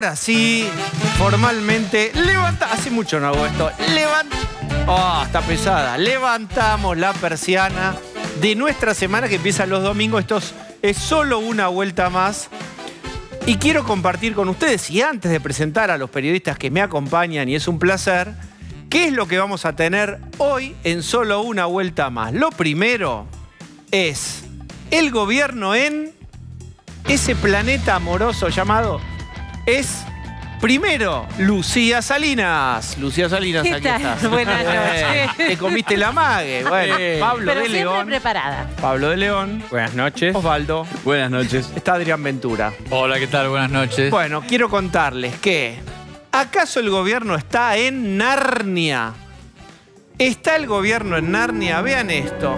Así, formalmente, levanta, hace mucho no hago esto, levanta, oh, está pesada, levantamos la persiana de nuestra semana que empieza los domingos, esto es solo una vuelta más y quiero compartir con ustedes, y antes de presentar a los periodistas que me acompañan y es un placer, qué es lo que vamos a tener hoy en solo una vuelta más. Lo primero es el gobierno en ese planeta amoroso llamado es Primero, Lucía Salinas. Lucía Salinas, aquí estás. Buenas eh, noches. Te comiste la mague. Bueno, Pablo de León. preparada. Pablo de León. Buenas noches. Osvaldo. Buenas noches. Está Adrián Ventura. Hola, ¿qué tal? Buenas noches. Bueno, quiero contarles que ¿acaso el gobierno está en Narnia? Está el gobierno en Narnia, vean esto.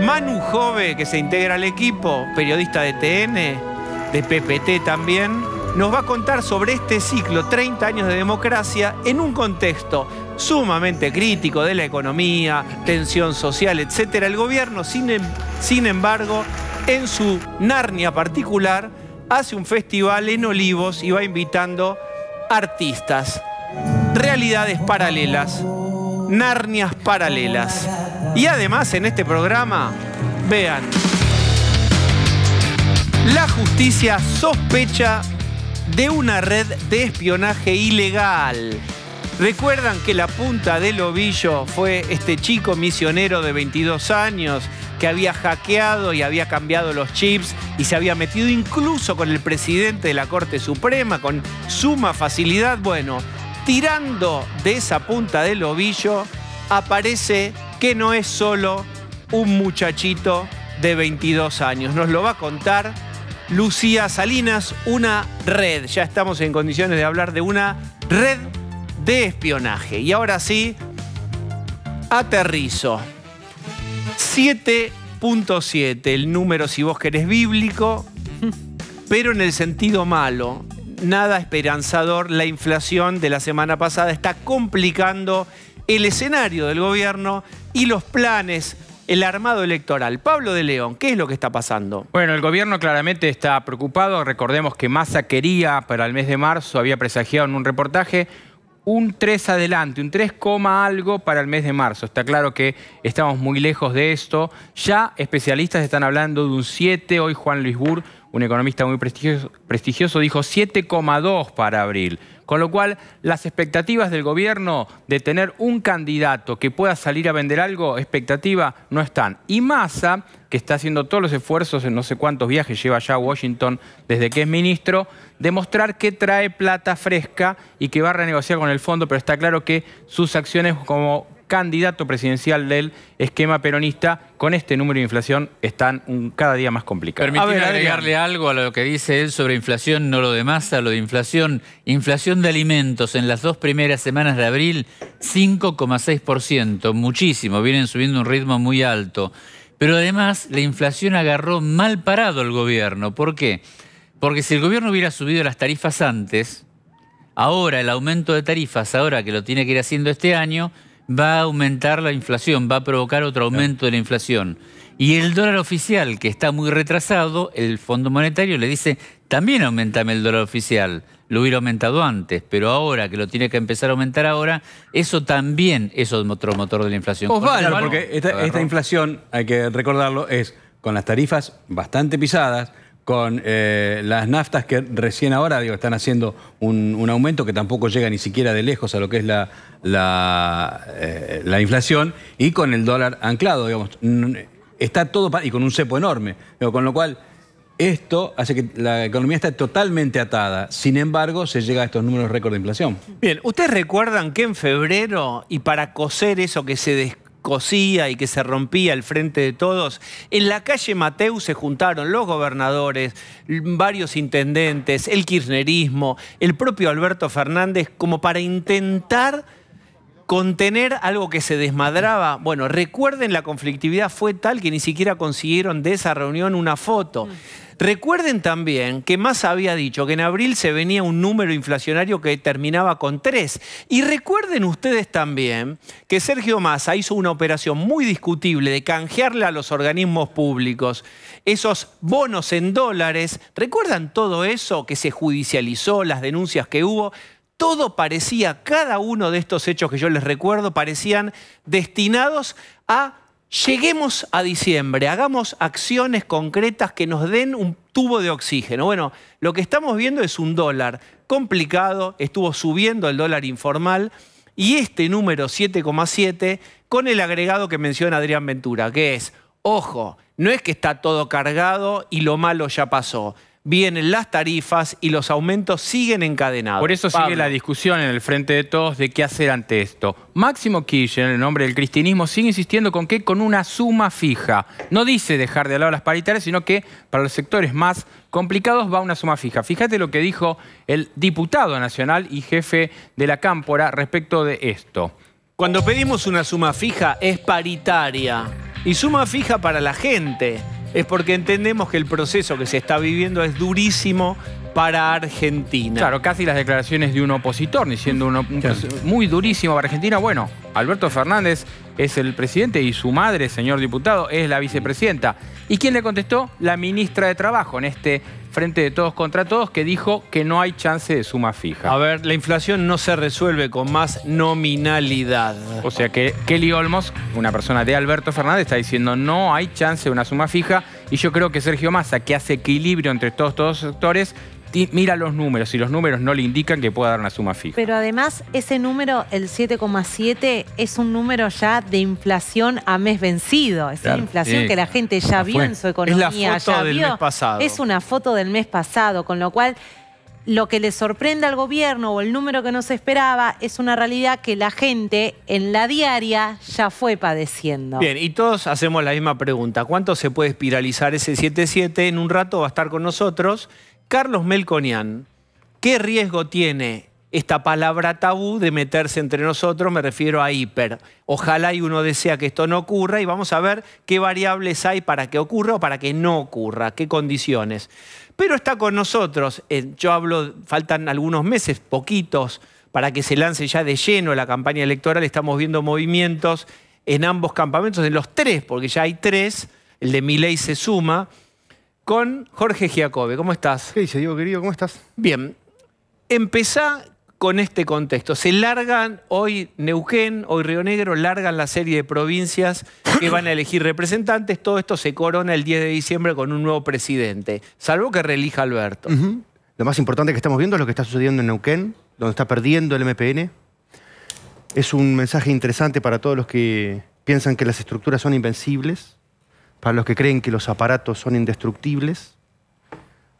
Manu Jove, que se integra al equipo, periodista de TN, de PPT también nos va a contar sobre este ciclo, 30 años de democracia, en un contexto sumamente crítico de la economía, tensión social, etc. El gobierno, sin, em, sin embargo, en su Narnia particular, hace un festival en Olivos y va invitando artistas, realidades paralelas, Narnias paralelas. Y además en este programa, vean, la justicia sospecha de una red de espionaje ilegal. Recuerdan que la punta del ovillo fue este chico misionero de 22 años que había hackeado y había cambiado los chips y se había metido incluso con el presidente de la Corte Suprema con suma facilidad. Bueno, tirando de esa punta del ovillo aparece que no es solo un muchachito de 22 años. Nos lo va a contar Lucía Salinas, una red. Ya estamos en condiciones de hablar de una red de espionaje. Y ahora sí, aterrizo. 7.7, el número si vos querés bíblico, pero en el sentido malo. Nada esperanzador, la inflación de la semana pasada está complicando el escenario del gobierno y los planes el armado electoral. Pablo de León, ¿qué es lo que está pasando? Bueno, el gobierno claramente está preocupado. Recordemos que Massa quería para el mes de marzo, había presagiado en un reportaje, un 3 adelante, un 3, algo para el mes de marzo. Está claro que estamos muy lejos de esto. Ya especialistas están hablando de un 7. Hoy Juan Luis Burr, un economista muy prestigioso, prestigioso dijo 7,2 para abril. Con lo cual, las expectativas del gobierno de tener un candidato que pueda salir a vender algo, expectativa, no están. Y Massa, que está haciendo todos los esfuerzos en no sé cuántos viajes lleva ya a Washington desde que es ministro, demostrar que trae plata fresca y que va a renegociar con el fondo, pero está claro que sus acciones como candidato presidencial del esquema peronista, con este número de inflación están cada día más complicados. ver, agregarle algo a lo que dice él sobre inflación, no lo de a lo de inflación. Inflación de alimentos en las dos primeras semanas de abril, 5,6%, muchísimo, vienen subiendo un ritmo muy alto. Pero además la inflación agarró mal parado al gobierno. ¿Por qué? Porque si el gobierno hubiera subido las tarifas antes, ahora el aumento de tarifas, ahora que lo tiene que ir haciendo este año, va a aumentar la inflación, va a provocar otro aumento de la inflación. Y el dólar oficial, que está muy retrasado, el Fondo Monetario le dice, también aumentame el dólar oficial. Lo hubiera aumentado antes, pero ahora que lo tiene que empezar a aumentar ahora, eso también es otro motor de la inflación. Pues Osvaldo, porque esta inflación, hay que recordarlo, es con las tarifas bastante pisadas, con eh, las naftas que recién ahora están haciendo un, aumento que tampoco llega ni siquiera de lejos a lo que es la, la, eh, inflación, y con el dólar anclado, digamos. Está todo, y con un cepo enorme, con lo cual esto hace que la economía esté totalmente atada. Sin embargo, se llega a estos números récord de inflación. Bien, ¿ustedes recuerdan que en febrero, y para coser eso que se cosía y que se rompía al frente de todos. En la calle Mateu se juntaron los gobernadores, varios intendentes, el kirchnerismo, el propio Alberto Fernández, como para intentar contener algo que se desmadraba. Bueno, recuerden, la conflictividad fue tal que ni siquiera consiguieron de esa reunión una foto. Mm. Recuerden también que Massa había dicho que en abril se venía un número inflacionario que terminaba con tres. Y recuerden ustedes también que Sergio Massa hizo una operación muy discutible de canjearle a los organismos públicos esos bonos en dólares. ¿Recuerdan todo eso que se judicializó, las denuncias que hubo? todo parecía, cada uno de estos hechos que yo les recuerdo, parecían destinados a lleguemos a diciembre, hagamos acciones concretas que nos den un tubo de oxígeno. Bueno, lo que estamos viendo es un dólar complicado, estuvo subiendo el dólar informal y este número 7,7 con el agregado que menciona Adrián Ventura, que es, ojo, no es que está todo cargado y lo malo ya pasó vienen las tarifas y los aumentos siguen encadenados. Por eso sigue la discusión en el frente de todos de qué hacer ante esto. Máximo Kirchner, en el nombre del cristianismo, sigue insistiendo con que con una suma fija. No dice dejar de lado las paritarias, sino que para los sectores más complicados va una suma fija. Fíjate lo que dijo el diputado nacional y jefe de la Cámpora respecto de esto. Cuando pedimos una suma fija es paritaria y suma fija para la gente es porque entendemos que el proceso que se está viviendo es durísimo para Argentina. Claro, casi las declaraciones de un opositor, diciendo uno, muy durísimo para Argentina. Bueno, Alberto Fernández es el presidente y su madre, señor diputado, es la vicepresidenta. ¿Y quién le contestó? La ministra de Trabajo en este frente de todos contra todos, que dijo que no hay chance de suma fija. A ver, la inflación no se resuelve con más nominalidad. O sea que Kelly Olmos, una persona de Alberto Fernández, está diciendo no hay chance de una suma fija. Y yo creo que Sergio Massa, que hace equilibrio entre todos los sectores, mira los números y los números no le indican que pueda dar una suma fija. Pero además ese número, el 7,7, es un número ya de inflación a mes vencido. Es una inflación que la gente ya vio en su economía. Es la foto del mes pasado. Es una foto del mes pasado, con lo cual lo que le sorprende al gobierno o el número que no se esperaba es una realidad que la gente en la diaria ya fue padeciendo. Bien, y todos hacemos la misma pregunta. ¿Cuánto se puede espiralizar ese 7.7? En un rato va a estar con nosotros. Carlos Melconian, ¿qué riesgo tiene esta palabra tabú de meterse entre nosotros? Me refiero a hiper. Ojalá y uno desea que esto no ocurra y vamos a ver qué variables hay para que ocurra o para que no ocurra, qué condiciones. Pero está con nosotros, eh, yo hablo, faltan algunos meses, poquitos, para que se lance ya de lleno la campaña electoral, estamos viendo movimientos en ambos campamentos, en los tres, porque ya hay tres, el de ley se suma con Jorge Giacobbe. ¿Cómo estás? ¿Qué querido? ¿Cómo estás? Bien. Empezá con este contexto. Se largan hoy Neuquén, hoy Río Negro, largan la serie de provincias que van a elegir representantes. Todo esto se corona el 10 de diciembre con un nuevo presidente, salvo que reelija Alberto. Lo más importante que estamos viendo es lo que está sucediendo en Neuquén, donde está perdiendo el MPN. Es un mensaje interesante para todos los que piensan que las estructuras son invencibles para los que creen que los aparatos son indestructibles.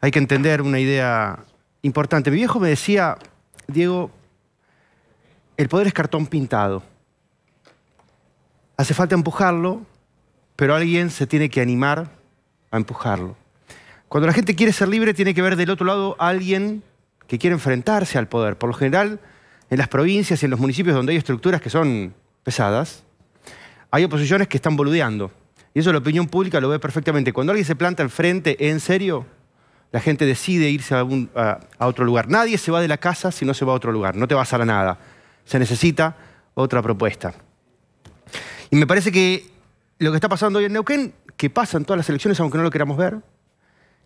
Hay que entender una idea importante. Mi viejo me decía, Diego, el poder es cartón pintado. Hace falta empujarlo, pero alguien se tiene que animar a empujarlo. Cuando la gente quiere ser libre, tiene que ver del otro lado a alguien que quiere enfrentarse al poder. Por lo general, en las provincias y en los municipios donde hay estructuras que son pesadas, hay oposiciones que están boludeando y eso la opinión pública lo ve perfectamente. Cuando alguien se planta al frente en serio, la gente decide irse a, otro lugar. Nadie se va de la casa si no se va a otro lugar. No te vas a la nada. Se necesita otra propuesta. Y me parece que lo que está pasando hoy en Neuquén, que pasa en todas las elecciones, aunque no lo queramos ver,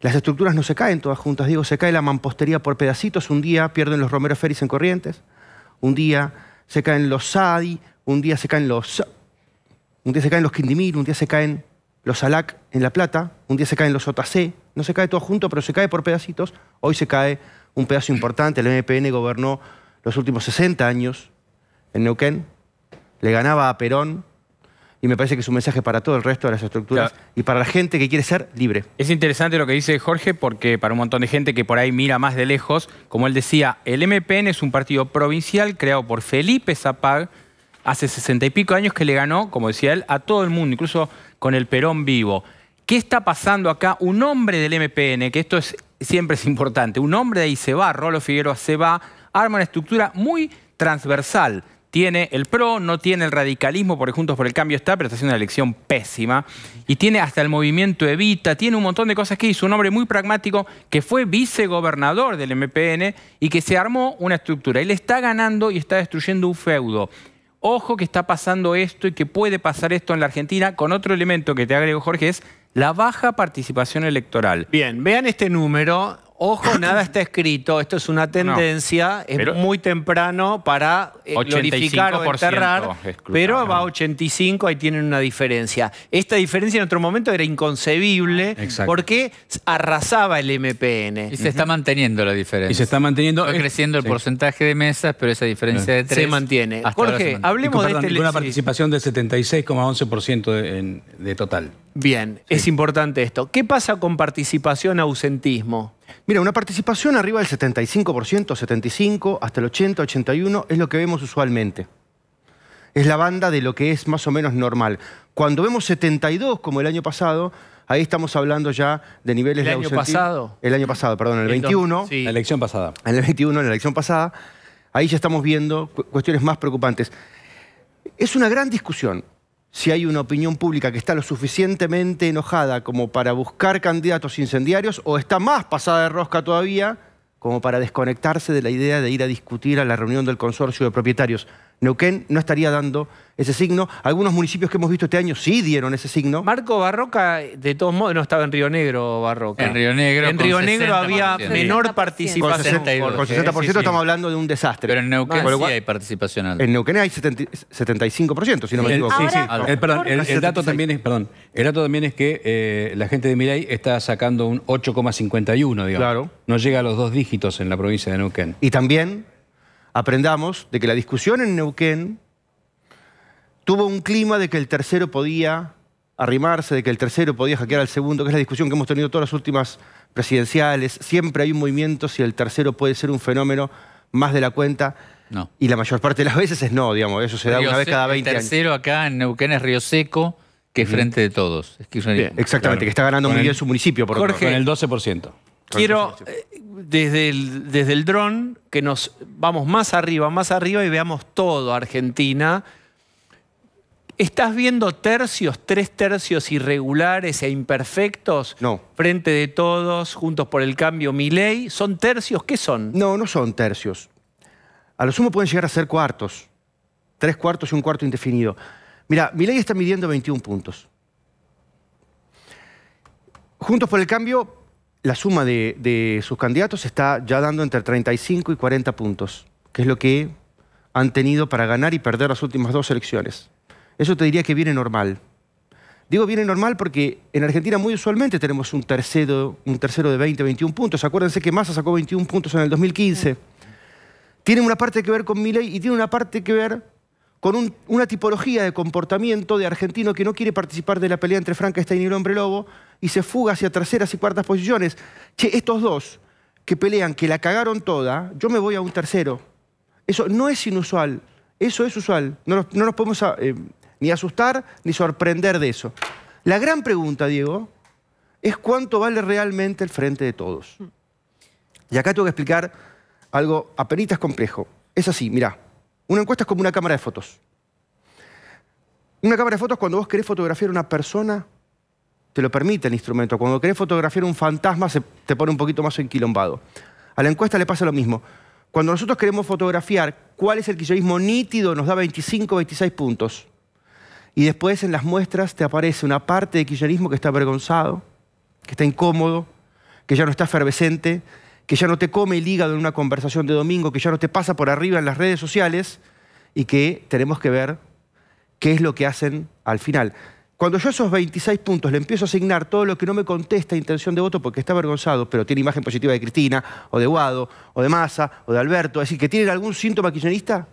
las estructuras no se caen todas juntas. Digo, se cae la mampostería por pedacitos. Un día pierden los Romero Ferris en Corrientes. Un día se caen los SADI. Un día se caen los un día se caen los Quindimil, un día se caen los Alac en La Plata, un día se caen los Otacé, no se cae todo junto, pero se cae por pedacitos. Hoy se cae un pedazo importante. El MPN gobernó los últimos 60 años en Neuquén, le ganaba a Perón, y me parece que es un mensaje para todo el resto de las estructuras y para la gente que quiere ser libre. Es interesante lo que dice Jorge porque para un montón de gente que por ahí mira más de lejos, como él decía, el MPN es un partido provincial creado por Felipe Zapag, hace sesenta y pico años que le ganó, como decía él, a todo el mundo, incluso con el Perón vivo. ¿Qué está pasando acá? Un hombre del MPN, que esto es, siempre es importante, un hombre de ahí se va, Rolo Figueroa se va, arma una estructura muy transversal. Tiene el PRO, no tiene el radicalismo, porque Juntos por el Cambio está, pero está haciendo una elección pésima. Y tiene hasta el movimiento Evita, tiene un montón de cosas que hizo. Un hombre muy pragmático que fue vicegobernador del MPN y que se armó una estructura. Él está ganando y está destruyendo un feudo ojo que está pasando esto y que puede pasar esto en la Argentina, con otro elemento que te agrego, Jorge, es la baja participación electoral. Bien, vean este número, Ojo, nada está escrito. Esto es una tendencia. es muy temprano para eh, glorificar o enterrar. Pero va a 85, ahí tienen una diferencia. Esta diferencia en otro momento era inconcebible porque arrasaba el MPN. Y se está manteniendo la diferencia. Y se está manteniendo. creciendo el porcentaje de mesas, pero esa diferencia de tres. Se mantiene. Jorge, hablemos de este. una participación del 76,11% de, total. Bien, es importante esto. ¿Qué pasa con participación ausentismo? Mira, una participación arriba del 75%, 75, hasta el 80, 81, es lo que vemos usualmente. Es la banda de lo que es más o menos normal. Cuando vemos 72, como el año pasado, ahí estamos hablando ya de niveles de ¿El año pasado? El año pasado, perdón, el, 21. La elección pasada. En el 21, en la elección pasada. Ahí ya estamos viendo cuestiones más preocupantes. Es una gran discusión si hay una opinión pública que está lo suficientemente enojada como para buscar candidatos incendiarios o está más pasada de rosca todavía como para desconectarse de la idea de ir a discutir a la reunión del consorcio de propietarios. Neuquén no estaría dando ese signo. Algunos municipios que hemos visto este año sí dieron ese signo. Marco Barroca, de todos modos, no estaba en Río Negro, Barroca. En Río Negro. En Río Negro había menor participación. Con 60%, estamos hablando de un desastre. Pero en Neuquén sí hay participación alta. En Neuquén hay 75%, si no me equivoco. El, dato también es, que eh, la gente de Miray está sacando un 8,51, digamos. Claro. No llega a los dos dígitos en la provincia de Neuquén. Y también aprendamos de que la discusión en Neuquén tuvo un clima de que el tercero podía arrimarse, de que el tercero podía hackear al segundo, que es la discusión que hemos tenido todas las últimas presidenciales. Siempre hay un movimiento si el tercero puede ser un fenómeno más de la cuenta. No. Y la mayor parte de las veces es no, digamos, eso se da una vez cada 20 años. El tercero acá en Neuquén es Río Seco, que es frente de todos. exactamente, que está ganando muy bien su municipio, por Jorge, con el 12%. Quiero, desde el, desde el dron que nos vamos más arriba, más arriba y veamos todo Argentina. ¿Estás viendo tercios, tres tercios irregulares e imperfectos? No. Frente de todos, juntos por el cambio, mi ley. ¿Son tercios? ¿Qué son? No, no son tercios. A lo sumo pueden llegar a ser cuartos. Tres cuartos y un cuarto indefinido. Mira, mi ley está midiendo 21 puntos. Juntos por el cambio la suma de, sus candidatos está ya dando entre 35 y 40 puntos, que es lo que han tenido para ganar y perder las últimas dos elecciones. Eso te diría que viene normal. Digo viene normal porque en Argentina muy usualmente tenemos un tercero, de 20, 21 puntos. Acuérdense que Massa sacó 21 puntos en el 2015. Tiene una parte que ver con Milei y tiene una parte que ver con una tipología de comportamiento de argentino que no quiere participar de la pelea entre Frankenstein y el hombre lobo, y se fuga hacia terceras y cuartas posiciones. Che, estos dos que pelean, que la cagaron toda, yo me voy a un tercero. Eso no es inusual, eso es usual. No nos, podemos eh, ni asustar ni sorprender de eso. La gran pregunta, Diego, es cuánto vale realmente el frente de todos. Mm. Y acá tengo que explicar algo es complejo. Es así, mirá, una encuesta es como una cámara de fotos. Una cámara de fotos cuando vos querés fotografiar a una persona te lo permite el instrumento. Cuando querés fotografiar un fantasma, se te pone un poquito más enquilombado. A la encuesta le pasa lo mismo. Cuando nosotros queremos fotografiar cuál es el quillarismo nítido, nos da 25, 26 puntos. Y después en las muestras te aparece una parte de quillerismo que está avergonzado, que está incómodo, que ya no está efervescente, que ya no te come el hígado en una conversación de domingo, que ya no te pasa por arriba en las redes sociales y que tenemos que ver qué es lo que hacen al final. Cuando yo esos 26 puntos le empiezo a asignar todo lo que no me contesta intención de voto porque está avergonzado, pero tiene imagen positiva de Cristina, o de Guado, o de Massa, o de Alberto, es decir, que tienen algún síntoma kirchnerista,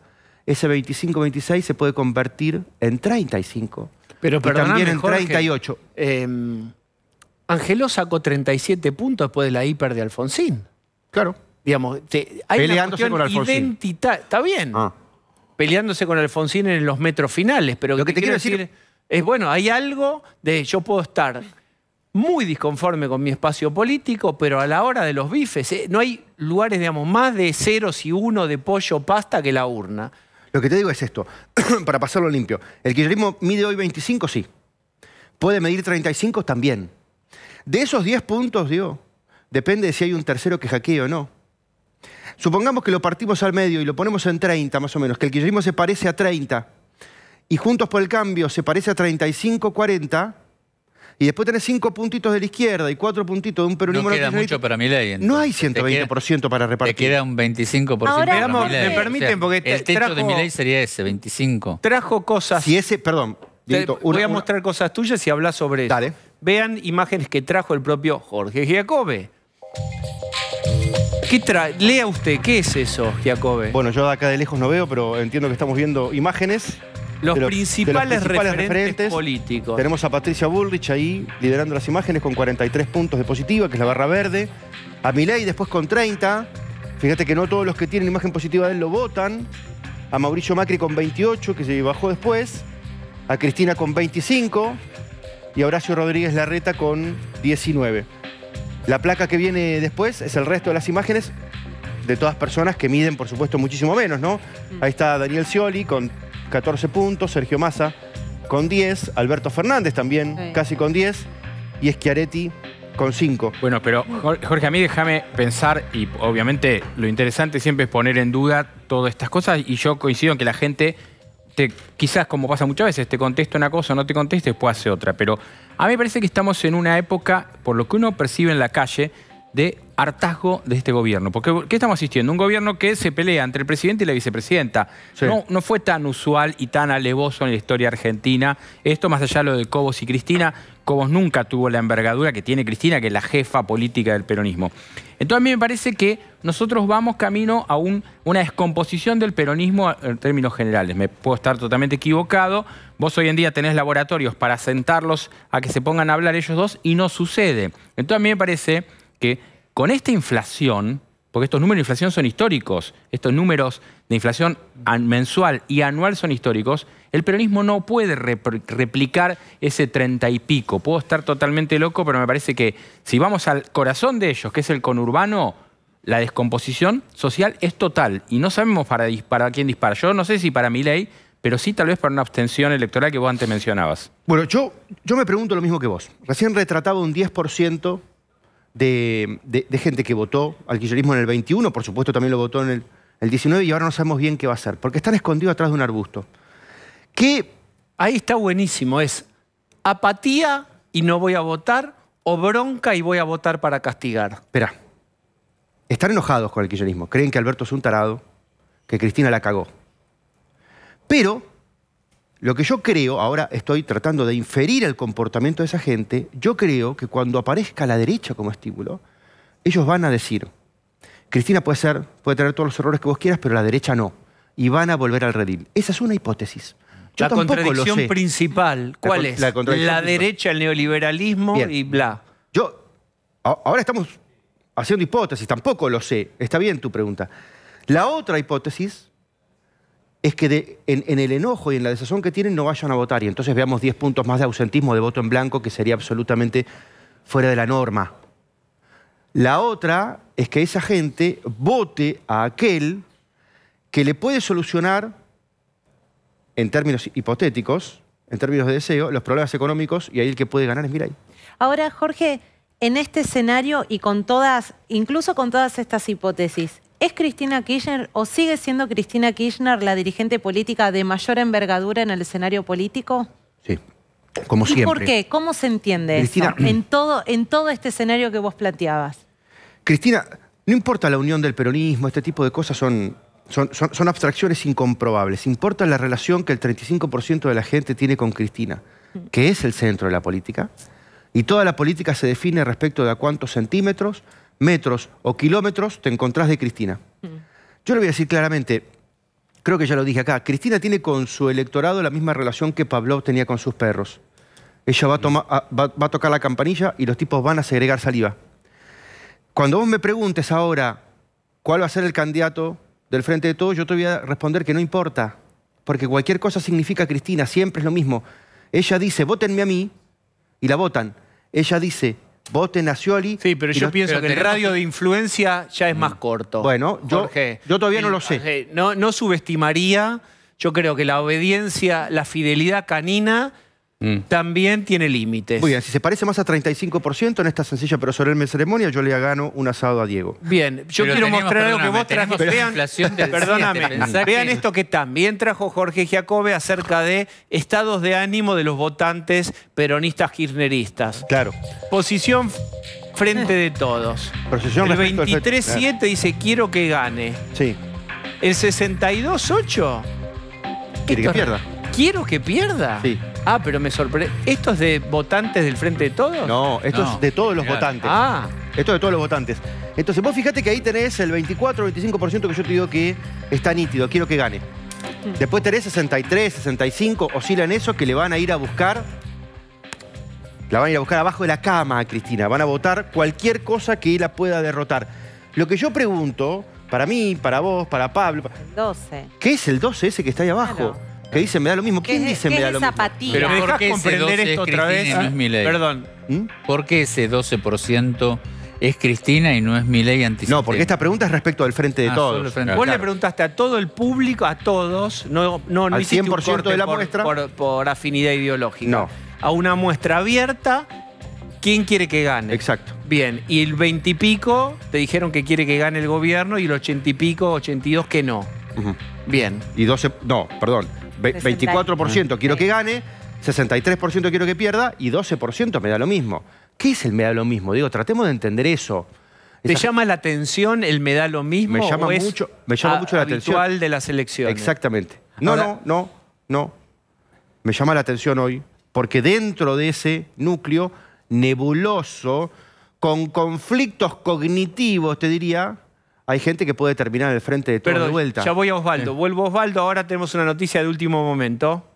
ese 25-26 se puede convertir en 35. Pero también en 38. Em, sacó 37 puntos después de la hiper de Alfonsín. Claro. Digamos, hay Peleándose una cuestión Está bien. Ah. Peleándose con Alfonsín en los metros finales, pero lo que te, quiero, quiero decir es bueno, hay algo de yo puedo estar muy disconforme con mi espacio político, pero a la hora de los bifes, eh, no hay lugares, digamos, más de ceros y uno de pollo pasta que la urna. Lo que te digo es esto, para pasarlo limpio. El kirchnerismo mide hoy 25, sí. Puede medir 35 también. De esos 10 puntos, digo, depende de si hay un tercero que hackee o no. Supongamos que lo partimos al medio y lo ponemos en 30 más o menos, que el kirchnerismo se parece a 30 y Juntos por el Cambio se parece a 35-40, y después tenés cinco puntitos de la izquierda y cuatro puntitos de un peronismo. No queda mucho para mi No hay 120% para repartir. Te queda un 25% para Me permiten, porque el techo de mi sería ese, 25. Trajo cosas. Si ese, perdón. voy a mostrar cosas tuyas y hablas sobre dale. Vean imágenes que trajo el propio Jorge Giacobbe. ¿Qué trae Lea usted, ¿qué es eso, Giacobbe? Bueno, yo de acá de lejos no veo, pero entiendo que estamos viendo imágenes los, principales, referentes, políticos. Tenemos a Patricia Bullrich ahí liderando las imágenes con 43 puntos de positiva, que es la barra verde. A Milei después con 30. Fíjate que no todos los que tienen imagen positiva de él lo votan. A Mauricio Macri con 28, que se bajó después. A Cristina con 25. Y a Horacio Rodríguez Larreta con 19. La placa que viene después es el resto de las imágenes de todas personas que miden, por supuesto, muchísimo menos, ¿no? Mm. Ahí está Daniel Scioli con 14 puntos, Sergio Massa con 10, Alberto Fernández también casi con 10 y Schiaretti con 5. Bueno, pero Jorge, a mí déjame pensar y obviamente lo interesante siempre es poner en duda todas estas cosas y yo coincido en que la gente te, quizás como pasa muchas veces, te contesta una cosa, no te contesta y después hace otra, pero a mí me parece que estamos en una época, por lo que uno percibe en la calle, de hartazgo de este gobierno. Porque ¿qué estamos asistiendo? Un gobierno que se pelea entre el presidente y la vicepresidenta. No, fue tan usual y tan alevoso en la historia argentina. Esto más allá de lo de Cobos y Cristina. Cobos nunca tuvo la envergadura que tiene Cristina, que es la jefa política del peronismo. Entonces a mí me parece que nosotros vamos camino a una descomposición del peronismo en términos generales. Me puedo estar totalmente equivocado. Vos hoy en día tenés laboratorios para sentarlos a que se pongan a hablar ellos dos y no sucede. Entonces a mí me parece que con esta inflación, porque estos números de inflación son históricos, estos números de inflación mensual y anual son históricos, el peronismo no puede replicar ese treinta y pico. Puedo estar totalmente loco, pero me parece que si vamos al corazón de ellos, que es el conurbano, la descomposición social es total y no sabemos para, quién dispara. Yo no sé si para mi ley, pero sí tal vez para una abstención electoral que vos antes mencionabas. Bueno, yo, yo me pregunto lo mismo que vos. Recién retrataba un 10% de, gente que votó al kirchnerismo en el 21, por supuesto también lo votó en el, 19 y ahora no sabemos bien qué va a hacer, porque están escondidos atrás de un arbusto. Que ahí está buenísimo, es apatía y no voy a votar o bronca y voy a votar para castigar. Espera, están enojados con el kirchnerismo, creen que Alberto es un tarado, que Cristina la cagó. Pero lo que yo creo, ahora estoy tratando de inferir el comportamiento de esa gente, yo creo que cuando aparezca la derecha como estímulo, ellos van a decir, Cristina puede ser, puede tener todos los errores que vos quieras, pero la derecha no. Y van a volver al redil. Esa es una hipótesis. Yo la contradicción principal, ¿cuál es? La, la derecha, el neoliberalismo y bla. Yo, ahora estamos haciendo hipótesis, tampoco lo sé. Está bien tu pregunta. La otra hipótesis es que en, el enojo y en la desazón que tienen no vayan a votar y entonces veamos 10 puntos más de ausentismo de voto en blanco que sería absolutamente fuera de la norma. La otra es que esa gente vote a aquel que le puede solucionar, en términos hipotéticos, en términos de deseo, los problemas económicos y ahí el que puede ganar es Mirai. Ahora, Jorge, en este escenario y con todas, incluso con todas estas hipótesis, ¿Es Cristina Kirchner o sigue siendo Cristina Kirchner la dirigente política de mayor envergadura en el escenario político? Sí, como siempre. ¿Y por qué? ¿Cómo se entiende eso en mm. todo, en todo este escenario que vos planteabas? Cristina, no importa la unión del peronismo, este tipo de cosas son, son abstracciones incomprobables. Importa la relación que el 35% de la gente tiene con Cristina, que es el centro de la política. Y toda la política se define respecto de a cuántos centímetros, metros o kilómetros te encontrás de Cristina. Mm. Yo le voy a decir claramente, creo que ya lo dije acá, Cristina tiene con su electorado la misma relación que Pavlov tenía con sus perros. Ella va a, a tocar la campanilla y los tipos van a segregar saliva. Cuando vos me preguntes ahora cuál va a ser el candidato del Frente de Todos, yo te voy a responder que no importa, porque cualquier cosa significa Cristina, siempre es lo mismo. Ella dice, votenme a mí, y la votan. Ella dice, te nació ali? Sí, pero yo pienso que el radio de influencia ya es mm. más corto. Bueno, yo, todavía no lo sé. Eh, no subestimaría, yo creo que la obediencia, la fidelidad canina Mm. También tiene límites. Muy bien, si se parece más a 35% en esta sencilla pero solemne ceremonia, yo le gano un asado a Diego. Bien, yo quiero mostrar algo que vos trajiste. perdóname, vean esto que también trajo Jorge Giacobbe acerca de estados de ánimo de los votantes peronistas kirchneristas. Claro. Posición frente de todos. Procesión el 23-7 dice quiero que gane. Sí. El 62-8. Quiere que pierda. Quiero que pierda. Sí. Ah, pero me sorprende. ¿Esto es de votantes del Frente de Todos? No, esto es de todos los votantes. Ah. Esto es de todos los votantes. Entonces, vos fíjate que ahí tenés el 24 25% que yo te digo que está nítido, quiero que gane. Mm. Después tenés 63, 65, oscilan eso, que le van a ir a buscar la van a ir a buscar abajo de la cama a Cristina. Van a votar cualquier cosa que la pueda derrotar. Lo que yo pregunto, para mí, para vos, para Pablo... El 12. ¿Qué es el 12 ese que está ahí abajo? Que dicen? me da lo mismo. ¿Quién dice me da lo mismo? Pero ¿Me ¿por qué ese 12 es otra vez? Perdón. ¿Mm? ¿Por qué ese 12%? es Cristina y no es mi ley anticipada? No, porque esta pregunta es respecto al frente de ah, todos. Vos le preguntaste a todo el público, a todos, no, no, no al 100 de la por, muestra. Por, afinidad ideológica. No. A una muestra abierta, ¿quién quiere que gane? Exacto. Bien, y el 20 y pico te dijeron que quiere que gane el gobierno y el 80 y pico, 82 que no. Bien. Y 12, no, perdón. 24% quiero que gane, 63% quiero que pierda y 12% me da lo mismo. ¿Qué es el me da lo mismo? Digo, tratemos de entender eso. ¿Te llama la atención el me da lo mismo? Me llama, mucho, me llama mucho la atención. de la selección. Exactamente. No, no, no, no. Me llama la atención hoy porque dentro de ese núcleo nebuloso, con conflictos cognitivos, te diría, hay gente que puede terminar el frente de todo de vuelta. Ya voy a Osvaldo. Vuelvo a Osvaldo. Ahora tenemos una noticia de último momento.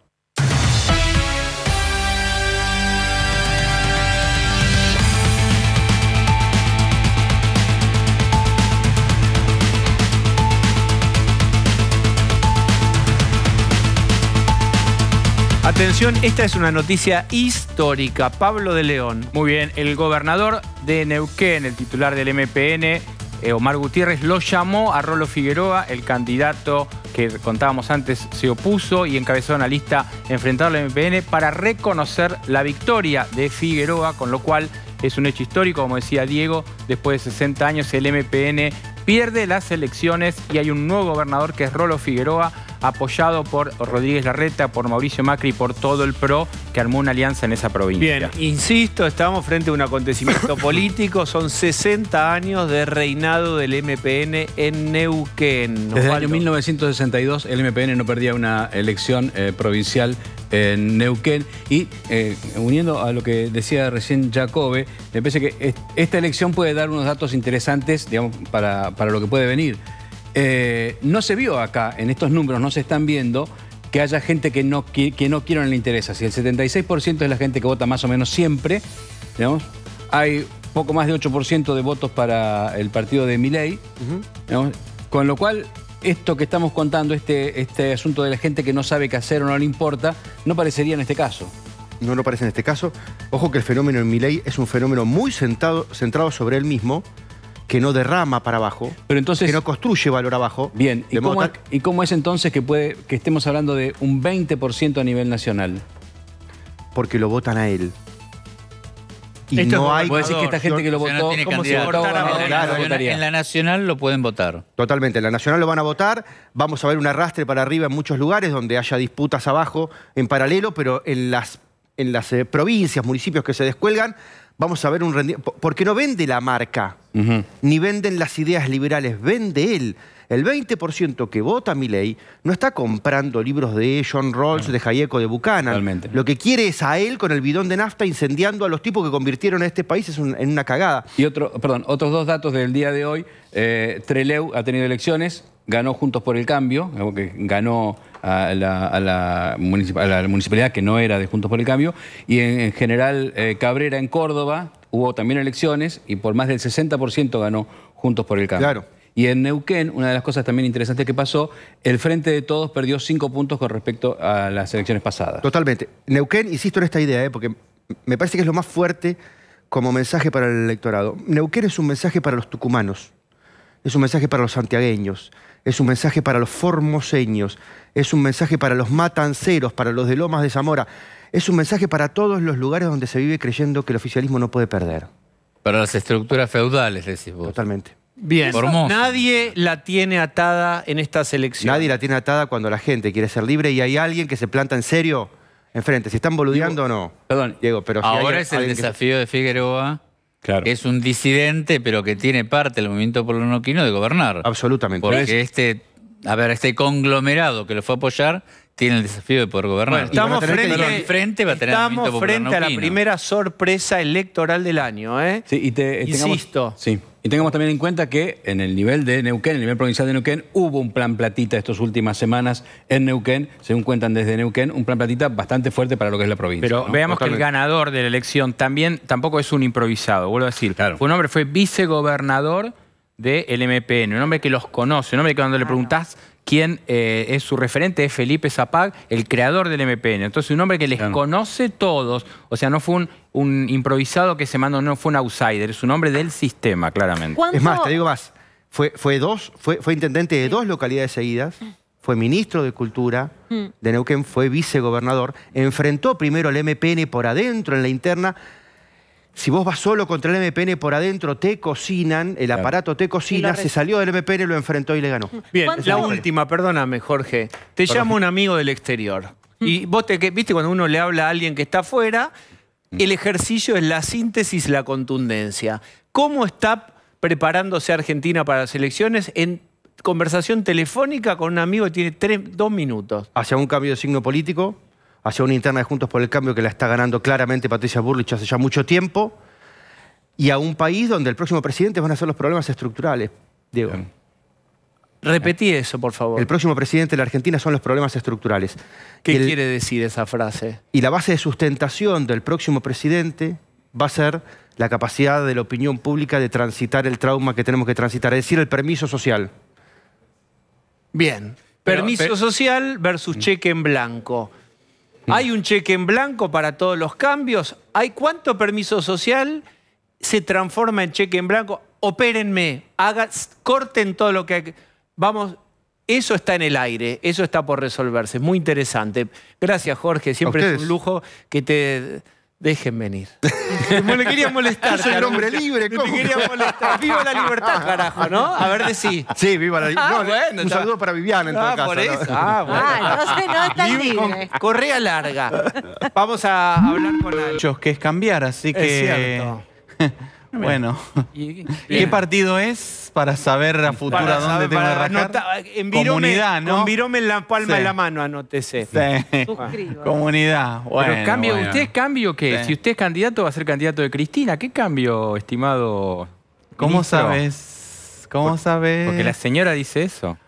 Atención, esta es una noticia histórica. Pablo de León. Muy bien, el gobernador de Neuquén, el titular del MPN, eh, Omar Gutiérrez lo llamó a Rolo Figueroa, el candidato que contábamos antes se opuso y encabezó una lista enfrentar al MPN para reconocer la victoria de Figueroa, con lo cual es un hecho histórico, como decía Diego, después de 60 años el MPN pierde las elecciones y hay un nuevo gobernador que es Rolo Figueroa, apoyado por Rodríguez Larreta, por Mauricio Macri y por todo el PRO que armó una alianza en esa provincia. Bien, insisto, estamos frente a un acontecimiento político, son 60 años de reinado del MPN en Neuquén. Desde el año 1962 el MPN no perdía una elección eh, provincial en Neuquén y eh, uniendo a lo que decía recién Jacobe, me parece que esta elección puede dar unos datos interesantes para, para lo que puede venir. Eh, no se vio acá, en estos números no se están viendo que haya gente que no, que, no quiera le interesa. Si el 76% es la gente que vota más o menos siempre, hay poco más de 8% de votos para el partido de Miley, con lo cual esto que estamos contando, este, este asunto de la gente que no sabe qué hacer o no le importa, no parecería en este caso. No lo parece en este caso. Ojo que el fenómeno en Miley es un fenómeno muy centrado sobre él mismo, que no derrama para abajo, Pero entonces, que no construye valor abajo. Bien, ¿y cómo, es, entonces que, puede, que estemos hablando de un 20% a nivel nacional? Porque lo votan a él. Y no hay... decir que esta gente que lo votó... ¿cómo se votó? En, la nacional, lo pueden votar. Totalmente, en la nacional lo van a votar. Vamos a ver un arrastre para arriba en muchos lugares donde haya disputas abajo en paralelo, pero en las, en las eh, provincias, municipios que se descuelgan, vamos a ver un rendimiento... Porque no vende la marca ni venden las ideas liberales, vende él. El 20% que vota mi ley no está comprando libros de John Rawls, de Hayeko, de Buchanan. Lo que quiere es a él con el bidón de nafta incendiando a los tipos que convirtieron a este país en una cagada. Y perdón, otros dos datos del día de hoy. Eh, Treleu ha tenido elecciones, ganó Juntos por el Cambio, que ganó a la, municipalidad que no era de Juntos por el Cambio, y en, general eh, Cabrera en Córdoba hubo también elecciones y por más del 60% ganó Juntos por el Cambio. Y en Neuquén, una de las cosas también interesantes que pasó, el Frente de Todos perdió cinco puntos con respecto a las elecciones pasadas. Totalmente. Neuquén, insisto en esta idea, ¿eh? porque me parece que es lo más fuerte como mensaje para el electorado. Neuquén es un mensaje para los tucumanos, es un mensaje para los santiagueños, es un mensaje para los formoseños, es un mensaje para los matanceros, para los de Lomas de Zamora es un mensaje para todos los lugares donde se vive creyendo que el oficialismo no puede perder. Para las estructuras feudales, decís vos. Totalmente. Bien, nadie la tiene atada en esta selección. Nadie la tiene atada cuando la gente quiere ser libre y hay alguien que se planta en serio enfrente. Si están boludeando o no. Perdón. Diego, pero ahora es el desafío de Figueroa. Claro. Que es un disidente, pero que tiene parte del movimiento polonoquino de gobernar. Absolutamente. Porque este, a ver, este conglomerado que lo fue a apoyar tiene el desafío de poder gobernar. estamos frente, a la primera sorpresa electoral del año. ¿eh? y eh, Insisto. sí. Y tengamos también en cuenta que en el nivel de Neuquén, en el nivel provincial de Neuquén, hubo un plan platita estas últimas semanas en Neuquén, según cuentan desde Neuquén, un plan platita bastante fuerte para lo que es la provincia. Pero veamos que el ganador de la elección también tampoco es un improvisado, vuelvo a decir. Fue un hombre fue vicegobernador del MPN, un hombre que los conoce, un hombre que cuando le ah, preguntás quien eh, es su referente es Felipe Zapag, el creador del MPN. Entonces, un hombre que les conoce todos, o sea, no fue un, improvisado que se mandó, no fue un outsider, es un hombre del sistema, claramente. Es más, te digo más, fue, fue, dos, fue intendente de dos localidades seguidas, fue ministro de Cultura mm. de Neuquén, fue vicegobernador, enfrentó primero al MPN por adentro en la interna, si vos vas solo contra el MPN por adentro, te cocinan, el aparato te cocina, se salió del MPN, lo enfrentó y le ganó. Bien, la última, perdóname, Jorge. Te llamo un amigo del exterior. Y vos te, viste, cuando uno le habla a alguien que está afuera, el ejercicio es la síntesis, la contundencia. ¿Cómo está preparándose Argentina para las elecciones en conversación telefónica con un amigo que tiene dos minutos? Hacia un cambio de signo político, hacia una interna de Juntos por el Cambio que la está ganando claramente Patricia Burlich hace ya mucho tiempo, y a un país donde el próximo presidente van a ser los problemas estructurales, Diego. Repetí eso, por favor. El próximo presidente de la Argentina son los problemas estructurales. ¿Qué quiere decir esa frase? Y la base de sustentación del próximo presidente va a ser la capacidad de la opinión pública de transitar el trauma que tenemos que transitar, es decir, el permiso social. Bien. permiso social versus mm. cheque en blanco. Hay un cheque en blanco para todos los cambios. ¿Hay cuánto permiso social se transforma en cheque en blanco? Opérenme, corten todo lo que hay. Vamos, eso está en el aire, eso está por resolverse. Muy interesante. Gracias, Jorge. Siempre es un lujo que te Dejen venir. No le quería molestar. Yo soy un hombre libre, ¿cómo? No te quería molestar. Viva la libertad, carajo, ¿no? A ver, de Sí, Sí, viva la libertad. Ah, un saludo para Viviana, en ah, todo caso. Por eso. Ah, bueno. Ah, no, sé, no está libre. correa larga. Vamos a hablar con Muchos que es cambiar, así que... Es cierto. Ah, bueno, ¿Y qué partido es para saber a futura, a dónde tengo que arrancar? Ah, Comunidad, ¿no? Enviróme en la palma en de la mano, anótese. Sí. Comunidad, bueno. Pero cambio, cambio qué? Si usted es candidato, va a ser candidato de Cristina. ¿Qué cambio, estimado ¿Cómo sabes? ¿Cómo sabes? Porque la señora dice eso.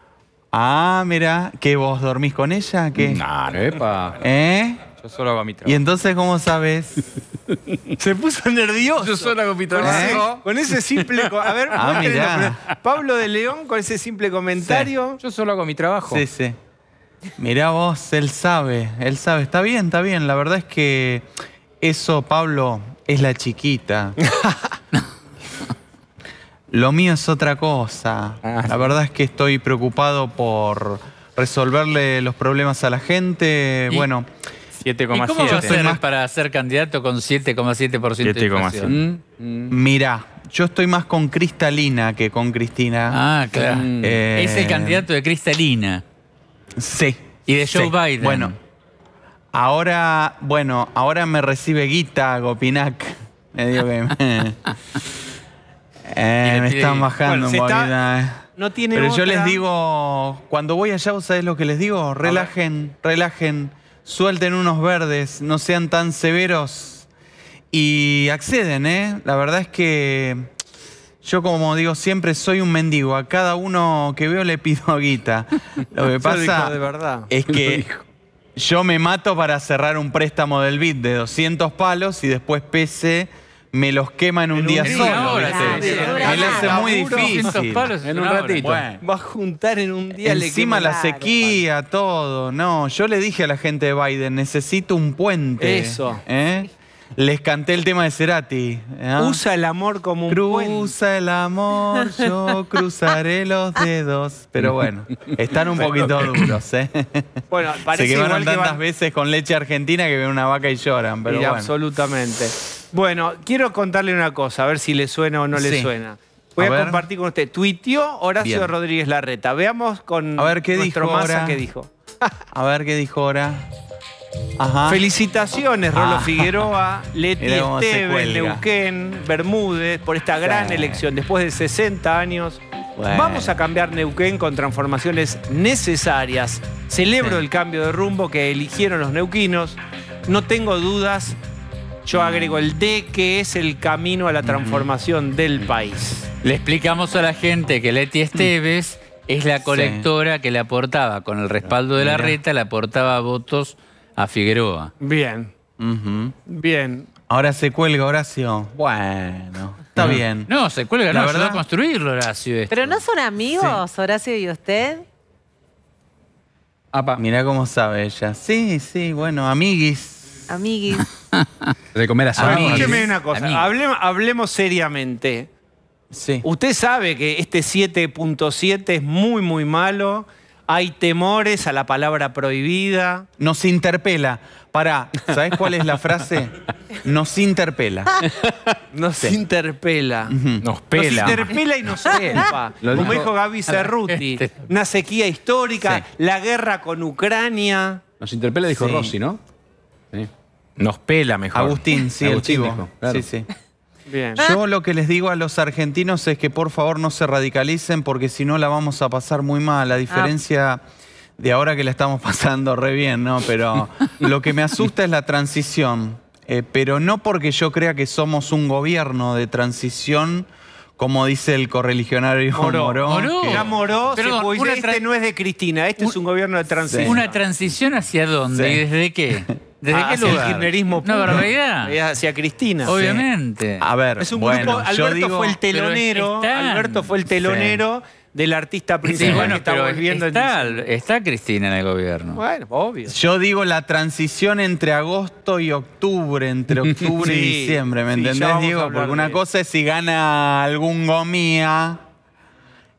Ah, mira, que vos dormís con ella, ¿qué? Nah, ¿Eh? Yo solo hago mi trabajo. ¿Y entonces cómo sabes? Se puso nervioso. Yo solo hago mi trabajo. Con ese simple... A ver, ah, Pablo de León con ese simple comentario. Yo solo hago mi trabajo. Sí, sí. Mirá vos, él sabe, él sabe. Está bien, está bien. La verdad es que eso, Pablo, es la chiquita. Lo mío es otra cosa. Ah, la verdad es que estoy preocupado por resolverle los problemas a la gente. Bueno... 7,7. para ser candidato con 7,7% de 7,7%. Mm, mm. Mirá, yo estoy más con Cristalina que con Cristina. Ah, claro. Mm. es el eh, candidato de Cristalina. Sí. Y de Joe Biden. Bueno, ahora, bueno, ahora me recibe Guita Gopinac. Me eh, están bajando en un eh. No tiene Pero yo les digo, cuando voy allá, ¿sabes lo que les digo? Relajen, relajen suelten unos verdes, no sean tan severos y acceden, ¿eh? La verdad es que yo, como digo siempre, soy un mendigo. A cada uno que veo le pido guita. Lo que pasa de verdad. es que yo me mato para cerrar un préstamo del BID de 200 palos y después pese me los quema en un día solo. Me lo hace muy difícil. En un ratito. Va a juntar en un día. Encima la sequía, todo. No, yo le dije a la gente de Biden, necesito un puente. Eso. ¿Eh? Les canté el tema de Cerati. ¿eh? Usa el amor como un Cruza usa el amor, yo cruzaré los dedos. Pero bueno, están un poquito duros, ¿eh? Bueno, parece Se quemaron igual tantas que veces con leche argentina que ven una vaca y lloran, pero absolutamente. Bueno, quiero contarle una cosa, a ver si le suena o no le suena. Voy a, compartir con usted. Tuiteó Horacio Rodríguez Larreta. Veamos con a ver, ¿qué dijo qué dijo. a ver qué dijo ahora. Felicitaciones, Rolo ah. Figueroa, Leti Esteves, Neuquén, Bermúdez, por esta gran elección. Después de 60 años, vamos a cambiar Neuquén con transformaciones necesarias. Celebro el cambio de rumbo que eligieron los neuquinos. No tengo dudas, yo agrego el D, que es el camino a la transformación del país. Le explicamos a la gente que Leti Esteves mm. es la colectora que le aportaba, con el respaldo de la reta, le aportaba votos a Figueroa. Bien. Bien. Ahora se cuelga, Horacio. Bueno, está bien. No, se cuelga, La verdad, construirlo, Horacio. Pero no son amigos, Horacio y usted. Apa. Mirá cómo sabe ella. Sí, sí, bueno, amiguis. Amiguis. de comer a Escúcheme una cosa, hablemos seriamente. Sí. Usted sabe que este 7.7 es muy, muy malo hay temores a la palabra prohibida. Nos interpela. Pará, ¿sabes cuál es la frase? Nos interpela. Nos interpela. Nos pela. Nos interpela y nos pela. Como dijo Gaby Cerruti. Una sequía histórica, la guerra con Ucrania. Nos interpela, dijo Rossi, ¿no? Nos pela mejor. Agustín, sí, Agustín el Sí, sí. Yo ah. lo que les digo a los argentinos es que por favor no se radicalicen porque si no la vamos a pasar muy mal. A ah. diferencia... de ahora que la estamos pasando re bien, ¿no? Pero lo que me asusta es la transición. Eh, pero no porque yo crea que somos un gobierno de transición, como dice el correligionario Moró. Moró, Moró. Ya Moró este no es de Cristina, este es un gobierno de transición. ¿Una transición hacia dónde? ¿Y desde qué? ¿Desde ah, qué lugar? El kirchnerismo puro. realidad. Hacia Cristina. Obviamente. A ver, es un grupo, Alberto fue el telonero. Alberto fue el telonero del artista principal que está volviendo está, en... está Cristina en el gobierno. Bueno, obvio. Yo digo la transición entre agosto y octubre, entre octubre y diciembre, ¿me entendés, Diego? Porque una cosa es si gana algún gomía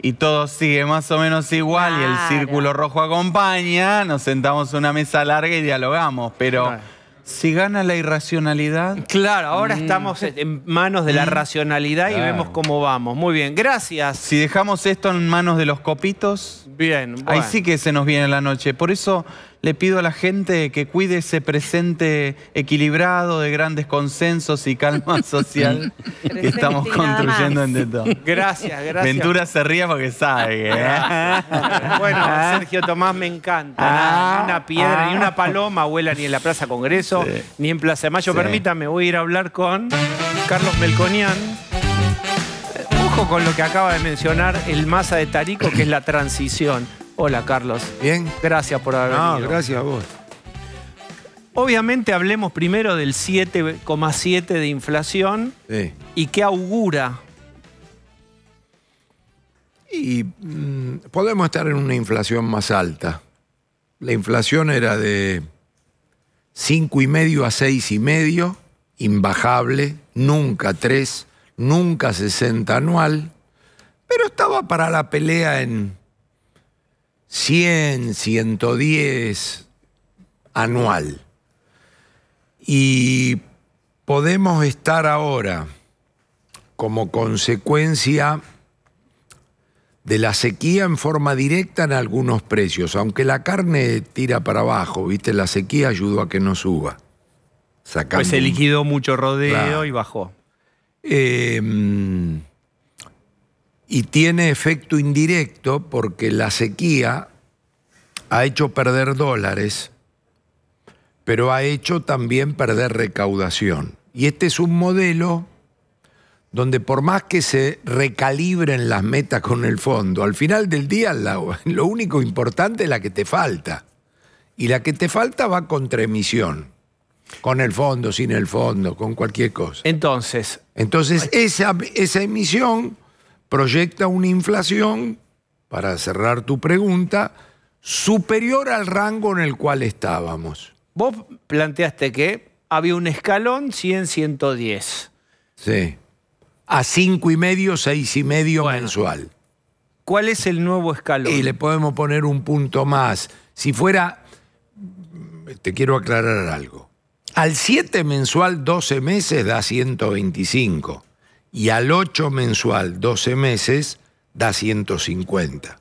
y todo sigue más o menos igual y el círculo rojo acompaña, nos sentamos a una mesa larga y dialogamos, pero... Si gana la irracionalidad. Claro, ahora mm. estamos eh, en manos de la mm. racionalidad y vemos cómo vamos. Muy bien, gracias. Si dejamos esto en manos de los copitos, bien, ahí sí que se nos viene la noche. Por eso le pido a la gente que cuide ese presente equilibrado de grandes consensos y calma social que estamos construyendo en Detón. Gracias, gracias. Ventura se ríe porque sabe. ¿eh? bueno, Sergio Tomás me encanta. Ah. ni una piedra, ni una ah. paloma abuela, ni en la Plaza Congreso, ni en Plaza de Mayo. Permítame, voy a ir a hablar con Carlos Melconian. Ojo con lo que acaba de mencionar el masa de Tarico, que es la transición. Hola, Carlos. Bien. Gracias por haber gracias a vos. Obviamente hablemos primero del 7,7 de inflación y qué augura. Y mm, podemos estar en una inflación más alta. La inflación era de 5,5 a 6,5, imbajable, nunca 3, nunca 60 anual, pero estaba para la pelea en 100, 110 anual. Y podemos estar ahora como consecuencia de la sequía en forma directa en algunos precios, aunque la carne tira para abajo, ¿viste? La sequía ayudó a que no suba. Pues se liquidó mucho rodeo y bajó. Eh, mm, y tiene efecto indirecto porque la sequía ha hecho perder dólares, pero ha hecho también perder recaudación. Y este es un modelo donde por más que se recalibren las metas con el fondo, al final del día lo único importante es la que te falta. Y la que te falta va contra emisión. Con el fondo, sin el fondo, con cualquier cosa. Entonces. Entonces, esa, esa emisión proyecta una inflación, para cerrar tu pregunta, superior al rango en el cual estábamos. Vos planteaste que había un escalón 100-110. Sí. A cinco y medio, seis y medio mensual. ¿Cuál es el nuevo escalón? Y le podemos poner un punto más. Si fuera, te quiero aclarar algo. Al 7 mensual, 12 meses da 125 y al 8 mensual, 12 meses, da 150.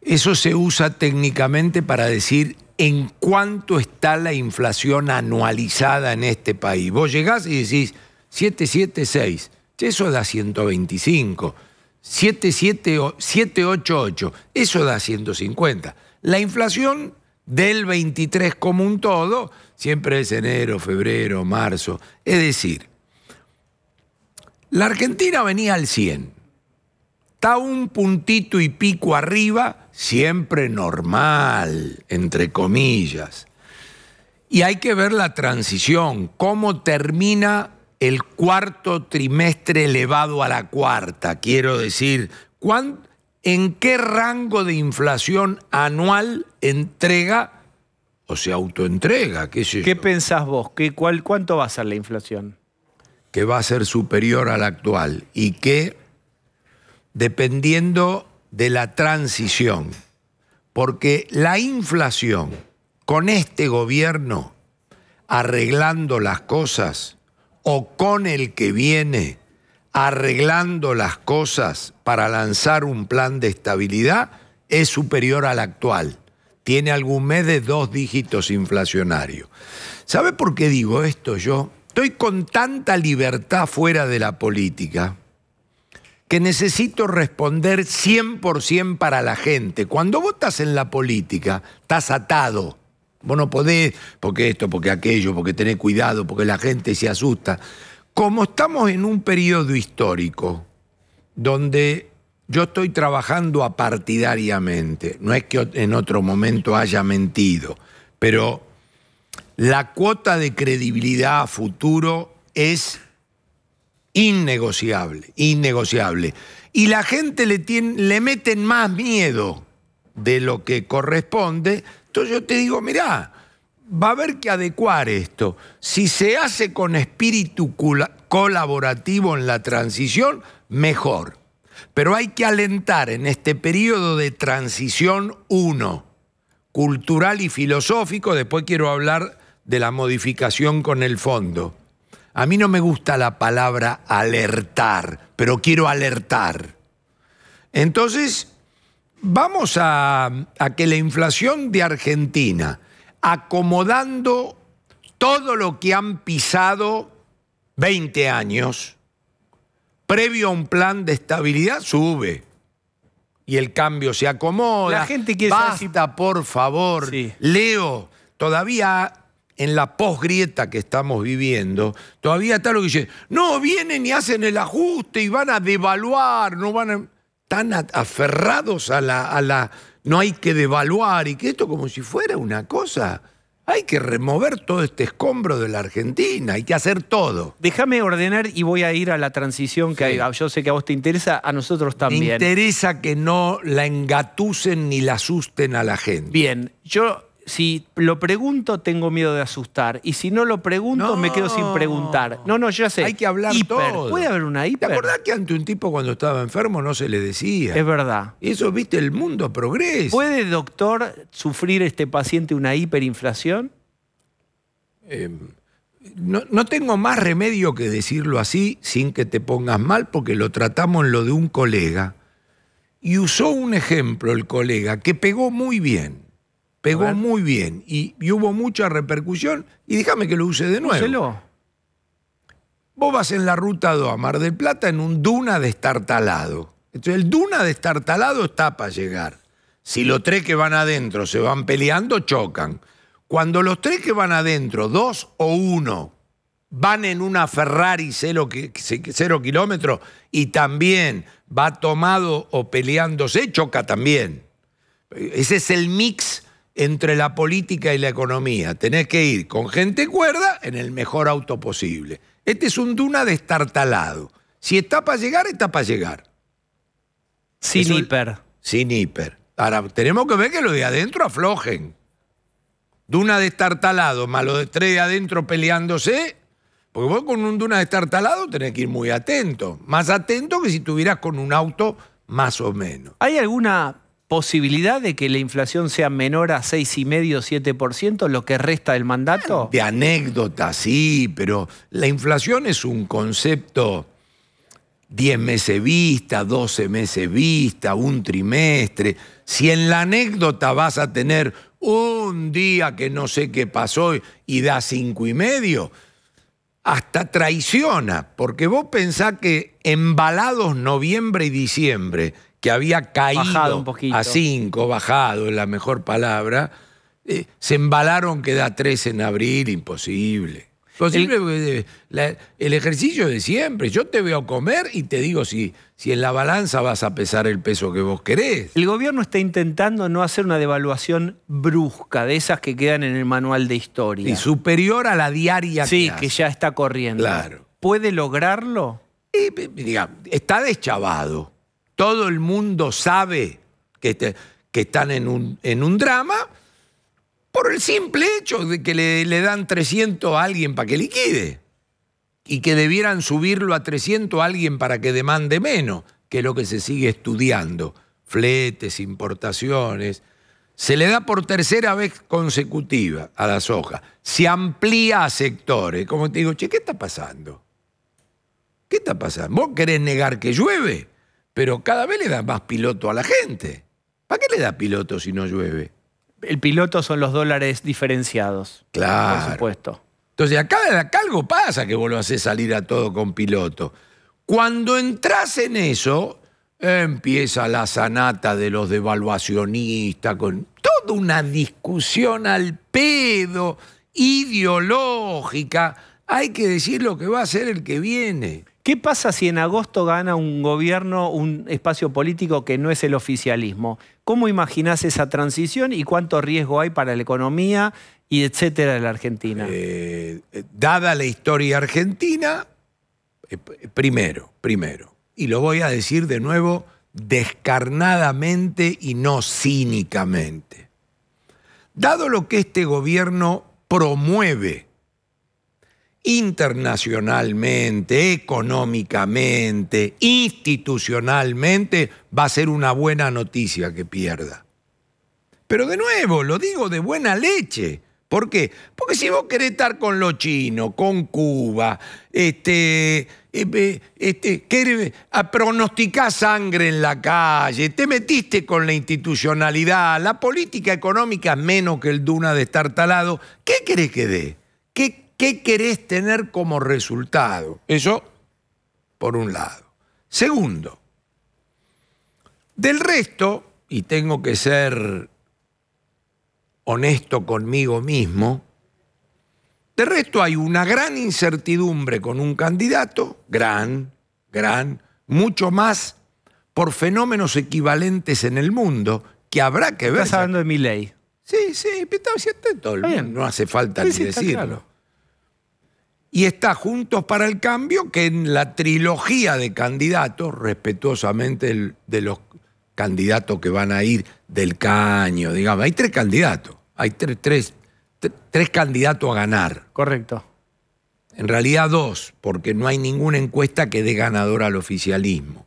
Eso se usa técnicamente para decir en cuánto está la inflación anualizada en este país. Vos llegás y decís 776, eso da 125. 788, eso da 150. La inflación del 23 como un todo siempre es enero, febrero, marzo. Es decir, la Argentina venía al 100. Está un puntito y pico arriba, siempre normal, entre comillas. Y hay que ver la transición, cómo termina el cuarto trimestre elevado a la cuarta. Quiero decir, en qué rango de inflación anual entrega o se autoentrega, qué ¿Qué pensás vos? ¿Qué, cuál, ¿Cuánto va a ser la inflación? que va a ser superior a la actual y que, dependiendo de la transición, porque la inflación con este gobierno arreglando las cosas o con el que viene arreglando las cosas para lanzar un plan de estabilidad es superior al actual. Tiene algún mes de dos dígitos inflacionarios. ¿Sabe por qué digo esto yo? Estoy con tanta libertad fuera de la política que necesito responder 100% para la gente. Cuando votas en la política, estás atado. Vos no podés, porque esto, porque aquello, porque tenés cuidado, porque la gente se asusta. Como estamos en un periodo histórico donde yo estoy trabajando apartidariamente, no es que en otro momento haya mentido, pero la cuota de credibilidad a futuro es innegociable, innegociable. Y la gente le, mete le meten más miedo de lo que corresponde. Entonces yo te digo, mirá, va a haber que adecuar esto. Si se hace con espíritu colaborativo en la transición, mejor. Pero hay que alentar en este periodo de transición uno, cultural y filosófico, después quiero hablar de la modificación con el fondo. A mí no me gusta la palabra alertar, pero quiero alertar. Entonces, vamos a, que la inflación de Argentina, acomodando todo lo que han pisado 20 años, previo a un plan de estabilidad, sube. Y el cambio se acomoda. La gente quiere Basta, por favor. Leo, todavía en la posgrieta que estamos viviendo, todavía está lo que dice, no, vienen y hacen el ajuste y van a devaluar, no van a... Tan aferrados a la, a la... No hay que devaluar y que esto como si fuera una cosa. Hay que remover todo este escombro de la Argentina, hay que hacer todo. Déjame ordenar y voy a ir a la transición que hay. yo sé que a vos te interesa, a nosotros también. Me interesa que no la engatusen ni la asusten a la gente. Bien, yo si lo pregunto, tengo miedo de asustar. Y si no lo pregunto, me quedo sin preguntar. No, no, ya sé. Hay que hablar todo. ¿Puede haber una hiper? ¿Te acordás que ante un tipo cuando estaba enfermo no se le decía? Es verdad. Eso, viste, el mundo progresa. ¿Puede, doctor, sufrir este paciente una hiperinflación? Eh, no, no, tengo más remedio que decirlo así sin que te pongas mal porque lo tratamos en lo de un colega. Y usó un ejemplo el colega que pegó muy bien pegó muy bien y, hubo mucha repercusión. Y déjame que lo use de nuevo. Úselo. Vos vas en la ruta 2 a Mar del Plata en un duna de destartalado. Entonces, el duna de destartalado está para llegar. Si los tres que van adentro se van peleando, chocan. Cuando los tres que van adentro, dos o uno, van en una Ferrari cero, cero kilómetros y también va tomado o peleándose, choca también. Ese es el mix entre la política y la economía. Tenés que ir con gente cuerda en el mejor auto posible. Este es un Duna destartalado. Si está para llegar, está para llegar. Sin hiper. Sin hiper. Ahora, tenemos que ver que los de adentro aflojen. Duna destartalado, más los de tres de adentro peleándose. Porque vos con un Duna destartalado tenés que ir muy atento. Más atento que si tuvieras con un auto más o menos. ¿Hay alguna posibilidad de que la inflación sea menor a 6,5 7%, lo que resta del mandato? De anécdota, sí, pero la inflación es un concepto 10 meses vista, 12 meses vista, un trimestre. Si en la anécdota vas a tener un día que no sé qué pasó y da 5,5, y medio, hasta traiciona, porque vos pensás que embalados noviembre y diciembre, que había caído a 5, bajado, en la mejor palabra, eh, se embalaron que da tres en abril, imposible. Eh, el, ejercicio de siempre. Yo te veo comer y te digo si, si en la balanza vas a pesar el peso que vos querés. El gobierno está intentando no hacer una devaluación brusca de esas que quedan en el manual de historia. Y superior a la diaria sí, que, ya está corriendo. ¿Puede lograrlo? está deschavado. Todo el mundo sabe que, están en un, drama por el simple hecho de que le, dan 300 a alguien para que liquide y que debieran subirlo a 300 a alguien para que demande menos, que es lo que se sigue estudiando, fletes, importaciones. Se le da por tercera vez consecutiva a la soja. Se amplía a sectores. Como te digo, che, ¿qué está pasando? ¿Qué está pasando? ¿Vos querés negar que llueve? pero cada vez le da más piloto a la gente. ¿Para qué le da piloto si no llueve? El piloto son los dólares diferenciados. Claro. Por supuesto. Entonces, acá, algo pasa que vos lo haces salir a todo con piloto. Cuando entras en eso, empieza la sanata de los devaluacionistas con toda una discusión al pedo, ideológica. Hay que decir lo que va a ser el que viene. ¿Qué pasa si en agosto gana un gobierno, un espacio político que no es el oficialismo? ¿Cómo imaginás esa transición y cuánto riesgo hay para la economía y etcétera de la Argentina? Eh, eh, dada la historia argentina, eh, primero, primero, y lo voy a decir de nuevo descarnadamente y no cínicamente. Dado lo que este gobierno promueve internacionalmente, económicamente, institucionalmente, va a ser una buena noticia que pierda. Pero de nuevo, lo digo de buena leche. ¿Por qué? Porque si vos querés estar con los chinos, con Cuba, este, eh, este, querés, pronosticar sangre en la calle, te metiste con la institucionalidad, la política económica menos que el Duna de estar talado, ¿qué querés que dé? ¿Qué ¿Qué querés tener como resultado? Eso, por un lado. Segundo, del resto, y tengo que ser honesto conmigo mismo, del resto hay una gran incertidumbre con un candidato, gran, gran, mucho más por fenómenos equivalentes en el mundo que habrá que ver. Estás hablando de mi ley. Sí, sí, está, está todo el No hace falta ni decirlo y está Juntos para el Cambio, que en la trilogía de candidatos, respetuosamente de los candidatos que van a ir del caño, digamos, hay tres candidatos, hay tres candidatos a ganar. Correcto. En realidad dos, porque no hay ninguna encuesta que dé ganador al oficialismo.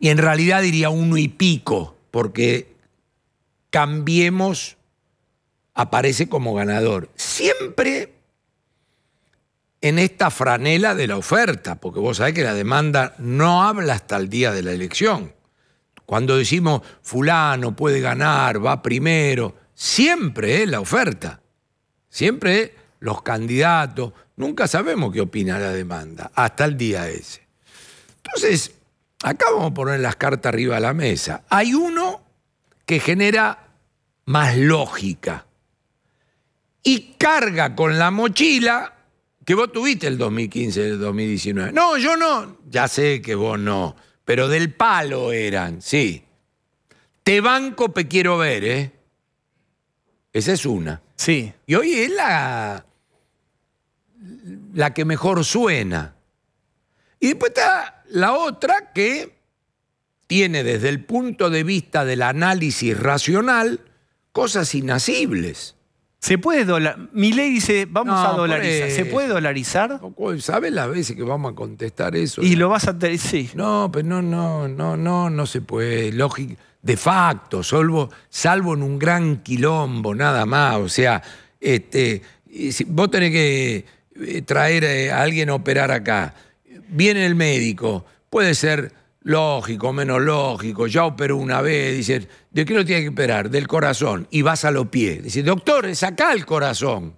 Y en realidad diría uno y pico, porque cambiemos aparece como ganador. Siempre en esta franela de la oferta, porque vos sabés que la demanda no habla hasta el día de la elección. Cuando decimos fulano puede ganar, va primero, siempre es la oferta, siempre los candidatos, nunca sabemos qué opina la demanda, hasta el día ese. Entonces, acá vamos a poner las cartas arriba de la mesa. Hay uno que genera más lógica y carga con la mochila que vos tuviste el 2015, el 2019. No, yo no. Ya sé que vos no, pero del palo eran, sí. Te banco, te quiero ver, ¿eh? Esa es una. Sí. Y hoy es la, la que mejor suena. Y después está la otra que tiene desde el punto de vista del análisis racional cosas inasibles. ¿Se puede dolarizar? Mi ley dice, vamos a dolarizar. ¿Se puede dolarizar? ¿Sabes las veces que vamos a contestar eso? Y lo vas a... Sí. No, pero no, no, no, no, no se puede. Lógico, de facto, salvo, salvo en un gran quilombo, nada más. O sea, este, vos tenés que eh, traer eh, a alguien a operar acá. Viene el médico, puede ser lógico, menos lógico, ya operó una vez, dice, ¿de qué lo tiene que operar? Del corazón. Y vas a los pies. Dice, doctor, saca el corazón.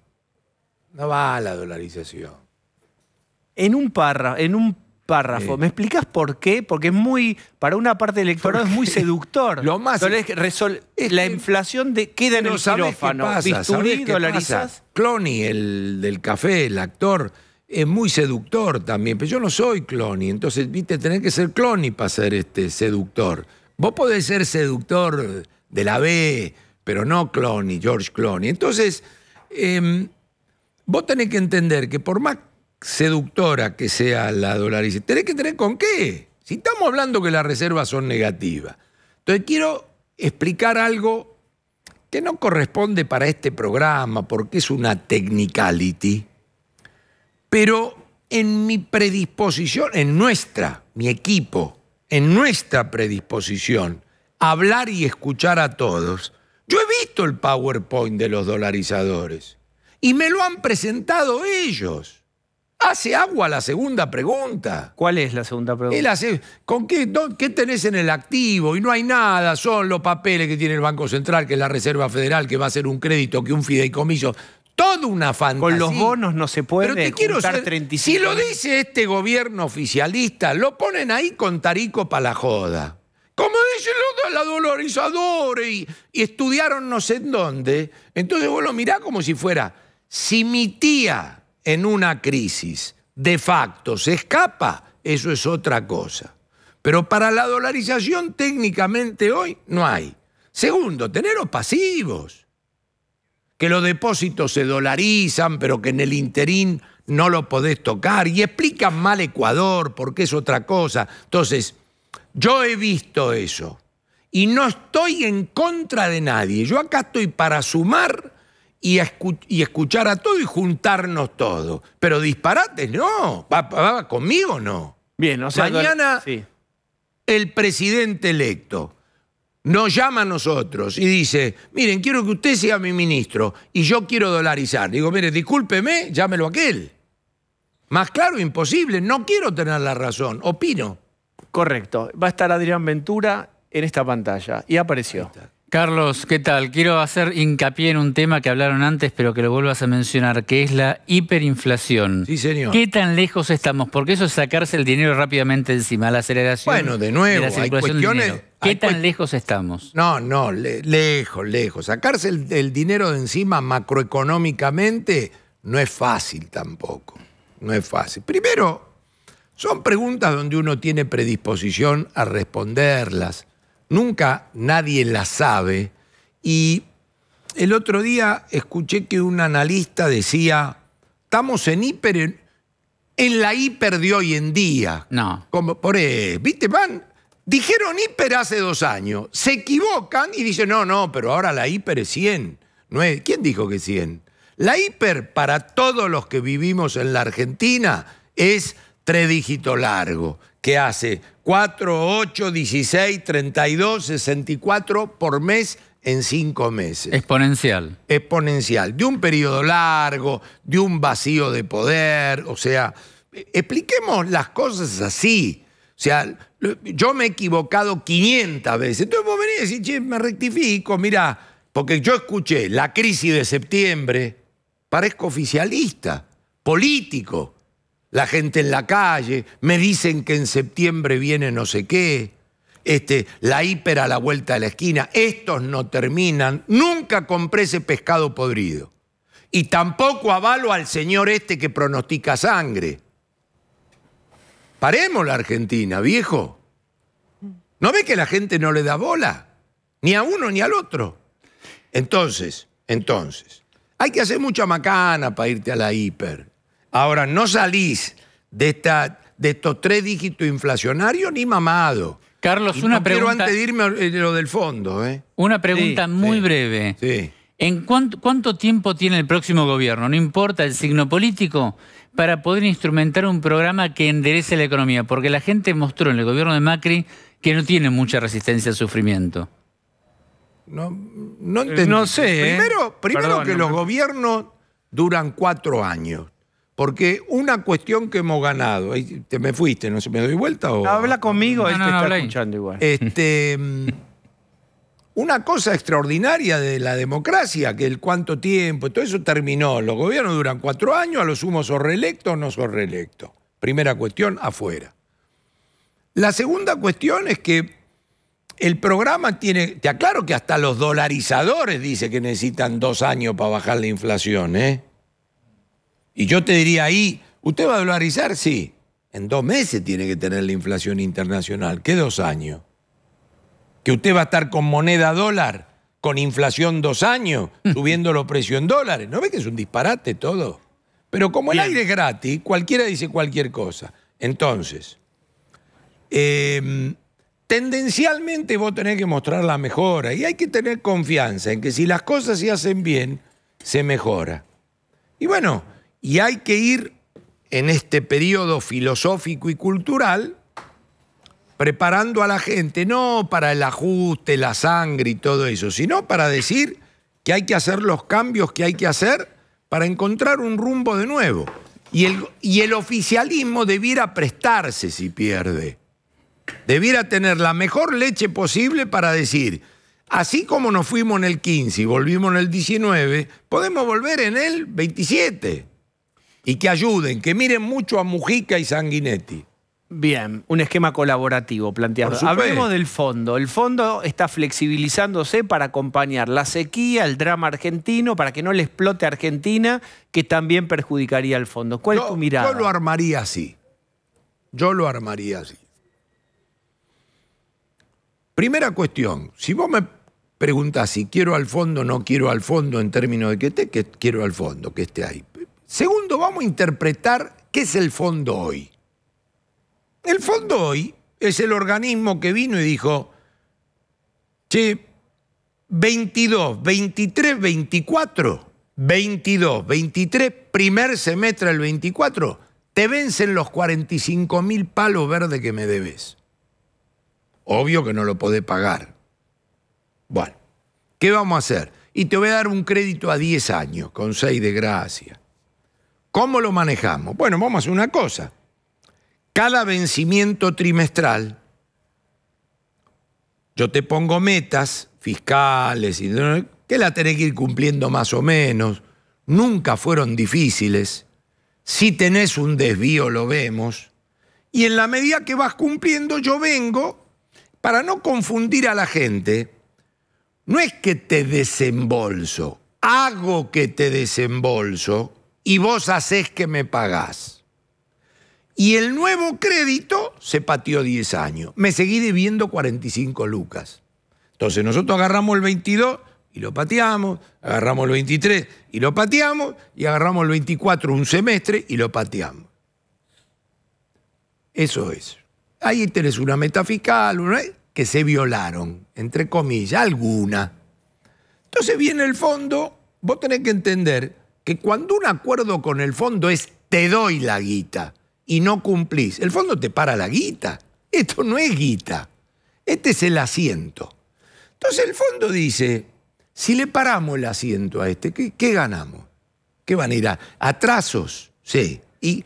No va a la dolarización. En un párrafo, en un párrafo, ¿me explicas por qué? Porque es muy, para una parte del es muy seductor. Lo más es la inflación de, queda en el Qué el del café, el actor es muy seductor también, pero yo no soy Cloney entonces, viste, tenés que ser Cloney para ser este seductor. Vos podés ser seductor de la B, pero no Cloney George Cloney Entonces, em, vos tenés que entender que por más seductora que sea la y tenés que tener con qué. Si estamos hablando que las reservas son negativas. Entonces, quiero explicar algo que no corresponde para este programa, porque es una technicality pero en mi predisposición, en nuestra, mi equipo, en nuestra predisposición, hablar y escuchar a todos, yo he visto el PowerPoint de los dolarizadores y me lo han presentado ellos. Hace agua la segunda pregunta. ¿Cuál es la segunda pregunta? Hace, ¿Con qué, qué tenés en el activo? Y no hay nada, son los papeles que tiene el Banco Central, que es la Reserva Federal, que va a ser un crédito, que un fideicomiso. Todo una fantasía. Con los bonos no se puede Pero 35 Si lo dice este gobierno oficialista, lo ponen ahí con tarico para la joda. Como dicen los la dolorizadora y, estudiaron no sé en dónde. Entonces vos lo mirás como si fuera, si mi tía en una crisis de facto se escapa, eso es otra cosa. Pero para la dolarización técnicamente hoy no hay. Segundo, teneros pasivos que los depósitos se dolarizan, pero que en el interín no lo podés tocar. Y explican mal Ecuador, porque es otra cosa. Entonces, yo he visto eso. Y no estoy en contra de nadie. Yo acá estoy para sumar y, escuchar a todo y juntarnos todos. Pero disparates, no. Va, conmigo, no. Bien, o sea, Mañana, el presidente electo nos llama a nosotros y dice, miren, quiero que usted sea mi ministro y yo quiero dolarizar. Digo, mire, discúlpeme, llámelo aquel. Más claro, imposible, no quiero tener la razón, opino. Correcto, va a estar Adrián Ventura en esta pantalla y apareció. Carlos, ¿qué tal? Quiero hacer hincapié en un tema que hablaron antes, pero que lo vuelvas a mencionar, que es la hiperinflación. Sí, señor. ¿Qué tan lejos estamos? Porque eso es sacarse el dinero rápidamente encima, la aceleración. Bueno, de nuevo, hay cuestiones ¿Qué tan lejos estamos? No, no, lejos, lejos. Sacarse el, dinero de encima macroeconómicamente no es fácil tampoco. No es fácil. Primero, son preguntas donde uno tiene predisposición a responderlas. Nunca nadie las sabe. Y el otro día escuché que un analista decía, estamos en hiper... En la hiper de hoy en día. No. Como, por, ¿Viste, van? Dijeron hiper hace dos años, se equivocan y dicen, no, no, pero ahora la hiper es 100. ¿Quién dijo que 100? La hiper para todos los que vivimos en la Argentina es tres dígitos largo, que hace 4, 8, 16, 32, 64 por mes en cinco meses. Exponencial. Exponencial. De un periodo largo, de un vacío de poder, o sea, e-, expliquemos las cosas así sea, yo me he equivocado 500 veces. Entonces vos venís y decís, che, me rectifico, mirá, porque yo escuché la crisis de septiembre, parezco oficialista, político. La gente en la calle, me dicen que en septiembre viene no sé qué. Este, la hiper a la vuelta de la esquina, estos no terminan, nunca compré ese pescado podrido. Y tampoco avalo al señor este que pronostica sangre. Paremos la Argentina, viejo. ¿No ve que la gente no le da bola? Ni a uno ni al otro. Entonces, entonces, hay que hacer mucha macana para irte a la hiper. Ahora, no salís de, esta, de estos tres dígitos inflacionarios ni mamado. Carlos, una pregunta. Quiero antes de irme eh, lo del fondo. ¿eh? Una pregunta muy breve. Sí. ¿En cuánto, cuánto tiempo tiene el próximo gobierno? No importa el signo político para poder instrumentar un programa que enderece la economía? Porque la gente mostró en el gobierno de Macri que no tiene mucha resistencia al sufrimiento. No, eh, sé. ¿eh? Primero, que los gobiernos duran cuatro años. Porque una cuestión que hemos ganado, te me fuiste, no sé, me doy vuelta o. habla conmigo, Este está escuchando igual. Este. Mm, una cosa extraordinaria de la democracia, que el cuánto tiempo, todo eso terminó. Los gobiernos duran cuatro años, a lo sumo son reelectos o no son reelectos. Primera cuestión, afuera. La segunda cuestión es que el programa tiene, te aclaro que hasta los dolarizadores dice que necesitan dos años para bajar la inflación, ¿eh? Y yo te diría ahí, ¿usted va a dolarizar? Sí. En dos meses tiene que tener la inflación internacional. ¿Qué dos años? que usted va a estar con moneda dólar, con inflación dos años, subiendo los precios en dólares. ¿No ve que es un disparate todo? Pero como el aire es gratis, cualquiera dice cualquier cosa. Entonces, em, tendencialmente vos tenés que mostrar la mejora y hay que tener confianza en que si las cosas se hacen bien, se mejora. Y bueno, y hay que ir en este periodo filosófico y cultural preparando a la gente, no para el ajuste, la sangre y todo eso, sino para decir que hay que hacer los cambios que hay que hacer para encontrar un rumbo de nuevo. Y el, y el oficialismo debiera prestarse si pierde. Debiera tener la mejor leche posible para decir, así como nos fuimos en el 15 y volvimos en el 19, podemos volver en el 27. Y que ayuden, que miren mucho a Mujica y Sanguinetti. Bien, un esquema colaborativo planteado. Hablemos del fondo. El fondo está flexibilizándose para acompañar la sequía, el drama argentino, para que no le explote a Argentina, que también perjudicaría al fondo. ¿Cuál es tu mirada? Yo lo armaría así. Yo lo armaría así. Primera cuestión, si vos me preguntás si quiero al fondo o no quiero al fondo en términos de que esté, que quiero al fondo, que esté ahí. Segundo, vamos a interpretar qué es el fondo hoy. El fondo hoy es el organismo que vino y dijo, che, 22, 23, 24, 22, 23, primer semestre del 24, te vencen los 45 mil palos verdes que me debes. Obvio que no lo podés pagar. Bueno, ¿qué vamos a hacer? Y te voy a dar un crédito a 10 años, con 6 de gracia. ¿Cómo lo manejamos? Bueno, vamos a hacer una cosa cada vencimiento trimestral, yo te pongo metas fiscales y que la tenés que ir cumpliendo más o menos. Nunca fueron difíciles. Si tenés un desvío, lo vemos. Y en la medida que vas cumpliendo, yo vengo, para no confundir a la gente, no es que te desembolso, hago que te desembolso y vos haces que me pagás. Y el nuevo crédito se pateó 10 años. Me seguí debiendo 45 lucas. Entonces nosotros agarramos el 22 y lo pateamos, agarramos el 23 y lo pateamos, y agarramos el 24 un semestre y lo pateamos. Eso es. Ahí tenés una meta fiscal eh, que se violaron, entre comillas, alguna. Entonces viene el fondo, vos tenés que entender que cuando un acuerdo con el fondo es te doy la guita, y no cumplís, el fondo te para la guita. Esto no es guita. Este es el asiento. Entonces el fondo dice, si le paramos el asiento a este, ¿qué, ganamos? ¿Qué van a ir a atrasos? Sí. Y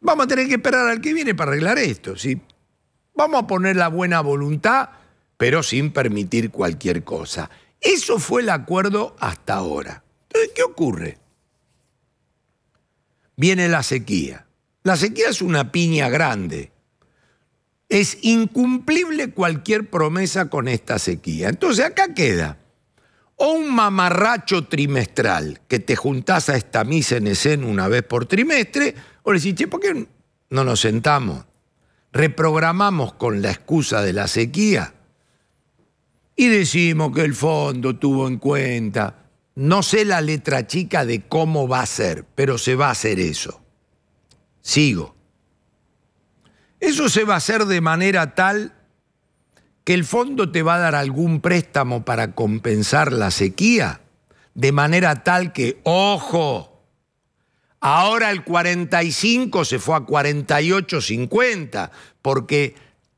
vamos a tener que esperar al que viene para arreglar esto. ¿sí? Vamos a poner la buena voluntad, pero sin permitir cualquier cosa. Eso fue el acuerdo hasta ahora. Entonces, ¿qué ocurre? Viene la sequía. La sequía es una piña grande. Es incumplible cualquier promesa con esta sequía. Entonces acá queda o un mamarracho trimestral que te juntás a esta misa en escena una vez por trimestre, o le decís, che, ¿por qué no nos sentamos? Reprogramamos con la excusa de la sequía y decimos que el fondo tuvo en cuenta. No sé la letra chica de cómo va a ser, pero se va a hacer eso sigo. Eso se va a hacer de manera tal que el fondo te va a dar algún préstamo para compensar la sequía, de manera tal que, ojo, ahora el 45 se fue a 48,50, porque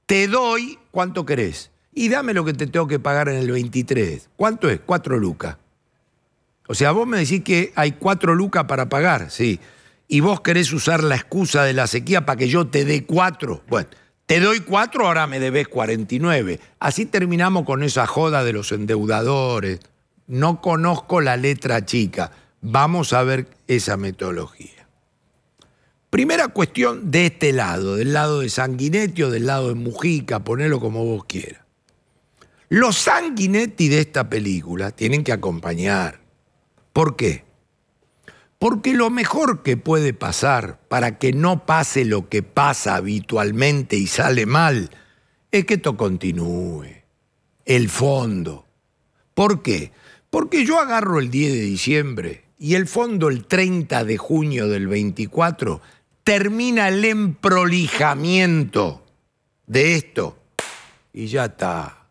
te doy cuánto querés y dame lo que te tengo que pagar en el 23. ¿Cuánto es? Cuatro lucas. O sea, vos me decís que hay cuatro lucas para pagar, sí y vos querés usar la excusa de la sequía para que yo te dé cuatro. Bueno, te doy cuatro, ahora me debes 49. Así terminamos con esa joda de los endeudadores. No conozco la letra chica. Vamos a ver esa metodología. Primera cuestión de este lado, del lado de Sanguinetti o del lado de Mujica, ponelo como vos quieras. Los Sanguinetti de esta película tienen que acompañar. ¿Por qué? Porque lo mejor que puede pasar para que no pase lo que pasa habitualmente y sale mal, es que esto continúe. El fondo. ¿Por qué? Porque yo agarro el 10 de diciembre y el fondo el 30 de junio del 24 termina el emprolijamiento de esto y ya está.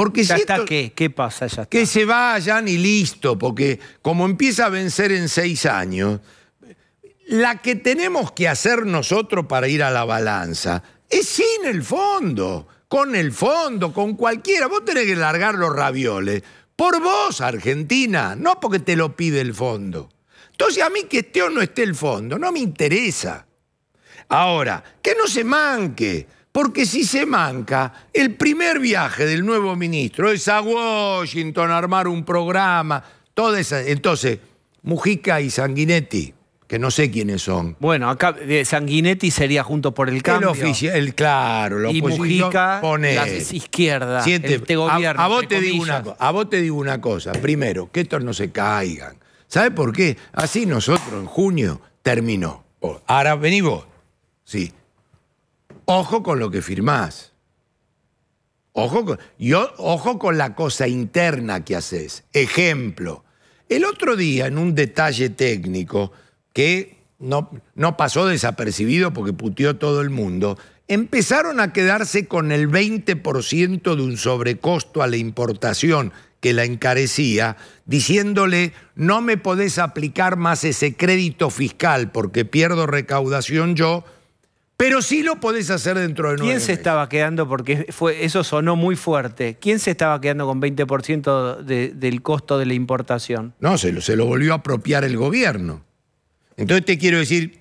Porque ya está, ¿qué? ¿Qué pasa? Ya Que se vayan y listo, porque como empieza a vencer en seis años, la que tenemos que hacer nosotros para ir a la balanza es sin el fondo, con el fondo, con cualquiera. Vos tenés que largar los ravioles por vos, Argentina, no porque te lo pide el fondo. Entonces a mí que esté o no esté el fondo, no me interesa. Ahora, que no se manque. Porque si se manca, el primer viaje del nuevo ministro es a Washington, armar un programa, todo esa, Entonces, Mujica y Sanguinetti, que no sé quiénes son. Bueno, acá eh, Sanguinetti sería junto por el cambio. El claro, lo y Mujica, la izquierda, este gobierno. A, vos te digo una, a vos digo una cosa. Primero, que estos no se caigan. ¿Sabe por qué? Así nosotros en junio terminó. Ahora vení vos. Sí. Ojo con lo que firmás. Ojo con, ojo con la cosa interna que haces. Ejemplo, el otro día en un detalle técnico que no, no pasó desapercibido porque puteó todo el mundo, empezaron a quedarse con el 20% de un sobrecosto a la importación que la encarecía, diciéndole, no me podés aplicar más ese crédito fiscal porque pierdo recaudación yo, pero sí lo podés hacer dentro de nueve ¿Quién se estaba quedando? Porque fue, eso sonó muy fuerte. ¿Quién se estaba quedando con 20% del costo de la importación? No, se lo, se lo volvió a apropiar el gobierno. Entonces te quiero decir,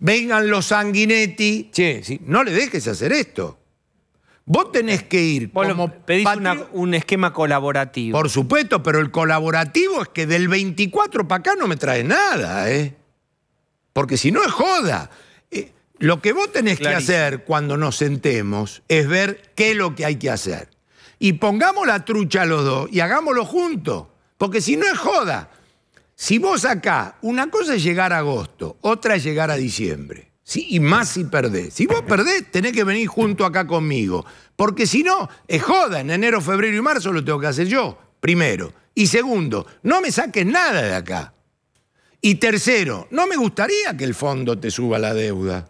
vengan los sanguinetti. sí. no le dejes hacer esto. Vos tenés que ir pedís un esquema colaborativo. Por supuesto, pero el colaborativo es que del 24 para acá no me trae nada, ¿eh? Porque si no es joda. Lo que vos tenés que hacer cuando nos sentemos es ver qué es lo que hay que hacer. Y pongamos la trucha a los dos y hagámoslo juntos. Porque si no es joda. Si vos acá, una cosa es llegar a agosto, otra es llegar a diciembre. ¿sí? Y más si perdés. Si vos perdés, tenés que venir junto acá conmigo. Porque si no, es joda. En enero, febrero y marzo lo tengo que hacer yo, primero. Y segundo, no me saques nada de acá. Y tercero, no me gustaría que el fondo te suba la deuda.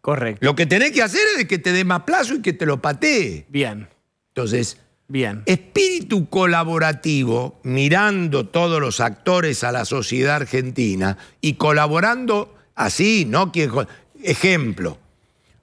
Correcto. Lo que tenés que hacer es que te dé más plazo y que te lo patee. Bien. Entonces, Bien. espíritu colaborativo, mirando todos los actores a la sociedad argentina y colaborando así, ¿no? Ejemplo,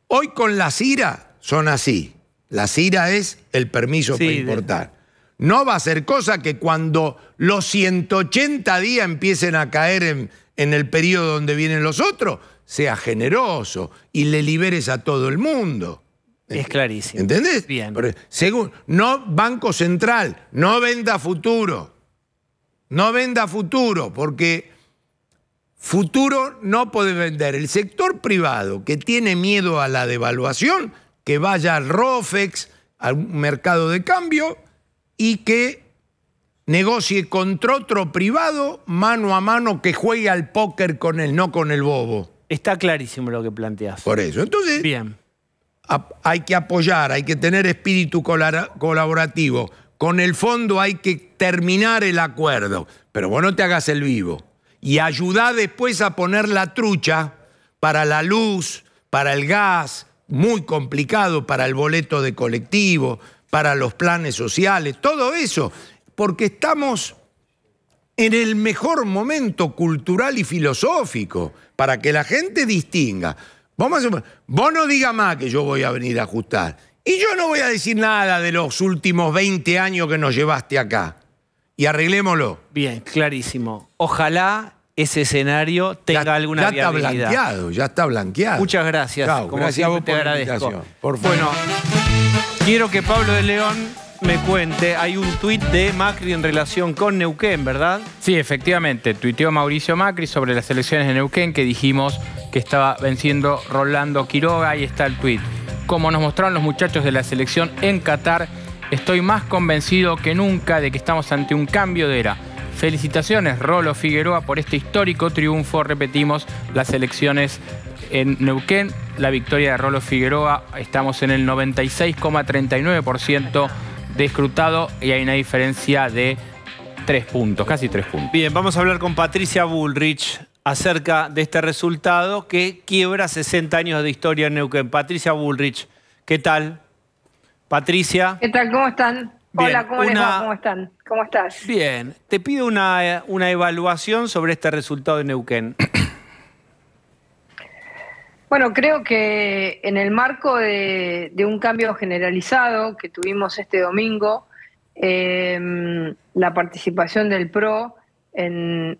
hoy con la CIRA son así. La CIRA es el permiso para importar. No va a ser cosa que cuando los 180 días empiecen a caer en, en el periodo donde vienen los otros, sea generoso y le liberes a todo el mundo. Es clarísimo. ¿Entendés? Bien. E, según, no Banco Central, no venda futuro. No venda futuro, porque futuro no puede vender. El sector privado que tiene miedo a la devaluación, que vaya al ROFEX, al mercado de cambio, y que negocie contra otro privado mano a mano que juegue al póker con él, no con el bobo. Está clarísimo lo que planteas. Por eso. Entonces, Bien. hay que apoyar, hay que tener espíritu colaborativo. Con el fondo hay que terminar el acuerdo, pero vos no te hagas el vivo. Y ayuda después a poner la trucha para la luz, para el gas, muy complicado, para el boleto de colectivo, para los planes sociales, todo eso, porque estamos en el mejor momento cultural y filosófico para que la gente distinga. Vamos vos no digas más que yo voy a venir a ajustar. Y yo no voy a decir nada de los últimos 20 años que nos llevaste acá. Y arreglémoslo. Bien, clarísimo. Ojalá ese escenario tenga alguna ya viabilidad. Ya está blanqueado, ya está blanqueado. Muchas gracias. gracias te agradezco. Por Bueno, quiero que Pablo de León me cuente, hay un tuit de Macri en relación con Neuquén, ¿verdad? Sí, efectivamente, tuiteó Mauricio Macri sobre las elecciones de Neuquén que dijimos que estaba venciendo Rolando Quiroga, ahí está el tuit. Como nos mostraron los muchachos de la selección en Qatar, estoy más convencido que nunca de que estamos ante un cambio de era. Felicitaciones, Rolo Figueroa, por este histórico triunfo. Repetimos las elecciones en Neuquén. La victoria de Rolo Figueroa, estamos en el 96,39% descrutado y hay una diferencia de tres puntos, casi tres puntos. Bien, vamos a hablar con Patricia Bullrich acerca de este resultado que quiebra 60 años de historia en Neuquén. Patricia Bullrich, ¿qué tal? Patricia. ¿Qué tal? ¿Cómo están? Hola, ¿cómo ¿Cómo están? ¿Cómo estás? Bien, te pido una, eh, una evaluación sobre este resultado de Neuquén. Bueno, creo que en el marco de, un cambio generalizado que tuvimos este domingo, em, la participación del PRO en,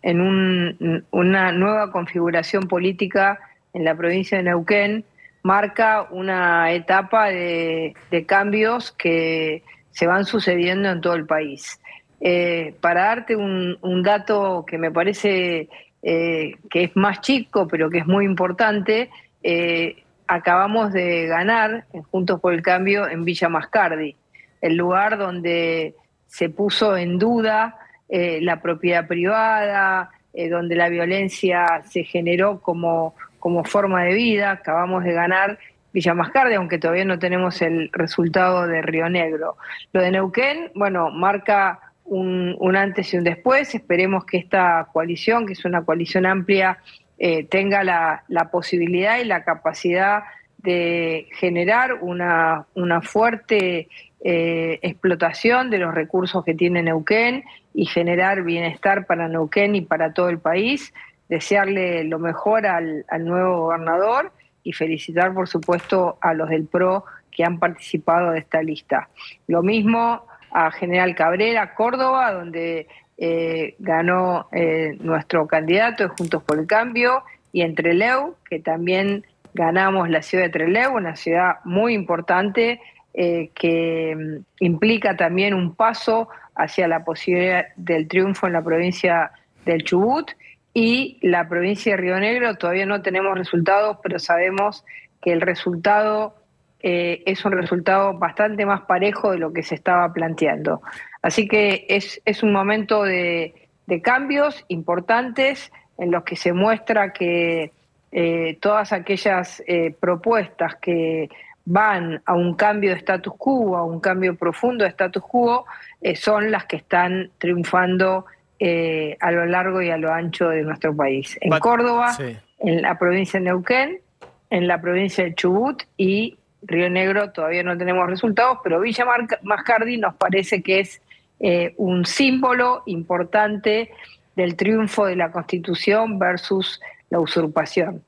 una nueva configuración política en la provincia de Neuquén marca una etapa de, cambios que se van sucediendo en todo el país. Eh, para darte un, dato que me parece eh, que es más chico, pero que es muy importante, eh, acabamos de ganar Juntos por el Cambio en Villa Mascardi, el lugar donde se puso en duda eh, la propiedad privada, eh, donde la violencia se generó como, como forma de vida. Acabamos de ganar Villa Mascardi, aunque todavía no tenemos el resultado de Río Negro. Lo de Neuquén, bueno, marca un antes y un después. Esperemos que esta coalición, que es una coalición amplia, eh, tenga la, posibilidad y la capacidad de generar una, fuerte eh, explotación de los recursos que tiene Neuquén y generar bienestar para Neuquén y para todo el país. Desearle lo mejor al, al nuevo gobernador y felicitar, por supuesto, a los del PRO que han participado de esta lista. Lo mismo a General Cabrera, Córdoba, donde eh, ganó eh, nuestro candidato de Juntos por el Cambio y en Trelew, que también ganamos la ciudad de Trelew, una ciudad muy importante eh, que mm, implica también un paso hacia la posibilidad del triunfo en la provincia del Chubut y la provincia de Río Negro todavía no tenemos resultados, pero sabemos que el resultado es un resultado bastante más parejo de lo que se estaba planteando. Así que es, un momento de, cambios importantes en los que se muestra que eh, todas aquellas eh, propuestas que van a un cambio de status quo, a un cambio profundo de status quo, eh, son las que están triunfando a lo largo y a lo ancho de nuestro país. En Córdoba, en la provincia de Neuquén, en la provincia de Chubut y Río Negro todavía no tenemos resultados, pero Villa Mascardi nos parece que es eh, un símbolo importante del triunfo de la Constitución versus la usurpación.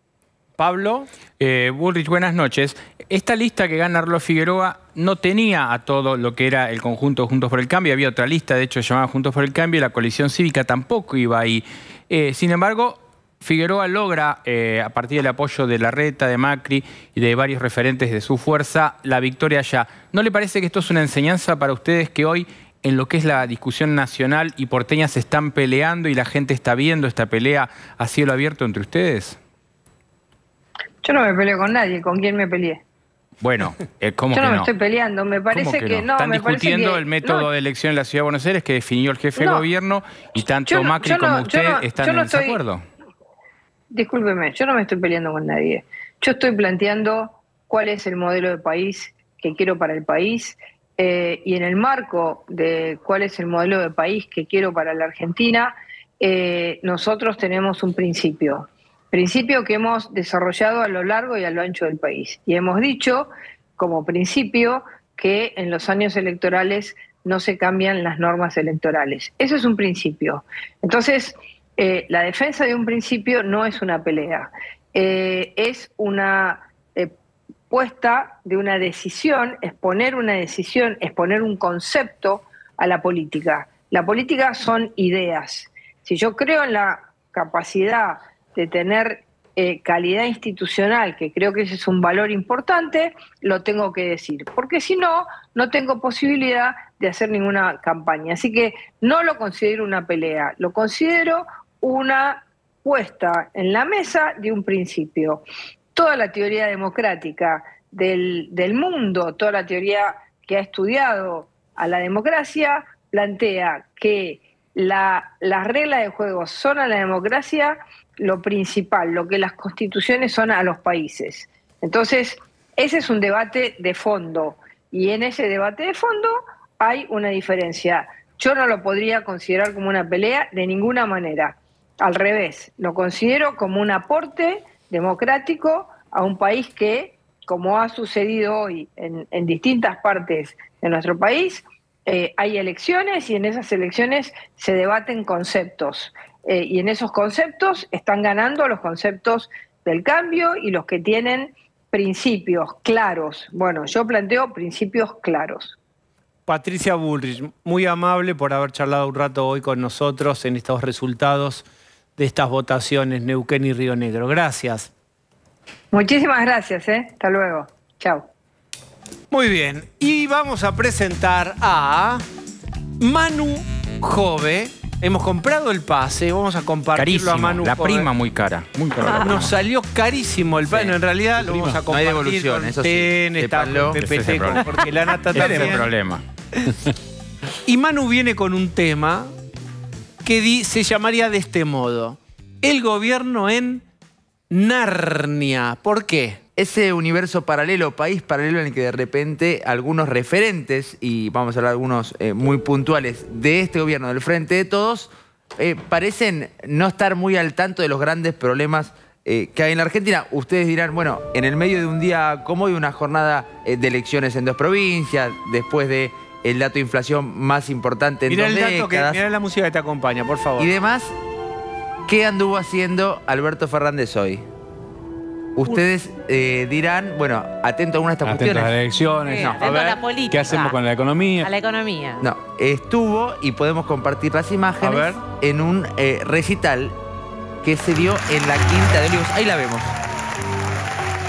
Pablo. Eh, Bullrich, buenas noches. Esta lista que gana Arlo Figueroa no tenía a todo lo que era el conjunto Juntos por el Cambio. Había otra lista, de hecho, llamada Juntos por el Cambio, y la coalición cívica tampoco iba ahí. Eh, sin embargo, Figueroa logra, eh, a partir del apoyo de Larreta, de Macri y de varios referentes de su fuerza, la victoria allá. ¿No le parece que esto es una enseñanza para ustedes que hoy en lo que es la discusión nacional y porteña se están peleando y la gente está viendo esta pelea a cielo abierto entre ustedes? Yo no me peleo con nadie, ¿con quién me peleé? Bueno, eh, ¿cómo Yo no me estoy peleando, me parece que, no. Están discutiendo el método de elección en la Ciudad de Buenos Aires que definió el jefe de gobierno y tanto Macri como usted están en estoy... desacuerdo. Discúlpeme, yo no me estoy peleando con nadie. Yo estoy planteando cuál es el modelo de país que quiero para el país eh, y en el marco de cuál es el modelo de país que quiero para la Argentina, eh, nosotros tenemos un principio, principio que hemos desarrollado a lo largo y a lo ancho del país. Y hemos dicho, como principio, que en los años electorales no se cambian las normas electorales. ese es un principio. Entonces, eh, la defensa de un principio no es una pelea, es una puesta de una decisión, exponer una decisión, exponer un concepto a la política. La política son ideas. Si yo creo en la capacidad de tener eh, calidad institucional, que creo que ese es un valor importante, lo tengo que decir, porque si no, no tengo posibilidad de hacer ninguna campaña. Así que no lo considero una pelea, lo considero una puesta en la mesa de un principio toda la teoría democrática del, mundo, toda la teoría que ha estudiado a la democracia, plantea que las reglas de juego son a la democracia lo principal, lo que las constituciones son a los países. Entonces, ese es un debate de fondo y en ese debate de fondo hay una diferencia. Yo no lo podría considerar como una pelea de ninguna manera. Al revés, lo considero como un aporte democrático a un país que, como ha sucedido hoy en, distintas partes de nuestro país, eh, hay elecciones y en esas elecciones se debaten conceptos. Eh, y en esos conceptos están ganando los conceptos del cambio y los que tienen principios claros. Bueno, yo planteo principios claros. Patricia Bullrich, muy amable por haber charlado un rato hoy con nosotros en estos resultados de estas votaciones Neuquén y Río Negro. Gracias. Muchísimas gracias, ¿eh? hasta luego. Chao. Muy bien, y vamos a presentar a Manu Jove. Hemos comprado el pase, vamos a compartirlo a Manu. La prima muy cara, ah, Nos salió carísimo el pase, en realidad lo vamos a compartir. hay devolución, PPT, porque la nata problema. Y Manu viene con un tema que se llamaría de este modo. El gobierno en Narnia. ¿Por qué? Ese universo paralelo, país paralelo en el que de repente algunos referentes, y vamos a hablar de algunos eh, muy puntuales, de este gobierno, del Frente de Todos, eh, parecen no estar muy al tanto de los grandes problemas eh, que hay en la Argentina. Ustedes dirán, bueno, en el medio de un día como hoy, una jornada de elecciones en dos provincias, después de el dato de inflación más importante en el dato Que, la música que te acompaña, por favor. Y demás, ¿qué anduvo haciendo Alberto Fernández hoy? Ustedes eh, dirán, bueno, atento a una de estas cuestiones. a elecciones. a la política. ¿Qué hacemos con la economía? A la economía. No, estuvo, y podemos compartir las imágenes, en un eh, recital que se dio en la Quinta de Olivos. Ahí la vemos.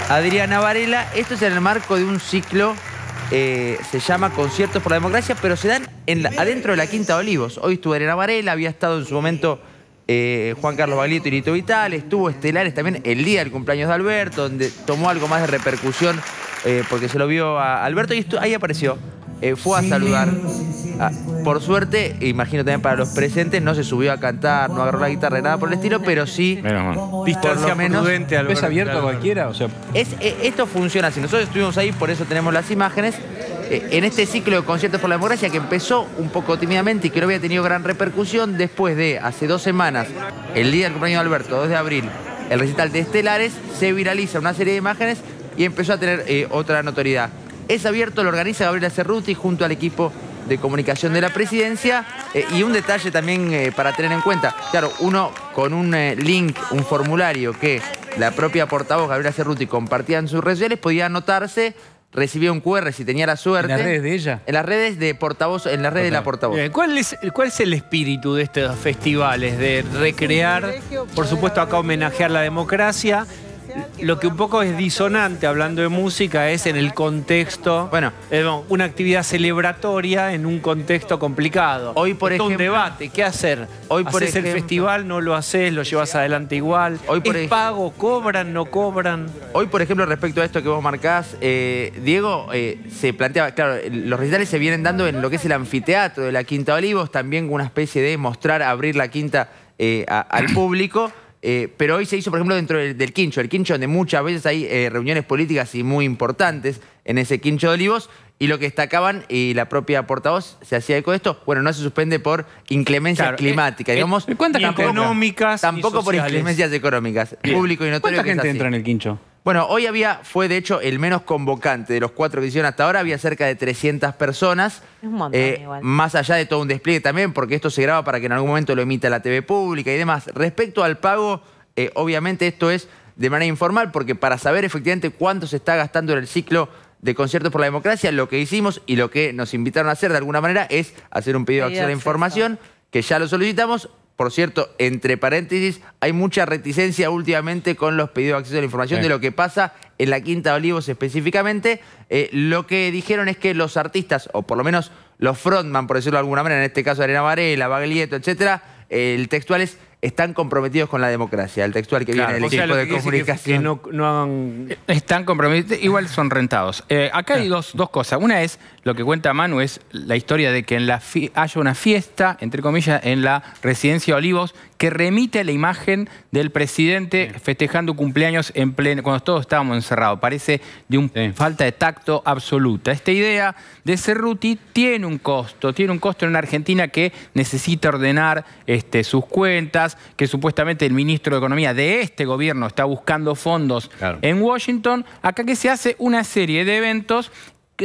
Adriana Varela, esto es en el marco de un ciclo eh, se llama Conciertos por la Democracia, pero se dan en adentro de la Quinta de Olivos. Hoy estuvo Elena Varela, había estado en su momento eh, Juan Carlos Baglietto y Lito Vital, estuvo Estelares también el día del cumpleaños de Alberto, donde tomó algo más de repercusión eh, porque se lo vio a Alberto y ahí apareció eh, fue a saludar. Ah, por suerte, imagino también para los presentes, no se subió a cantar, no agarró la guitarra, ni nada por el estilo, pero sí. Distancia prudente Es abierto a cualquiera, o sea. Eh, esto funciona así. Nosotros estuvimos ahí, por eso tenemos las imágenes. Eh, en este ciclo de conciertos por la democracia que empezó un poco tímidamente y que no había tenido gran repercusión después de hace dos semanas, el día del cumpleaños Alberto, 2 de abril, el recital de Estelares, se viraliza una serie de imágenes y empezó a tener otra notoriedad es abierto, lo organiza Gabriela Cerruti junto al equipo de comunicación de la presidencia. Eh, y un detalle también eh, para tener en cuenta, claro, uno con un eh, link, un formulario que la propia portavoz Gabriela Cerruti compartía en sus redes sociales, podía anotarse, recibía un QR si tenía la suerte. ¿En las redes de ella? En las redes de portavoz, en las redes de la portavoz. ¿Cuál es, ¿Cuál es el espíritu de estos festivales? De recrear, por supuesto acá homenajear la democracia, lo que un poco es disonante hablando de música es en el contexto, bueno, una actividad celebratoria en un contexto complicado. Hoy por es ejemplo, un debate, ¿qué hacer? Hoy por ejemplo, el festival, no lo haces, lo llevas adelante igual? Hoy por ¿Es pago, cobran, no cobran? Hoy por ejemplo, respecto a esto que vos marcás, eh, Diego, eh, se planteaba, claro, los recitales se vienen dando en lo que es el anfiteatro de la Quinta Olivos, también una especie de mostrar, abrir la Quinta eh, al público. Eh, pero hoy se hizo, por ejemplo, dentro del, quincho, el quincho donde muchas veces hay eh, reuniones políticas y muy importantes en ese quincho de olivos, y lo que destacaban, y la propia portavoz se hacía eco de esto, bueno, no se suspende por inclemencias eh, climática climáticas, digamos. tampoco, económicas Tampoco por inclemencias económicas, público y notorio. ¿Cuánta gente entra en el quincho? Bueno, hoy había, fue de hecho el menos convocante de los cuatro que hicieron hasta ahora, había cerca de 300 personas. Eh, más allá de todo un despliegue también, porque esto se graba para que en algún momento lo emita la TV pública y demás. Respecto al pago, eh, obviamente esto es de manera informal, porque para saber efectivamente cuánto se está gastando en el ciclo de Conciertos por la Democracia, lo que hicimos y lo que nos invitaron a hacer de alguna manera es hacer un pedido de acceso a la información, que ya lo solicitamos, por cierto, entre paréntesis, hay mucha reticencia últimamente con los pedidos de acceso a la información de lo que pasa en la Quinta de Olivos específicamente. Eh, lo que dijeron es que los artistas, o por lo menos los frontman, por decirlo de alguna manera, en este caso Arena Varela, Baglietto, etcétera, el textual es están comprometidos con la democracia, el textual que viene del equipo de comunicación. no, no Están comprometidos, igual son rentados. Eh, acá hay dos, dos cosas. Una es lo que cuenta Manu es la historia de que en la haya una fiesta, entre comillas, en la residencia de Olivos que remite la imagen del presidente festejando cumpleaños en pleno, cuando todos estábamos encerrados. Parece de una falta de tacto absoluta. Esta idea de Cerruti tiene un costo, tiene un costo en una Argentina que necesita ordenar este, sus cuentas, que supuestamente el ministro de Economía de este gobierno está buscando fondos en Washington. Acá que se hace una serie de eventos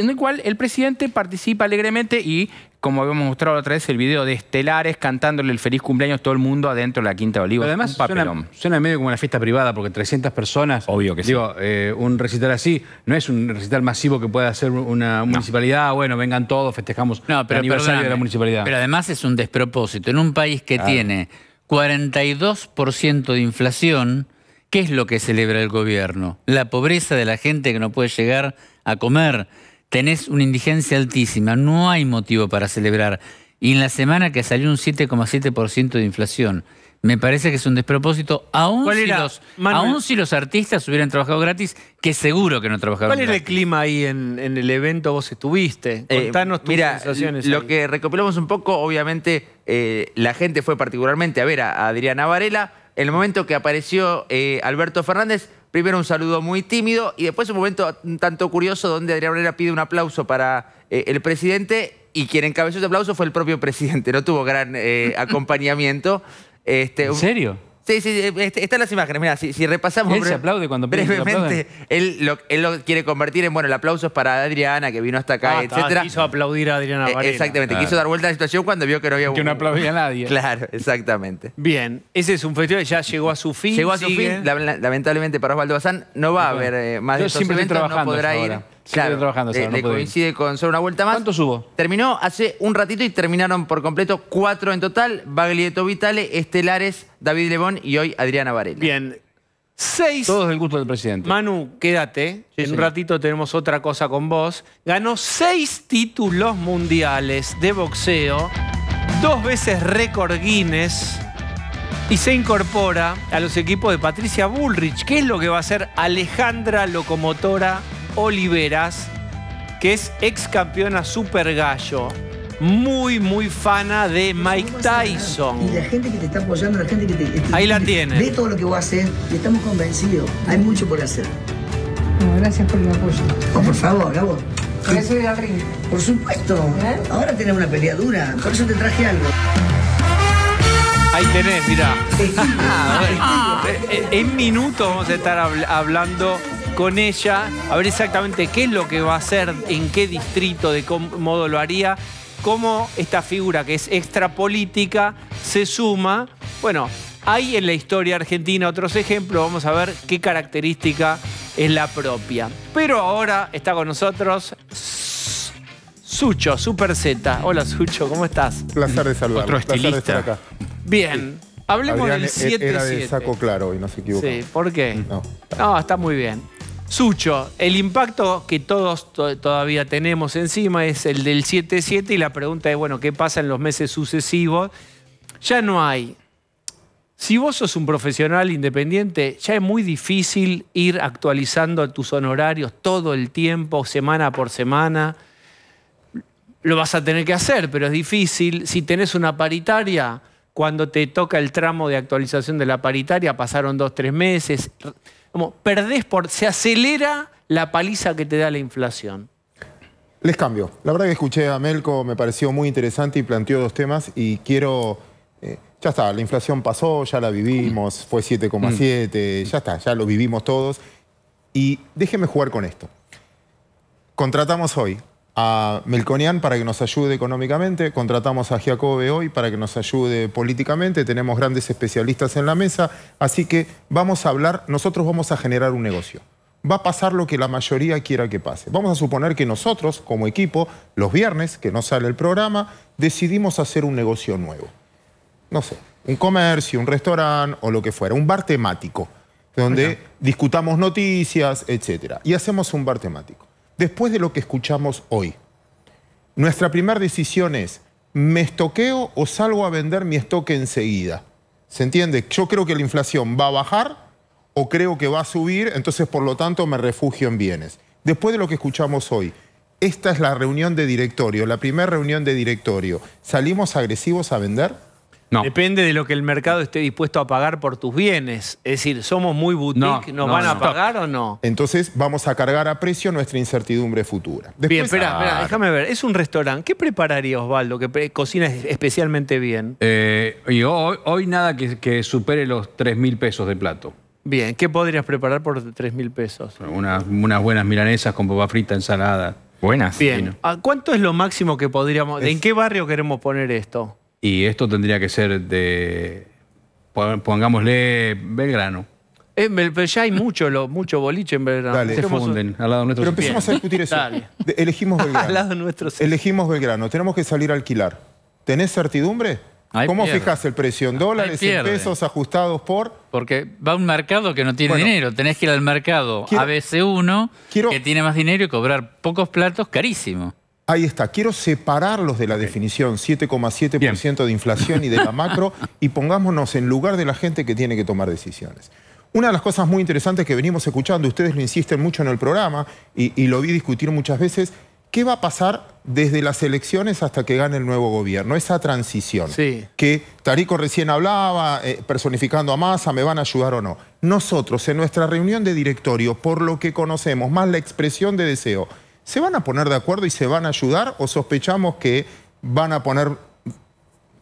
en el cual el presidente participa alegremente y, como habíamos mostrado otra vez, el video de Estelares cantándole el feliz cumpleaños a todo el mundo adentro de la Quinta de Olivos. además, Suena, en medio como una fiesta privada, porque 300 personas. Obvio que sí. Digo, eh, un recital así no es un recital masivo que pueda hacer una municipalidad. Ah, bueno, vengan todos, festejamos pero, el aniversario de la municipalidad. Pero además es un despropósito. En un país que tiene 42% de inflación. ¿Qué es lo que celebra el gobierno? La pobreza de la gente que no puede llegar a comer tenés una indigencia altísima, no hay motivo para celebrar. Y en la semana que salió un 7,7% de inflación. Me parece que es un despropósito, aún si, los, artistas hubieran trabajado gratis, que seguro que no trabajaron ¿Cuál gratis. ¿Cuál era el clima ahí en, el evento vos estuviste? Eh, Contanos tus tus mira, Lo que recopilamos un poco, obviamente, eh, la gente fue particularmente a ver a, Adriana Varela. el momento que apareció eh, Alberto Fernández, primero un saludo muy tímido y después un momento un tanto curioso donde Adrián Brera pide un aplauso para eh, el presidente y quien encabezó ese aplauso fue el propio presidente, no tuvo gran eh, acompañamiento. Este, ¿En serio? Sí, sí, eh, este, están las imágenes. Mira, si, repasamos él se aplaude cuando brevemente, él lo, él lo, quiere convertir en, bueno, el aplauso es para Adriana, que vino hasta acá, ah, Quiso aplaudir a Adriana eh, Varela. Exactamente, quiso dar vuelta a la situación cuando vio que no había... Que no aplaudía a nadie. Claro, exactamente. Bien, ese es un festival que ya llegó a su fin. Llegó a su fin, lamentablemente para Osvaldo Bazán no va a haber eh, más de estos eventos, no podrá ir claro, trabajando, le, coincide con hacer una vuelta más. ¿Cuánto subo? Terminó hace un ratito y terminaron por completo cuatro en total. Baglietto Vitale, Estelares, David Lebón y hoy Adriana Varela. Bien. Seis. Todos del gusto del presidente. Manu, quédate. en un ratito tenemos otra cosa con vos. Ganó seis títulos mundiales de boxeo, dos veces récord Guinness y se incorpora a los equipos de Patricia Bullrich. ¿Qué es lo que va a hacer Alejandra Locomotora Oliveras, que es ex campeona super gallo, muy, muy fana de Mike Tyson. Y la gente que te está apoyando, la gente que te... Ahí la tiene. Ve todo lo que a hacer y estamos convencidos. Hay mucho por hacer. gracias por el apoyo. Oh, por favor, Gabo. Por Por supuesto. ¿Eh? Ahora tenemos una pelea dura. Por eso te traje algo. Ahí tenés, mirá. Eh, eh, en, minutos vamos a estar hablando con ella, a ver exactamente qué es lo que va a hacer, en qué distrito, de qué modo lo haría, cómo esta figura que es extrapolítica se suma. Bueno, hay en la historia argentina otros ejemplos, vamos a ver qué característica es la propia. Pero ahora está con nosotros Sucho, Super Z. Hola Sucho, ¿cómo estás? Placer de saludar. Otro estilista. Bien. Hablemos del 7-7. E- era de saco claro y no se equivocó. Sí, ¿por qué? No, no está muy bien. Sucho, el impacto que todos todavía tenemos encima es el del 7-7 y la pregunta es, bueno, ¿qué pasa en los meses sucesivos? Ya no hay. Si vos sos un profesional independiente, ya es muy difícil ir actualizando tus honorarios todo el tiempo, semana por semana. Lo vas a tener que hacer, pero es difícil. Si tenés una paritaria, cuando te toca el tramo de actualización de la paritaria, pasaron dos, tres meses como perdés por, se acelera la paliza que te da la inflación. Les cambio. La verdad que escuché a Melco, me pareció muy interesante y planteó dos temas y quiero... Eh, ya está, la inflación pasó, ya la vivimos, fue 7,7, mm. ya está, ya lo vivimos todos. Y déjeme jugar con esto. Contratamos hoy a Melconian para que nos ayude económicamente, contratamos a Giacobbe hoy para que nos ayude políticamente, tenemos grandes especialistas en la mesa, así que vamos a hablar, nosotros vamos a generar un negocio. Va a pasar lo que la mayoría quiera que pase. Vamos a suponer que nosotros, como equipo, los viernes, que no sale el programa, decidimos hacer un negocio nuevo. No sé, un comercio, un restaurante o lo que fuera, un bar temático, donde discutamos noticias, etc. Y hacemos un bar temático después de lo que escuchamos hoy. Nuestra primera decisión es, ¿me estoqueo o salgo a vender mi estoque enseguida? ¿Se entiende? Yo creo que la inflación va a bajar o creo que va a subir, entonces por lo tanto me refugio en bienes. Después de lo que escuchamos hoy, esta es la reunión de directorio, la primera reunión de directorio. ¿Salimos agresivos a vender? Depende de lo que el mercado esté dispuesto a pagar por tus bienes. Es decir, somos muy boutique, ¿nos van a pagar o no? Entonces vamos a cargar a precio nuestra incertidumbre futura. bien, espera, déjame ver. Es un restaurante. ¿Qué prepararía Osvaldo que cocina especialmente bien? Eh, y hoy, nada que, supere los 3 mil pesos de plato. Bien, ¿qué podrías preparar por 3 mil pesos? unas buenas milanesas con papa frita, ensalada. Buenas. Bien. Ah, ¿Cuánto es lo máximo que podríamos...? ¿En qué barrio queremos poner esto? Y esto tendría que ser de, pongámosle, Belgrano. ya hay mucho, lo, mucho boliche en Belgrano. Dale. Se funden al lado nuestro. Pero empezamos a discutir eso. Elegimos Belgrano. al lado nuestro. Elegimos Belgrano. Tenemos que salir a alquilar. ¿Tenés certidumbre? ¿Cómo fijás fijas el precio? ¿En dólares, en pesos, ajustados por...? Porque va un mercado que no tiene dinero. Tenés que ir al mercado ABC1, que tiene más dinero y cobrar pocos platos carísimos. Ahí está. Quiero separarlos de la definición 7,7% de inflación y de la macro y pongámonos en lugar de la gente que tiene que tomar decisiones. Una de las cosas muy interesantes que venimos escuchando, ustedes lo insisten mucho en el programa y, lo vi discutir muchas veces, ¿qué va a pasar desde las elecciones hasta que gane el nuevo gobierno? Esa transición que Tarico recién hablaba, eh, personificando a Massa, ¿me van a ayudar o no? Nosotros, en nuestra reunión de directorio, por lo que conocemos, más la expresión de deseo, ¿se van a poner de acuerdo y se van a ayudar o sospechamos que van a poner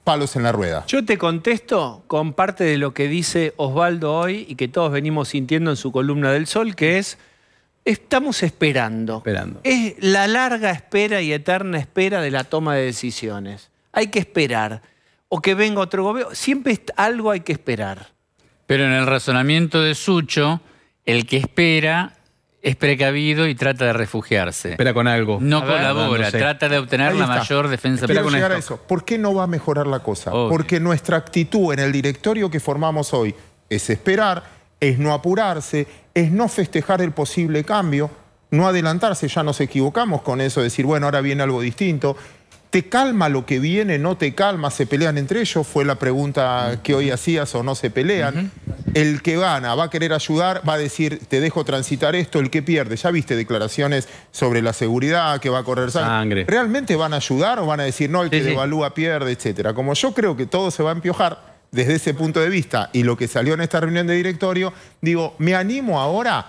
palos en la rueda? Yo te contesto con parte de lo que dice Osvaldo hoy y que todos venimos sintiendo en su columna del Sol, que es... Estamos esperando. esperando. Es la larga espera y eterna espera de la toma de decisiones. Hay que esperar. O que venga otro gobierno. Siempre algo hay que esperar. Pero en el razonamiento de Sucho, el que espera es precavido y trata de refugiarse. Espera con algo. No colabora, trata de obtener la mayor defensa Espera llegar a eso. ¿Por qué no va a mejorar la cosa? Porque nuestra actitud en el directorio que formamos hoy es esperar, es no apurarse, es no festejar el posible cambio, no adelantarse, ya nos equivocamos con eso, decir, bueno, ahora viene algo distinto, ¿Te calma lo que viene? ¿No te calma? ¿Se pelean entre ellos? Fue la pregunta que hoy hacías o no se pelean. El que gana va a querer ayudar, va a decir, te dejo transitar esto, el que pierde. Ya viste declaraciones sobre la seguridad, que va a correr sangre. ¿Realmente van a ayudar o van a decir, no, el que devalúa pierde, etcétera? Como yo creo que todo se va a empiojar desde ese punto de vista y lo que salió en esta reunión de directorio, digo, me animo ahora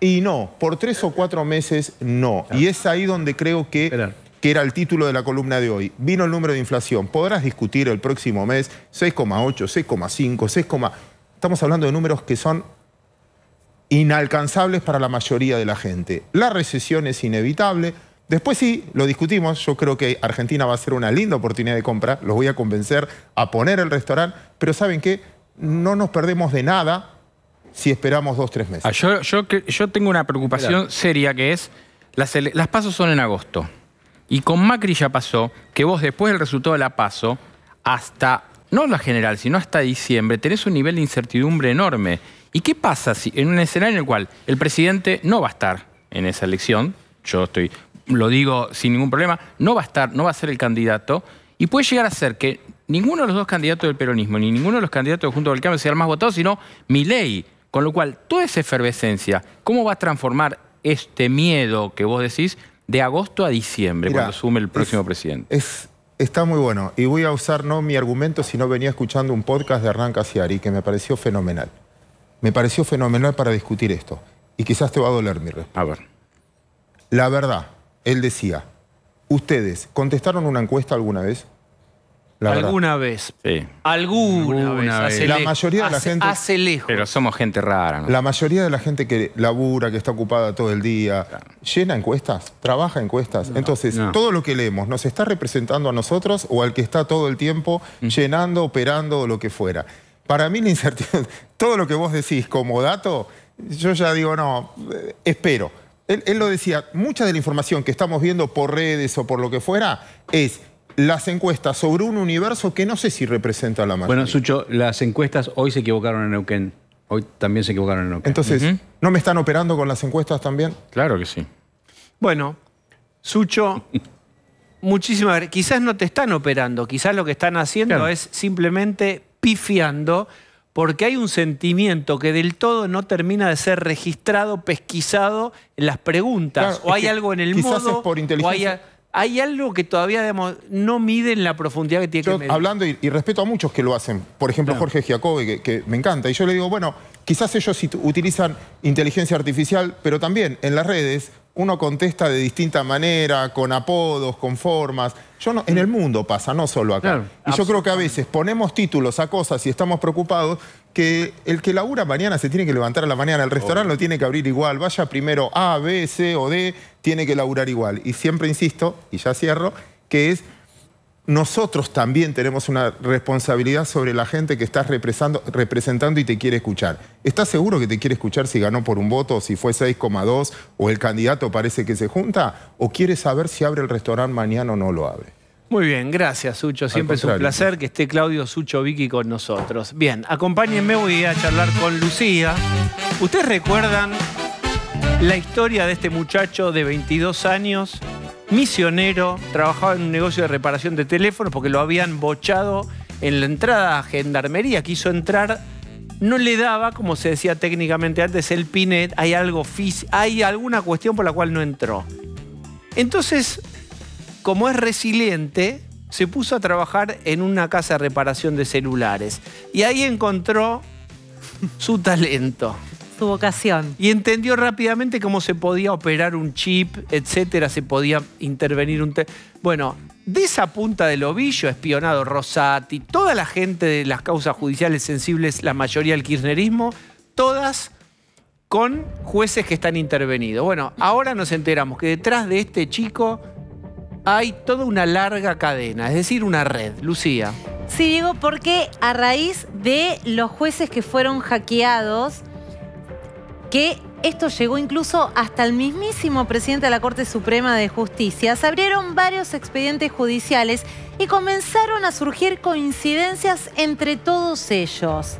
y no, por tres o cuatro meses no. Y es ahí donde creo que que era el título de la columna de hoy. Vino el número de inflación. Podrás discutir el próximo mes 6,8, 6,5, 6, estamos hablando de números que son inalcanzables para la mayoría de la gente. La recesión es inevitable. Después sí, lo discutimos. Yo creo que Argentina va a ser una linda oportunidad de compra. Los voy a convencer a poner el restaurante. Pero ¿saben qué? No nos perdemos de nada si esperamos dos, tres meses. Ah, yo, tengo una preocupación seria que es, las, las pasos son en agosto. Y con Macri ya pasó que vos después del resultado de la PASO, hasta, no la general, sino hasta diciembre, tenés un nivel de incertidumbre enorme. ¿Y qué pasa si en un escenario en el cual el presidente no va a estar en esa elección? Yo estoy, lo digo sin ningún problema, no va a estar, no va a ser el candidato. Y puede llegar a ser que ninguno de los dos candidatos del peronismo, ni ninguno de los candidatos del Junto del Cambio sea el más votado, sino mi ley. Con lo cual, toda esa efervescencia, ¿cómo va a transformar este miedo que vos decís de agosto a diciembre, cuando asume el próximo presidente. Es, está muy bueno. Y voy a usar no mi argumento, sino venía escuchando un podcast de Hernán Casiari que me pareció fenomenal. Me pareció fenomenal para discutir esto. Y quizás te va a doler mi respuesta. A ver. La verdad, él decía, ¿ustedes contestaron una encuesta alguna vez? alguna vez. Alguna, vez. La mayoría de la gente. Hace lejos. Pero somos gente rara. La mayoría de la gente que labura, que está ocupada todo el día, llena encuestas, trabaja encuestas. Entonces, todo lo que leemos, ¿nos está representando a nosotros o al que está todo el tiempo mm. llenando, operando o lo que fuera? Para mí, la incertidumbre. Todo lo que vos decís como dato, yo ya digo, no, eh, espero. él lo decía, mucha de la información que estamos viendo por redes o por lo que fuera es las encuestas sobre un universo que no sé si representa a la mayoría. Bueno, Sucho, las encuestas hoy se equivocaron en Neuquén. Hoy también se equivocaron en Neuquén. Entonces, ¿no me están operando con las encuestas también? Claro que sí. Bueno, Sucho, muchísimas Quizás no te están operando, quizás lo que están haciendo es simplemente pifiando porque hay un sentimiento que del todo no termina de ser registrado, pesquisado en las preguntas. o hay algo en el modo... Es por inteligencia hay algo que todavía no no en la profundidad que tiene que medir. Hablando, y, respeto a muchos que lo hacen, por ejemplo Jorge Giacobbe, que, me encanta, y yo le digo, bueno, Quizás ellos utilizan inteligencia artificial, pero también en las redes uno contesta de distinta manera, con apodos, con formas. Yo no, en el mundo pasa, no solo acá. y yo creo que a veces ponemos títulos a cosas y estamos preocupados que el que labura mañana se tiene que levantar a la mañana, el restaurante lo tiene que abrir igual, vaya primero A, B, C o D, tiene que laburar igual. Y siempre insisto, y ya cierro, que es nosotros también tenemos una responsabilidad sobre la gente que estás representando y te quiere escuchar. ¿Estás seguro que te quiere escuchar si ganó por un voto, si fue 6,2 o el candidato parece que se junta? ¿O quieres saber si abre el restaurante mañana o no lo abre? Muy bien, gracias Sucho. Siempre es un placer pues. que esté Claudio Sucho Vicky con nosotros. Bien, acompáñenme, voy a charlar con Lucía. ¿Ustedes recuerdan la historia de este muchacho de 22 años misionero, trabajaba en un negocio de reparación de teléfonos porque lo habían bochado en la entrada a gendarmería, quiso entrar, no le daba, como se decía técnicamente antes, el pinet, hay algo hay alguna cuestión por la cual no entró. Entonces, como es resiliente, se puso a trabajar en una casa de reparación de celulares y ahí encontró su talento. Tu vocación. Y entendió rápidamente cómo se podía operar un chip, etcétera, se podía intervenir un... Bueno, de esa punta del ovillo, espionado Rosati, toda la gente de las causas judiciales sensibles, la mayoría del kirchnerismo, todas con jueces que están intervenidos. Bueno, ahora nos enteramos que detrás de este chico hay toda una larga cadena, es decir, una red. Lucía. Sí, digo, porque a raíz de los jueces que fueron hackeados, que esto llegó incluso hasta el mismísimo presidente de la Corte Suprema de Justicia. Se abrieron varios expedientes judiciales y comenzaron a surgir coincidencias entre todos ellos.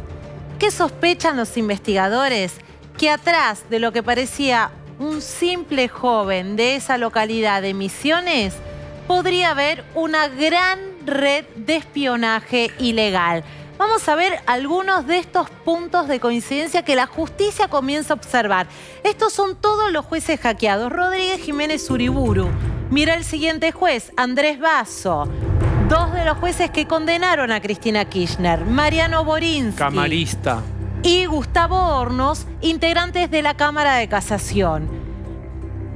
¿Qué sospechan los investigadores? Que atrás de lo que parecía un simple joven de esa localidad de Misiones, podría haber una gran red de espionaje ilegal vamos a ver algunos de estos puntos de coincidencia que la justicia comienza a observar. Estos son todos los jueces hackeados. Rodríguez Jiménez Uriburu. Mira el siguiente juez, Andrés Vaso. Dos de los jueces que condenaron a Cristina Kirchner, Mariano Borinsky. Camarista. Y Gustavo Hornos, integrantes de la Cámara de Casación.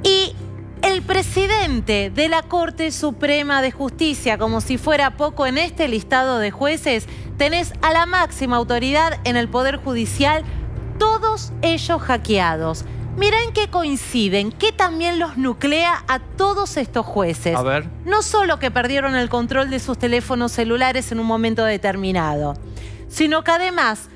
Y el presidente de la Corte Suprema de Justicia, como si fuera poco en este listado de jueces, tenés a la máxima autoridad en el Poder Judicial, todos ellos hackeados. Miren qué coinciden, que también los nuclea a todos estos jueces. A ver. No solo que perdieron el control de sus teléfonos celulares en un momento determinado, sino que además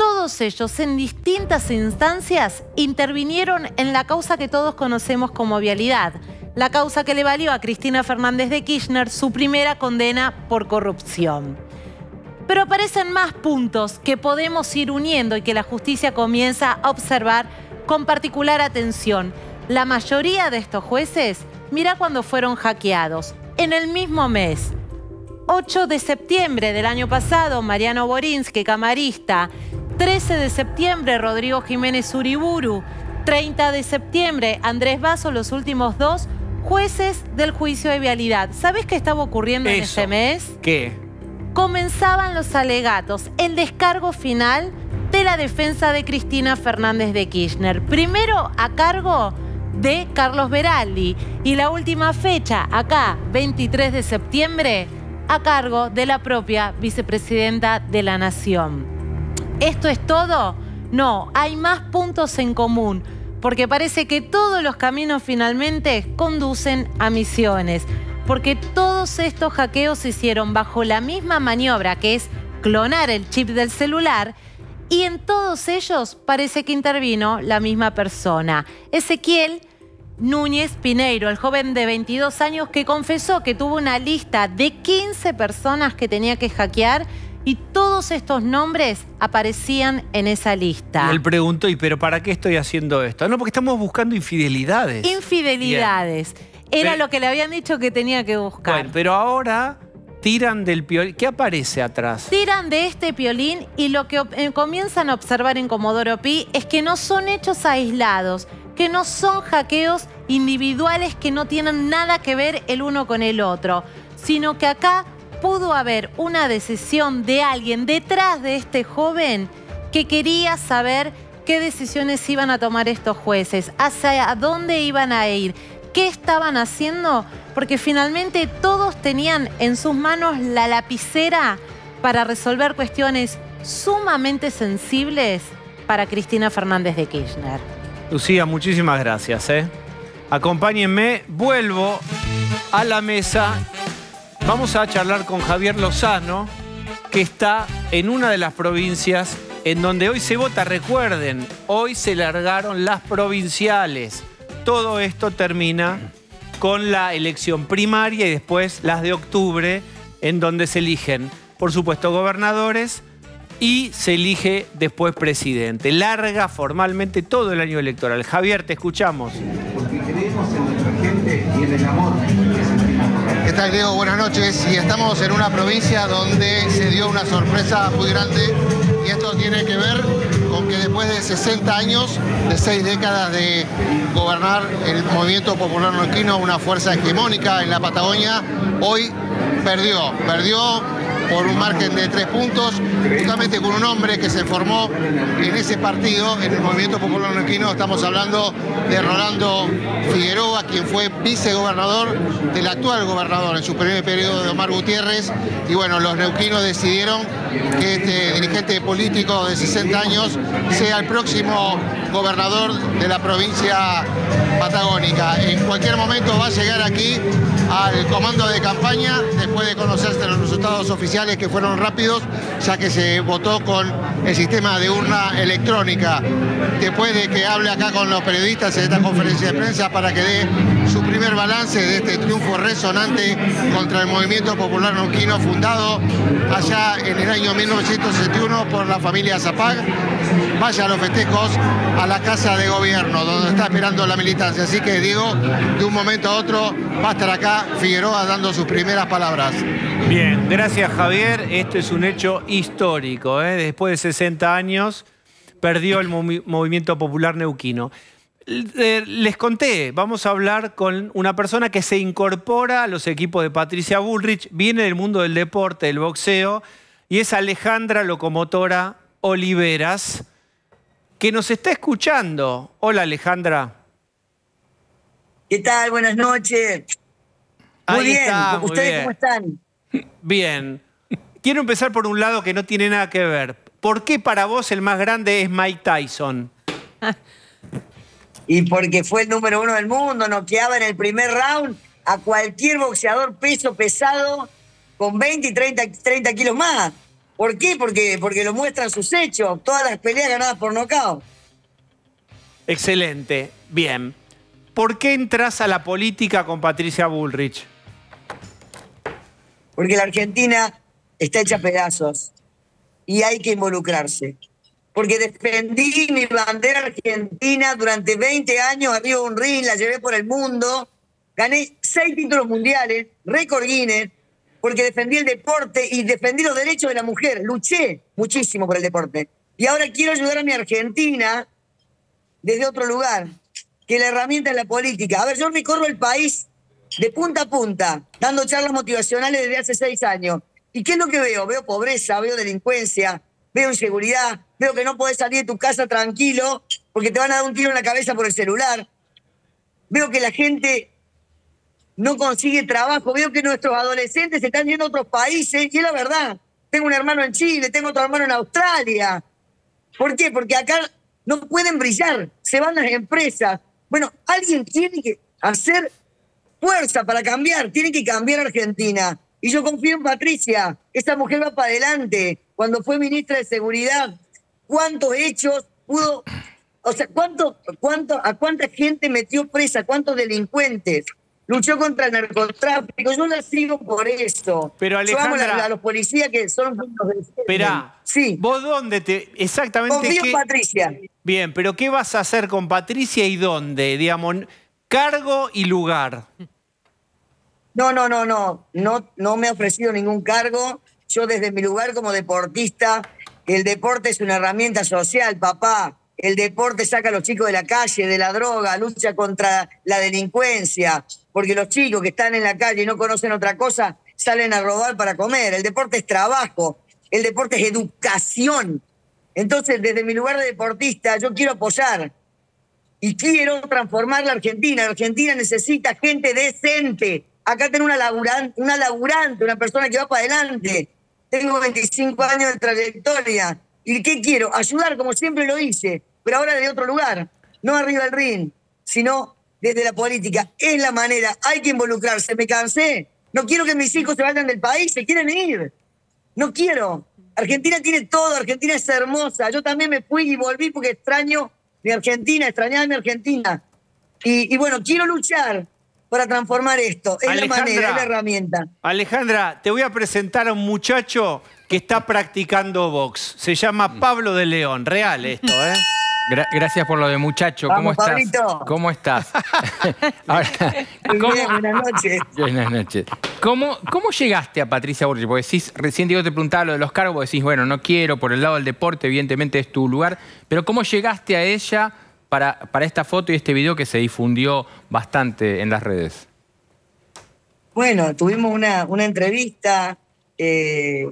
todos ellos, en distintas instancias, intervinieron en la causa que todos conocemos como vialidad, la causa que le valió a Cristina Fernández de Kirchner su primera condena por corrupción. Pero aparecen más puntos que podemos ir uniendo y que la justicia comienza a observar con particular atención. La mayoría de estos jueces, mira cuando fueron hackeados, en el mismo mes. 8 de septiembre del año pasado, Mariano Borinsky, camarista. 13 de septiembre, Rodrigo Jiménez Uriburu. 30 de septiembre, Andrés Vaso, los últimos dos jueces del juicio de vialidad. ¿Sabes qué estaba ocurriendo en este mes? ¿Qué? Comenzaban los alegatos, el descargo final de la defensa de Cristina Fernández de Kirchner. Primero a cargo de Carlos Beraldi y la última fecha, acá, 23 de septiembre, a cargo de la propia vicepresidenta de la Nación. ¿Esto es todo? No, hay más puntos en común, porque parece que todos los caminos finalmente conducen a misiones, porque todos estos hackeos se hicieron bajo la misma maniobra que es clonar el chip del celular, y en todos ellos parece que intervino la misma persona. Ezequiel Núñez Pineiro, el joven de 22 años que confesó que tuvo una lista de 15 personas que tenía que hackear y todos estos nombres aparecían en esa lista. él preguntó, ¿y pero para qué estoy haciendo esto? No, porque estamos buscando infidelidades. Infidelidades. Era lo que le habían dicho que tenía que buscar. Bueno, pero ahora tiran del piolín. ¿Qué aparece atrás? Tiran de este piolín y lo que eh, comienzan a observar en Comodoro Pi es que no son hechos aislados que no son hackeos individuales que no tienen nada que ver el uno con el otro, sino que acá pudo haber una decisión de alguien detrás de este joven que quería saber qué decisiones iban a tomar estos jueces, hacia dónde iban a ir, qué estaban haciendo, porque finalmente todos tenían en sus manos la lapicera para resolver cuestiones sumamente sensibles para Cristina Fernández de Kirchner. Lucía, muchísimas gracias. ¿eh? Acompáñenme, vuelvo a la mesa. Vamos a charlar con Javier Lozano, que está en una de las provincias en donde hoy se vota. Recuerden, hoy se largaron las provinciales. Todo esto termina con la elección primaria y después las de octubre, en donde se eligen, por supuesto, gobernadores, y se elige después presidente. Larga formalmente todo el año electoral. Javier, te escuchamos. Porque creemos en nuestra gente y en el amor ¿Qué tal, Diego? Buenas noches. Y estamos en una provincia donde se dio una sorpresa muy grande y esto tiene que ver con que después de 60 años, de 6 décadas de gobernar el movimiento popular norquino, una fuerza hegemónica en la Patagonia, hoy perdió. Perdió por un margen de tres puntos, justamente con un hombre que se formó en ese partido, en el Movimiento Popular Neuquino, estamos hablando de Rolando Figueroa, quien fue vicegobernador del actual gobernador en su primer periodo de Omar Gutiérrez, y bueno, los neuquinos decidieron que este dirigente político de 60 años sea el próximo gobernador de la provincia patagónica. En cualquier momento va a llegar aquí al comando de campaña después de conocerse los resultados oficiales que fueron rápidos, ya que se votó con el sistema de urna electrónica. Después de que hable acá con los periodistas en esta conferencia de prensa para que dé su primer balance de este triunfo resonante contra el movimiento popular nonquino fundado allá en el año 1961 por la familia Zapag. Vaya a los festejos a la Casa de Gobierno, donde está esperando la militancia. Así que digo, de un momento a otro va a estar acá Figueroa dando sus primeras palabras. Bien, gracias Javier. Esto es un hecho histórico. ¿eh? Después de 60 años perdió el movimiento popular neuquino. Eh, les conté, vamos a hablar con una persona que se incorpora a los equipos de Patricia Bullrich, viene del mundo del deporte, del boxeo, y es Alejandra Locomotora Oliveras, que nos está escuchando. Hola Alejandra. ¿Qué tal? Buenas noches. Muy bien. ¿Ustedes cómo están? Bien. Quiero empezar por un lado que no tiene nada que ver. ¿Por qué para vos el más grande es Mike Tyson? y porque fue el número uno del mundo, noqueaba en el primer round a cualquier boxeador peso pesado con 20 y 30, 30 kilos más. ¿Por qué? Porque, lo muestran sus hechos, todas las peleas ganadas por nocao. Excelente, bien. ¿Por qué entras a la política con Patricia Bullrich? Porque la Argentina está hecha pedazos y hay que involucrarse. Porque defendí mi bandera argentina durante 20 años arriba un ring, la llevé por el mundo, gané seis títulos mundiales, récord Guinness, porque defendí el deporte y defendí los derechos de la mujer. Luché muchísimo por el deporte. Y ahora quiero ayudar a mi Argentina desde otro lugar, que la herramienta es la política. A ver, yo recorro el país de punta a punta, dando charlas motivacionales desde hace seis años. ¿Y qué es lo que veo? Veo pobreza, veo delincuencia, veo inseguridad, veo que no podés salir de tu casa tranquilo porque te van a dar un tiro en la cabeza por el celular. Veo que la gente no consigue trabajo. Veo que nuestros adolescentes se están yendo a otros países y es la verdad. Tengo un hermano en Chile, tengo otro hermano en Australia. ¿Por qué? Porque acá no pueden brillar, se van las empresas. Bueno, alguien tiene que hacer fuerza para cambiar, tiene que cambiar Argentina. Y yo confío en Patricia, esta mujer va para adelante. Cuando fue ministra de Seguridad, ¿cuántos hechos pudo, o sea, cuánto, cuánto, a cuánta gente metió presa, cuántos delincuentes? luchó contra el narcotráfico. Yo la sigo por eso. Pero Alejandra, a, los policías que son los Espera, sí. ¿vos dónde te exactamente? Confío Patricia. Bien, pero ¿qué vas a hacer con Patricia y dónde? Digamos, cargo y lugar. No, no, no, no, no, no me ha ofrecido ningún cargo. Yo desde mi lugar como deportista, el deporte es una herramienta social, papá el deporte saca a los chicos de la calle, de la droga, lucha contra la delincuencia, porque los chicos que están en la calle y no conocen otra cosa salen a robar para comer. El deporte es trabajo, el deporte es educación. Entonces, desde mi lugar de deportista, yo quiero apoyar y quiero transformar la Argentina. La Argentina necesita gente decente. Acá tengo una laburante, una, laburante, una persona que va para adelante. Tengo 25 años de trayectoria. ¿Y qué quiero? Ayudar, como siempre lo hice pero ahora desde otro lugar, no arriba del ring, sino desde la política. Es la manera, hay que involucrarse, me cansé. No quiero que mis hijos se vayan del país, se quieren ir. No quiero. Argentina tiene todo, Argentina es hermosa. Yo también me fui y volví porque extraño mi Argentina, extrañaba mi Argentina. Y, bueno, quiero luchar para transformar esto. Es la manera, es la herramienta. Alejandra, te voy a presentar a un muchacho que está practicando box. Se llama mm. Pablo de León. Real esto, ¿eh? gracias por lo de muchacho. ¿Cómo estás? ¿Cómo estás? buenas noches. Buenas noches. ¿Cómo, ¿Cómo, llegaste a Patricia Burri? Porque decís, recién digo, te preguntaba lo de los cargos, decís, bueno, no quiero, por el lado del deporte, evidentemente es tu lugar, pero ¿cómo llegaste a ella para, para esta foto y este video que se difundió bastante en las redes? Bueno, tuvimos una, una entrevista eh,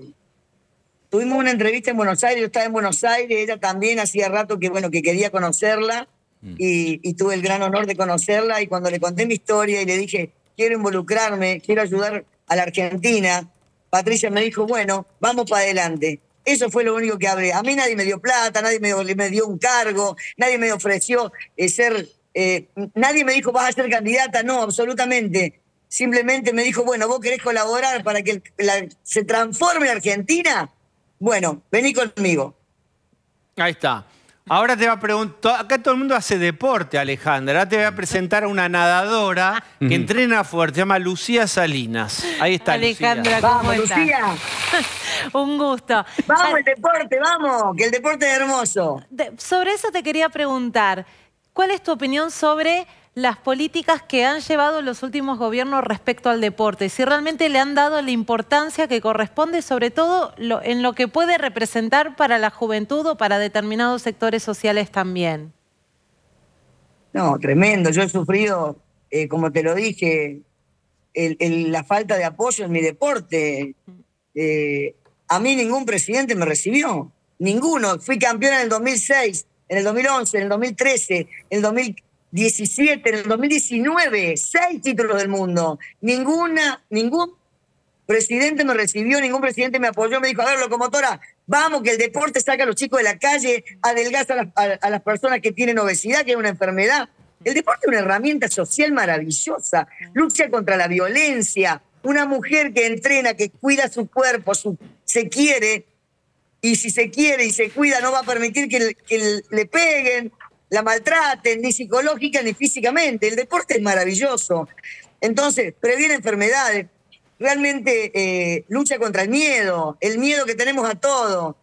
Tuvimos una entrevista en Buenos Aires, yo estaba en Buenos Aires, ella también hacía rato que, bueno, que quería conocerla mm. y, tuve el gran honor de conocerla y cuando le conté mi historia y le dije, quiero involucrarme, quiero ayudar a la Argentina, Patricia me dijo, bueno, vamos para adelante. Eso fue lo único que hablé. A mí nadie me dio plata, nadie me, dio, un cargo, nadie me ofreció eh, ser, eh, nadie me dijo, vas a ser candidata, no, absolutamente simplemente me dijo, bueno, vos querés colaborar para que se transforme Argentina, bueno, vení conmigo. Ahí está. Ahora te va a preguntar, acá todo el mundo hace deporte, Alejandra. Ahora te voy a presentar a una nadadora que entrena fuerte, se llama Lucía Salinas. Ahí está. Alejandra, Lucía. vamos, Lucía. Un gusto. Vamos, el deporte, vamos, que el deporte es hermoso. sobre eso te quería preguntar, ¿cuál es tu opinión sobre las políticas que han llevado los últimos gobiernos respecto al deporte, si realmente le han dado la importancia que corresponde, sobre todo en lo que puede representar para la juventud o para determinados sectores sociales también. No, tremendo. Yo he sufrido, eh, como te lo dije, la falta de apoyo en mi deporte. Eh, a mí ningún presidente me recibió, ninguno. Fui campeón en el 2006, en el 2011, en el 2013, en el 2014. 17, en el 2019, seis títulos del mundo. Ninguna, ningún presidente me recibió, ningún presidente me apoyó, me dijo, a ver, locomotora, vamos, que el deporte saca a los chicos de la calle, adelgaza a las, personas que tienen obesidad, que es una enfermedad. El deporte es una herramienta social maravillosa, lucha contra la violencia. Una mujer que entrena, que cuida su cuerpo, se quiere, y si se quiere y se cuida, no va a permitir que le peguen, la maltraten, ni psicológica ni físicamente. El deporte es maravilloso. Entonces, previene enfermedades, realmente eh, lucha contra el miedo, el miedo que tenemos a todo.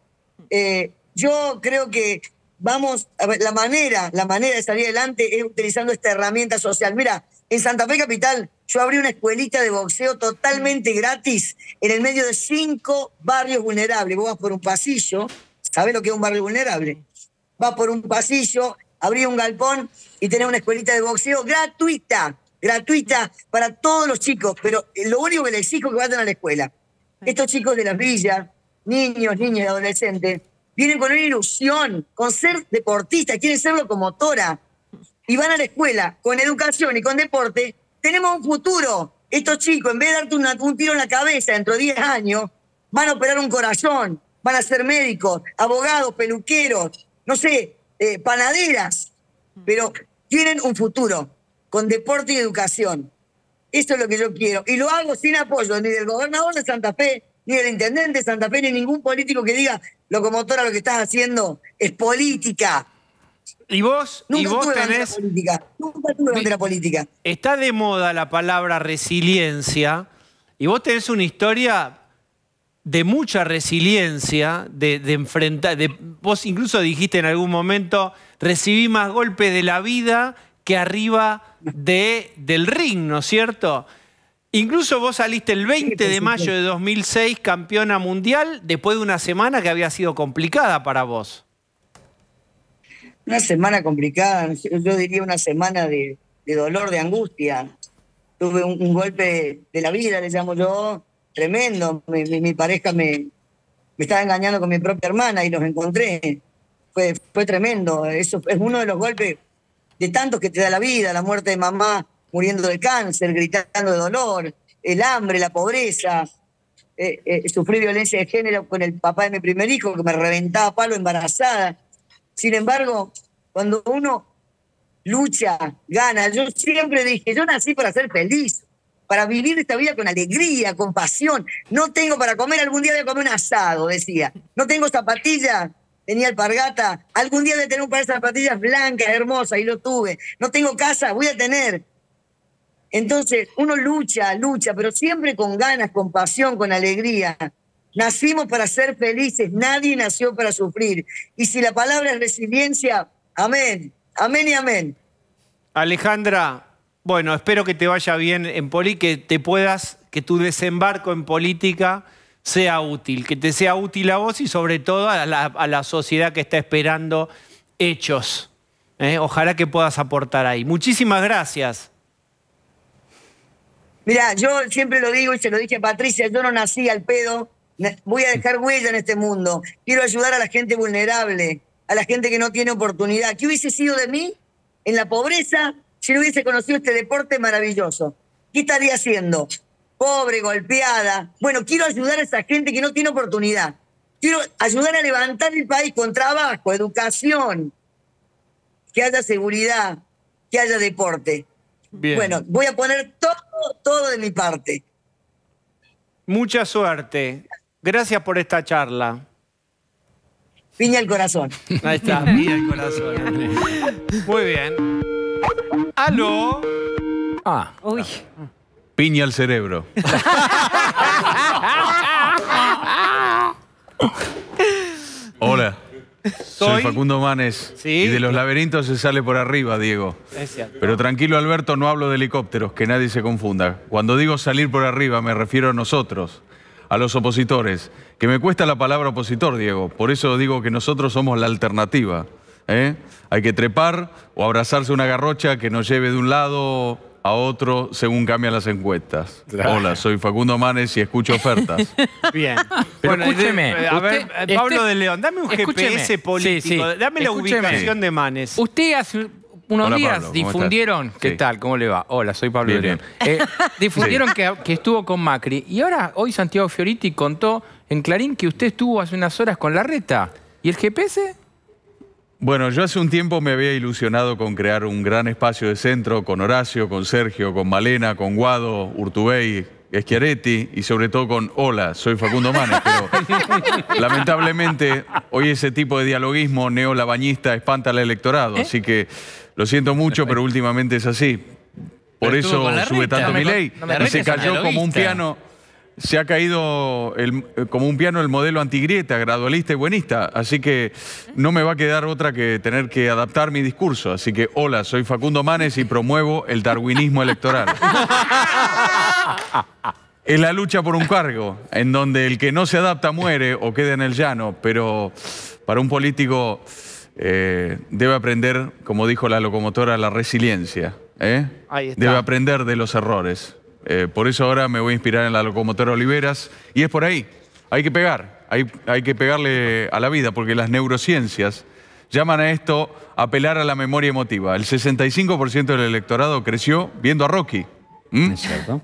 Eh, yo creo que vamos, la manera, la manera de salir adelante es utilizando esta herramienta social. Mira, en Santa Fe Capital yo abrí una escuelita de boxeo totalmente gratis en el medio de cinco barrios vulnerables. Vos vas por un pasillo, ¿sabés lo que es un barrio vulnerable? Vas por un pasillo abrir un galpón y tener una escuelita de boxeo gratuita, gratuita para todos los chicos, pero lo único que les exijo es que vayan a la escuela. Estos chicos de las villas, niños, niñas, adolescentes, vienen con una ilusión, con ser deportistas, quieren ser locomotora, y van a la escuela con educación y con deporte, tenemos un futuro. Estos chicos, en vez de darte un tiro en la cabeza dentro de 10 años, van a operar un corazón, van a ser médicos, abogados, peluqueros, no sé, eh, panaderas, mm. pero tienen un futuro con deporte y educación. Eso es lo que yo quiero. Y lo hago sin apoyo ni del gobernador de Santa Fe, ni del intendente de Santa Fe, ni ningún político que diga, locomotora, lo que estás haciendo es política. Y vos, Nunca y vos tenés. Política. Nunca tuve la política. Está de moda la palabra resiliencia. Y vos tenés una historia de mucha resiliencia, de, enfrentar. De, vos incluso dijiste en algún momento, recibí más golpes de la vida que arriba de, del ring, ¿no es cierto? Incluso vos saliste el 20 de mayo de 2006 campeona mundial después de una semana que había sido complicada para vos. Una semana complicada, yo diría una semana de, dolor, de angustia. Tuve un golpe de la vida, le llamo yo, tremendo. Mi, pareja me, me estaba engañando con mi propia hermana y los encontré. Fue, fue tremendo. Eso es uno de los golpes de tantos que te da la vida, la muerte de mamá muriendo de cáncer, gritando de dolor, el hambre, la pobreza. Eh, eh, sufrí violencia de género con el papá de mi primer hijo, que me reventaba a palo embarazada. Sin embargo, cuando uno lucha, gana, yo siempre dije, yo nací para ser feliz para vivir esta vida con alegría, con pasión. No tengo para comer, algún día voy a comer un asado, decía. No tengo zapatillas, tenía alpargata. Algún día voy a tener un par de zapatillas blancas, hermosas, y lo tuve. No tengo casa, voy a tener. Entonces, uno lucha, lucha, pero siempre con ganas, con pasión, con alegría. Nacimos para ser felices, nadie nació para sufrir. Y si la palabra es resiliencia, amén, amén y amén. Alejandra, bueno, espero que te vaya bien en Poli, que te puedas, que tu desembarco en política sea útil, que te sea útil a vos y sobre todo a la, sociedad que está esperando hechos. ¿eh? Ojalá que puedas aportar ahí. Muchísimas gracias. Mira, yo siempre lo digo y se lo dije a Patricia, yo no nací al pedo, voy a dejar huella en este mundo, quiero ayudar a la gente vulnerable, a la gente que no tiene oportunidad. ¿Qué hubiese sido de mí en la pobreza si no hubiese conocido este deporte maravilloso? ¿Qué estaría haciendo? Pobre, golpeada. Bueno, quiero ayudar a esa gente que no tiene oportunidad. Quiero ayudar a levantar el país con trabajo, educación, que haya seguridad, que haya deporte. Bueno, voy a poner todo, todo de mi parte. Mucha suerte. Gracias por esta charla. Piña el corazón. Ahí está, piña el corazón. Muy bien. ¿Aló? Ah. Uy. Piña al cerebro. Hola. Soy, Facundo Manes. Y de los laberintos se sale por arriba, Diego. Pero tranquilo, Alberto, no hablo de helicópteros, que nadie se confunda. Cuando digo salir por arriba, me refiero a nosotros, a los opositores. Que me cuesta la palabra opositor, Diego. Por eso digo que nosotros somos la alternativa. ¿eh? Hay que trepar o abrazarse una garrocha que nos lleve de un lado a otro según cambian las encuestas. Hola, soy Facundo Manes y escucho ofertas. Bien. Pero escúcheme. A ver, Pablo este- de León, dame un GPS político, dame la ubicación de Manes. Usted hace unos días difundieron... ¿Qué tal? ¿Cómo le va? Hola, soy Pablo de León. Eh, difundieron que, estuvo con Macri y ahora hoy Santiago Fioriti contó en Clarín que usted estuvo hace unas horas con la reta. ¿Y el GPS? Bueno, yo hace un tiempo me había ilusionado con crear un gran espacio de centro con Horacio, con Sergio, con Malena, con Guado, Urtubey, Schiaretti y sobre todo con Hola, soy Facundo Manes, pero lamentablemente hoy ese tipo de dialoguismo neolabañista espanta al electorado, así que lo siento mucho, pero últimamente es así. Por eso sube tanto mi ley y se cayó como un piano se ha caído eh, como un piano el modelo antigrieta, gradualista y buenista, así que no me va a quedar otra que tener que adaptar mi discurso. Así que, hola, soy Facundo Manes y promuevo el darwinismo electoral. es la lucha por un cargo, en donde el que no se adapta muere o queda en el llano, pero para un político eh, debe aprender, como dijo la locomotora, la resiliencia. ¿eh? Debe aprender de los errores. Eh, por eso ahora me voy a inspirar en la locomotora Oliveras. Y es por ahí. Hay que pegar. Hay, que pegarle a la vida porque las neurociencias llaman a esto apelar a la memoria emotiva. El 65% del electorado creció viendo a Rocky. Es cierto.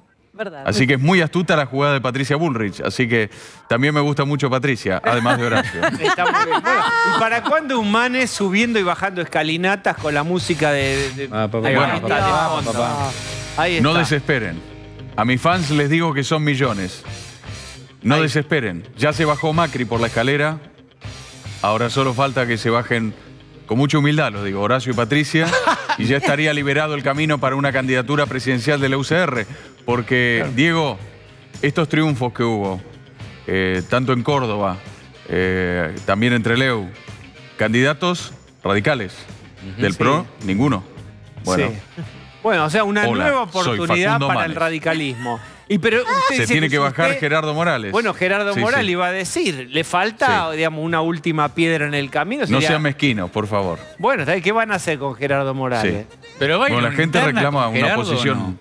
Así que es muy astuta la jugada de Patricia Bullrich. Así que también me gusta mucho Patricia, además de Horacio. Está muy ¿y para cuándo un subiendo y bajando escalinatas con la música de... Ah, No desesperen. A mis fans les digo que son millones. No desesperen. Ya se bajó Macri por la escalera. Ahora solo falta que se bajen, con mucha humildad lo digo, Horacio y Patricia. y ya estaría liberado el camino para una candidatura presidencial de la UCR. Porque, Diego, estos triunfos que hubo, eh, tanto en Córdoba, eh, también entre Leu, candidatos radicales. del PRO, ninguno. Bueno. Sí. Bueno, o sea, una nueva oportunidad para el radicalismo. se tiene que, bajar Gerardo Morales. Bueno, Gerardo Morales iba a decir, le falta, digamos, una última piedra en el camino. No sean mezquinos, por favor. Bueno, ¿qué van a hacer con Gerardo Morales? Pero la gente reclama una posición.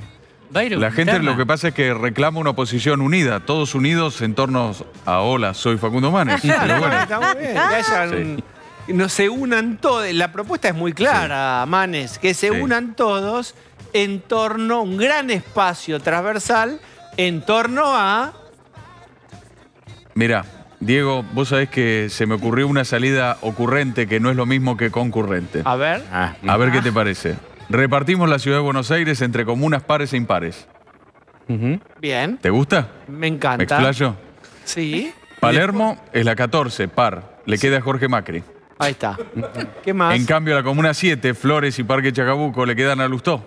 la gente lo que pasa es que reclama una oposición unida, todos unidos en torno a hola, soy Facundo Manes. Ah, está muy bien. no se unan todos. La propuesta es muy clara, Manes, que se unan todos en torno, un gran espacio transversal en torno a... Mira, Diego, vos sabés que se me ocurrió una salida ocurrente que no es lo mismo que concurrente. A ver. Ah, a ver qué ah. te parece. Repartimos la ciudad de Buenos Aires entre comunas pares e impares. Bien. ¿Te gusta? Me encanta. explayo? Sí. Palermo es la 14, par. Le queda a Jorge Macri. Ahí está. ¿Qué más? En cambio, la comuna 7, Flores y Parque Chacabuco, le quedan a Lustó.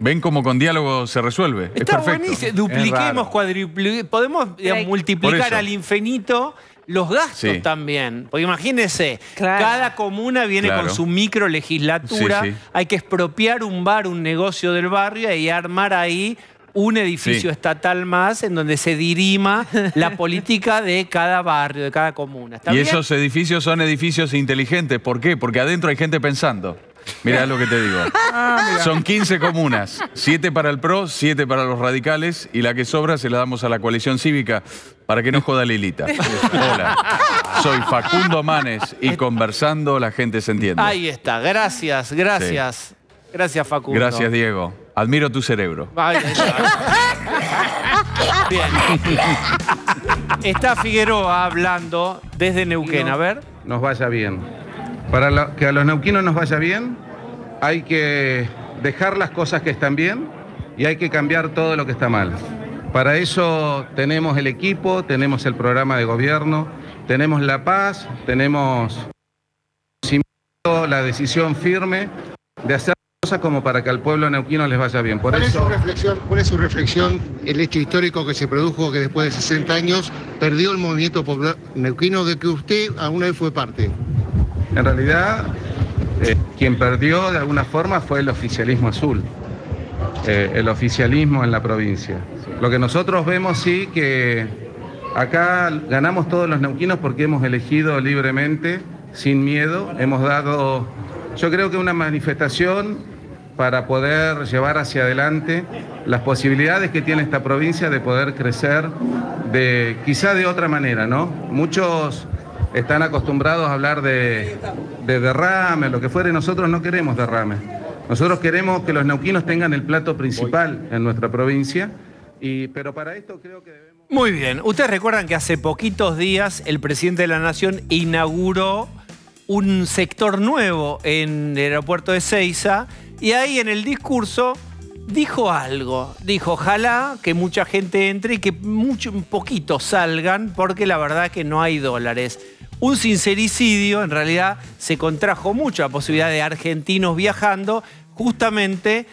¿Ven cómo con diálogo se resuelve? Está buenísimo. Dupliquemos, cuadripliquemos. Podemos multiplicar al infinito los gastos también. Porque imagínense, cada comuna viene con su micro legislatura. Hay que expropiar un bar, un negocio del barrio y armar ahí un edificio estatal más en donde se dirima la política de cada barrio, de cada comuna. y esos edificios son edificios inteligentes. ¿Por qué? Porque adentro hay gente pensando. Mira lo que te digo. Ah, Son 15 comunas, 7 para el PRO, 7 para los radicales y la que sobra se la damos a la coalición cívica para que no joda Lilita. Hola, soy Facundo Manes y conversando la gente se entiende. Ahí está, gracias, gracias. Gracias Facundo. Gracias Diego. Admiro tu cerebro. Bien. Está Figueroa hablando desde Neuquén, a ver. Nos vaya bien. Para que a los neuquinos nos vaya bien, hay que dejar las cosas que están bien y hay que cambiar todo lo que está mal. Para eso tenemos el equipo, tenemos el programa de gobierno, tenemos la paz, tenemos la decisión firme de hacer cosas como para que al pueblo neuquino les vaya bien. Por ¿Cuál, es su reflexión, ¿Cuál es su reflexión el hecho histórico que se produjo que después de 60 años perdió el movimiento popular neuquino de que usted aún vez fue parte? En realidad, eh, quien perdió de alguna forma fue el oficialismo azul, eh, el oficialismo en la provincia. Lo que nosotros vemos sí que acá ganamos todos los neuquinos porque hemos elegido libremente, sin miedo, hemos dado, yo creo que una manifestación para poder llevar hacia adelante las posibilidades que tiene esta provincia de poder crecer de quizá de otra manera, ¿no? Muchos están acostumbrados a hablar de, derrame, lo que fuere, nosotros no queremos derrame. Nosotros queremos que los neuquinos tengan el plato principal en nuestra provincia, y, pero para esto creo que debemos... Muy bien, ustedes recuerdan que hace poquitos días el presidente de la Nación inauguró un sector nuevo en el aeropuerto de Ceiza y ahí en el discurso dijo algo. Dijo, ojalá que mucha gente entre y que mucho, un poquito salgan, porque la verdad que no hay dólares. Un sincericidio, en realidad se contrajo mucho la posibilidad de argentinos viajando, justamente,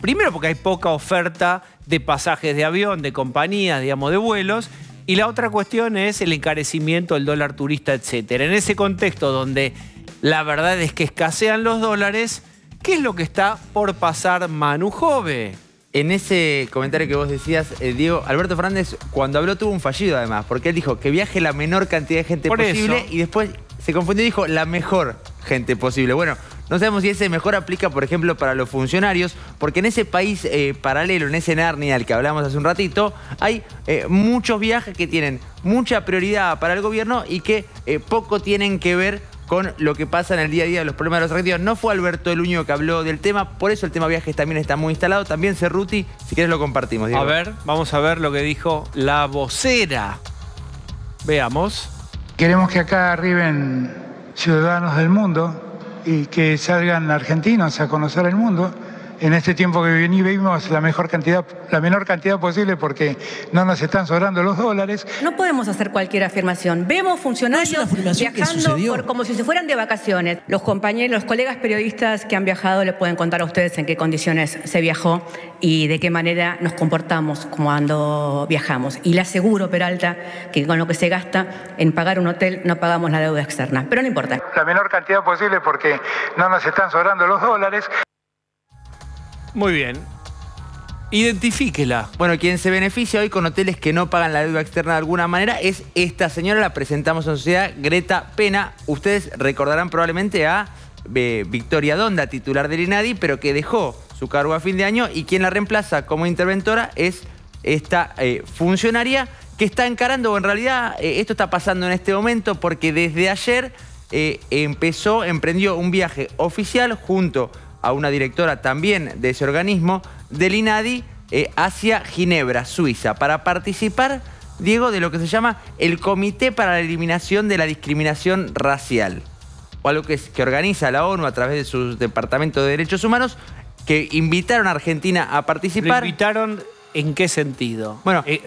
primero porque hay poca oferta de pasajes de avión, de compañías, digamos, de vuelos, y la otra cuestión es el encarecimiento del dólar turista, etc. En ese contexto donde la verdad es que escasean los dólares, ¿Qué es lo que está por pasar Manu Jove? En ese comentario que vos decías, eh, Diego, Alberto Fernández cuando habló tuvo un fallido además, porque él dijo que viaje la menor cantidad de gente posible y después se confundió y dijo la mejor gente posible. Bueno, no sabemos si ese mejor aplica, por ejemplo, para los funcionarios, porque en ese país eh, paralelo, en ese Narnia al que hablamos hace un ratito, hay eh, muchos viajes que tienen mucha prioridad para el gobierno y que poco tienen que ver con lo que pasa en el día a día de los problemas de los argentinos. No fue Alberto el único que habló del tema, por eso el tema viajes también está muy instalado. También Cerruti, si quieres lo compartimos. A ver, vamos a ver lo que dijo la vocera. Veamos. Queremos que acá arriben ciudadanos del mundo y que salgan argentinos a conocer el mundo en este tiempo que vivimos la mejor la menor cantidad posible porque no nos están sobrando los dólares. No podemos hacer cualquier afirmación. Vemos funcionarios viajando como si se fueran de vacaciones. Los compañeros, los colegas periodistas que han viajado le pueden contar a ustedes en qué condiciones se viajó y de qué manera nos comportamos cuando viajamos. Y le aseguro, Peralta, que con lo que se gasta en pagar un hotel no pagamos la deuda externa. Pero no importa. La menor cantidad posible porque no nos están sobrando los dólares. Muy bien. Identifíquela. Bueno, quien se beneficia hoy con hoteles que no pagan la deuda externa de alguna manera es esta señora, la presentamos en sociedad, Greta Pena. Ustedes recordarán probablemente a eh, Victoria Donda, titular del INADI, pero que dejó su cargo a fin de año y quien la reemplaza como interventora es esta eh, funcionaria que está encarando, o en realidad eh, esto está pasando en este momento porque desde ayer empezó, emprendió un viaje oficial junto a una directora también de ese organismo, del INADI, eh, hacia Ginebra, Suiza, para participar, Diego, de lo que se llama el Comité para la Eliminación de la Discriminación Racial, o algo que, organiza la ONU a través de su Departamento de Derechos Humanos, que invitaron a Argentina a participar. ¿Lo invitaron en qué sentido? Bueno, eh,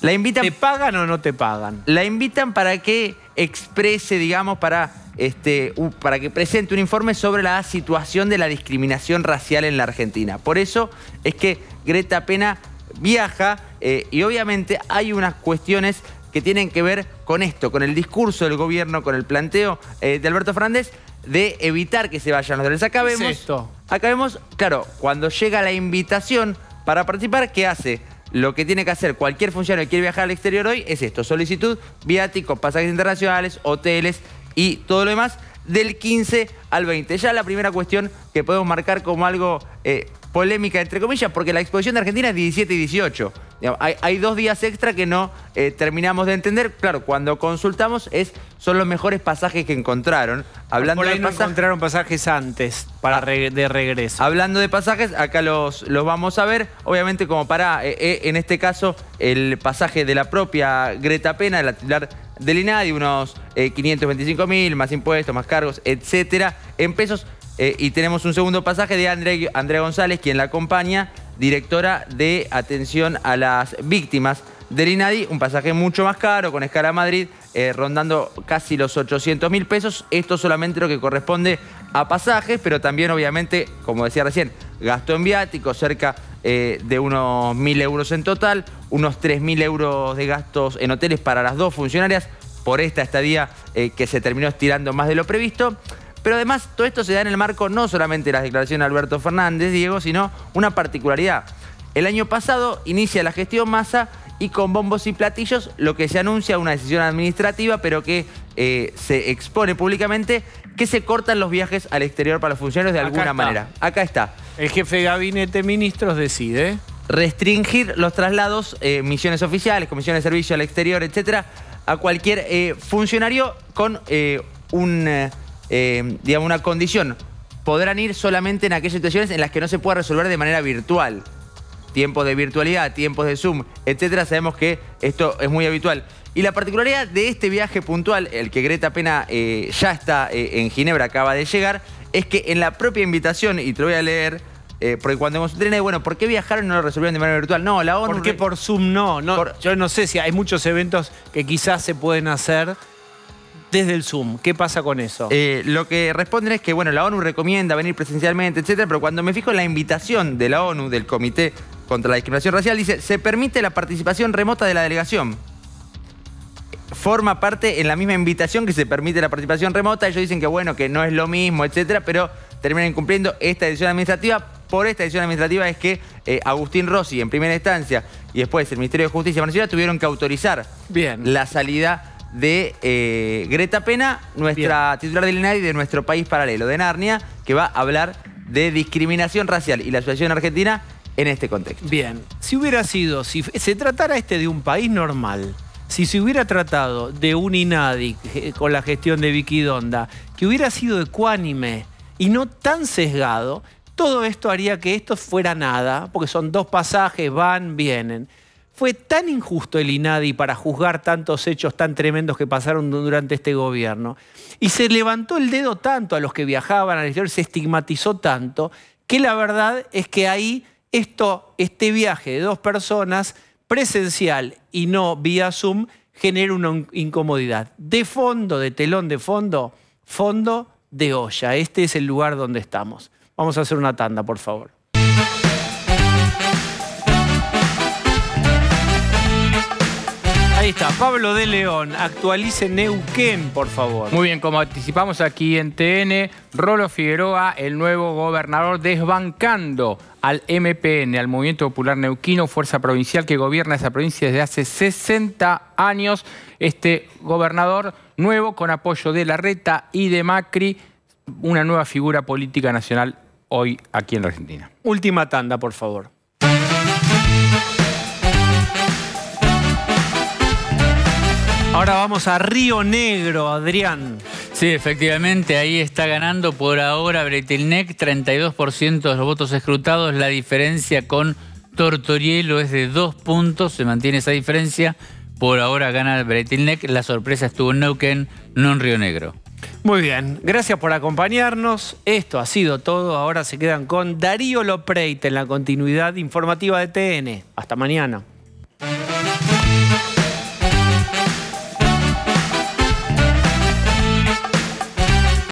la invitan... ¿Te pagan o no te pagan? La invitan para que exprese, digamos, para este, para que presente un informe sobre la situación de la discriminación racial en la Argentina. Por eso es que Greta Pena viaja eh, y obviamente hay unas cuestiones que tienen que ver con esto, con el discurso del gobierno, con el planteo eh, de Alberto Fernández de evitar que se vayan los dólares. Acá vemos, claro, cuando llega la invitación para participar, ¿qué hace? Lo que tiene que hacer cualquier funcionario que quiere viajar al exterior hoy es esto, solicitud, viáticos, pasajes internacionales, hoteles, y todo lo demás del 15 al 20. Ya la primera cuestión que podemos marcar como algo eh, polémica, entre comillas, porque la exposición de Argentina es 17 y 18. Hay, dos días extra que no eh, terminamos de entender. Claro, cuando consultamos es, son los mejores pasajes que encontraron. Hablando Por ahí no encontraron pasajes antes para ah. de regreso. Hablando de pasajes, acá los, los vamos a ver. Obviamente como para, eh, en este caso, el pasaje de la propia Greta Pena, la titular del INADI, unos 525 eh, mil, más impuestos, más cargos, etcétera, en pesos. Eh, y tenemos un segundo pasaje de Andrea González, quien la acompaña, directora de atención a las víctimas del INADI, un pasaje mucho más caro con escala Madrid, eh, rondando casi los 800 mil pesos. Esto solamente lo que corresponde a pasajes, pero también obviamente, como decía recién, gasto en viático, cerca eh, de unos 1.000 euros en total, unos 3.000 euros de gastos en hoteles para las dos funcionarias por esta estadía eh, que se terminó estirando más de lo previsto. Pero además todo esto se da en el marco no solamente de las declaraciones de Alberto Fernández, Diego, sino una particularidad. El año pasado inicia la gestión masa y con bombos y platillos lo que se anuncia una decisión administrativa, pero que eh, se expone públicamente, que se cortan los viajes al exterior para los funcionarios de alguna manera. Acá está. El jefe de gabinete ministros decide. ¿eh? Restringir los traslados, eh, misiones oficiales, comisiones de servicio al exterior, etcétera, a cualquier funcionario con un, digamos, una condición. Podrán ir solamente en aquellas situaciones en las que no se pueda resolver de manera virtual tiempos de virtualidad, tiempos de Zoom, etcétera, sabemos que esto es muy habitual. Y la particularidad de este viaje puntual, el que Greta Pena eh, ya está eh, en Ginebra, acaba de llegar, es que en la propia invitación, y te lo voy a leer, eh, porque cuando consulté, bueno, ¿por qué viajaron y no lo resolvieron de manera virtual? No, la ONU... ¿Por qué por Zoom no? Yo no sé si hay muchos eventos que quizás se pueden hacer desde el Zoom. ¿Qué pasa con eso? Eh, lo que responden es que, bueno, la ONU recomienda venir presencialmente, etcétera, pero cuando me fijo en la invitación de la ONU, del Comité contra la Discriminación Racial, dice, se permite la participación remota de la delegación. Forma parte en la misma invitación que se permite la participación remota. Ellos dicen que, bueno, que no es lo mismo, etcétera, pero terminan cumpliendo esta decisión administrativa. Por esta decisión administrativa es que eh, Agustín Rossi, en primera instancia, y después el Ministerio de Justicia Nacional tuvieron que autorizar Bien. la salida de eh, Greta Pena, nuestra titular del INADI de nuestro país paralelo, de Narnia, que va a hablar de discriminación racial y la situación argentina en este contexto. Bien, si hubiera sido, si se tratara este de un país normal, si se hubiera tratado de un INADI eh, con la gestión de Vicky Donda, que hubiera sido ecuánime y no tan sesgado, todo esto haría que esto fuera nada, porque son dos pasajes, van, vienen fue tan injusto el INADI para juzgar tantos hechos tan tremendos que pasaron durante este gobierno. Y se levantó el dedo tanto a los que viajaban al exterior, se estigmatizó tanto, que la verdad es que ahí esto, este viaje de dos personas, presencial y no vía Zoom, genera una incomodidad. De fondo, de telón de fondo, fondo de olla. Este es el lugar donde estamos. Vamos a hacer una tanda, por favor. Ahí está, Pablo de León, actualice Neuquén, por favor. Muy bien, como anticipamos aquí en TN, Rolo Figueroa, el nuevo gobernador, desbancando al MPN, al Movimiento Popular Neuquino, fuerza provincial que gobierna esa provincia desde hace 60 años. Este gobernador nuevo, con apoyo de Larreta y de Macri, una nueva figura política nacional hoy aquí en Argentina. Última tanda, por favor. Ahora vamos a Río Negro, Adrián. Sí, efectivamente, ahí está ganando por ahora Bretelnec, 32% de los votos escrutados. La diferencia con Tortorielo es de dos puntos, se mantiene esa diferencia. Por ahora gana Bretilnec, la sorpresa estuvo en Neuquén, no en Río Negro. Muy bien, gracias por acompañarnos. Esto ha sido todo. Ahora se quedan con Darío Lopreit en la continuidad informativa de TN. Hasta mañana.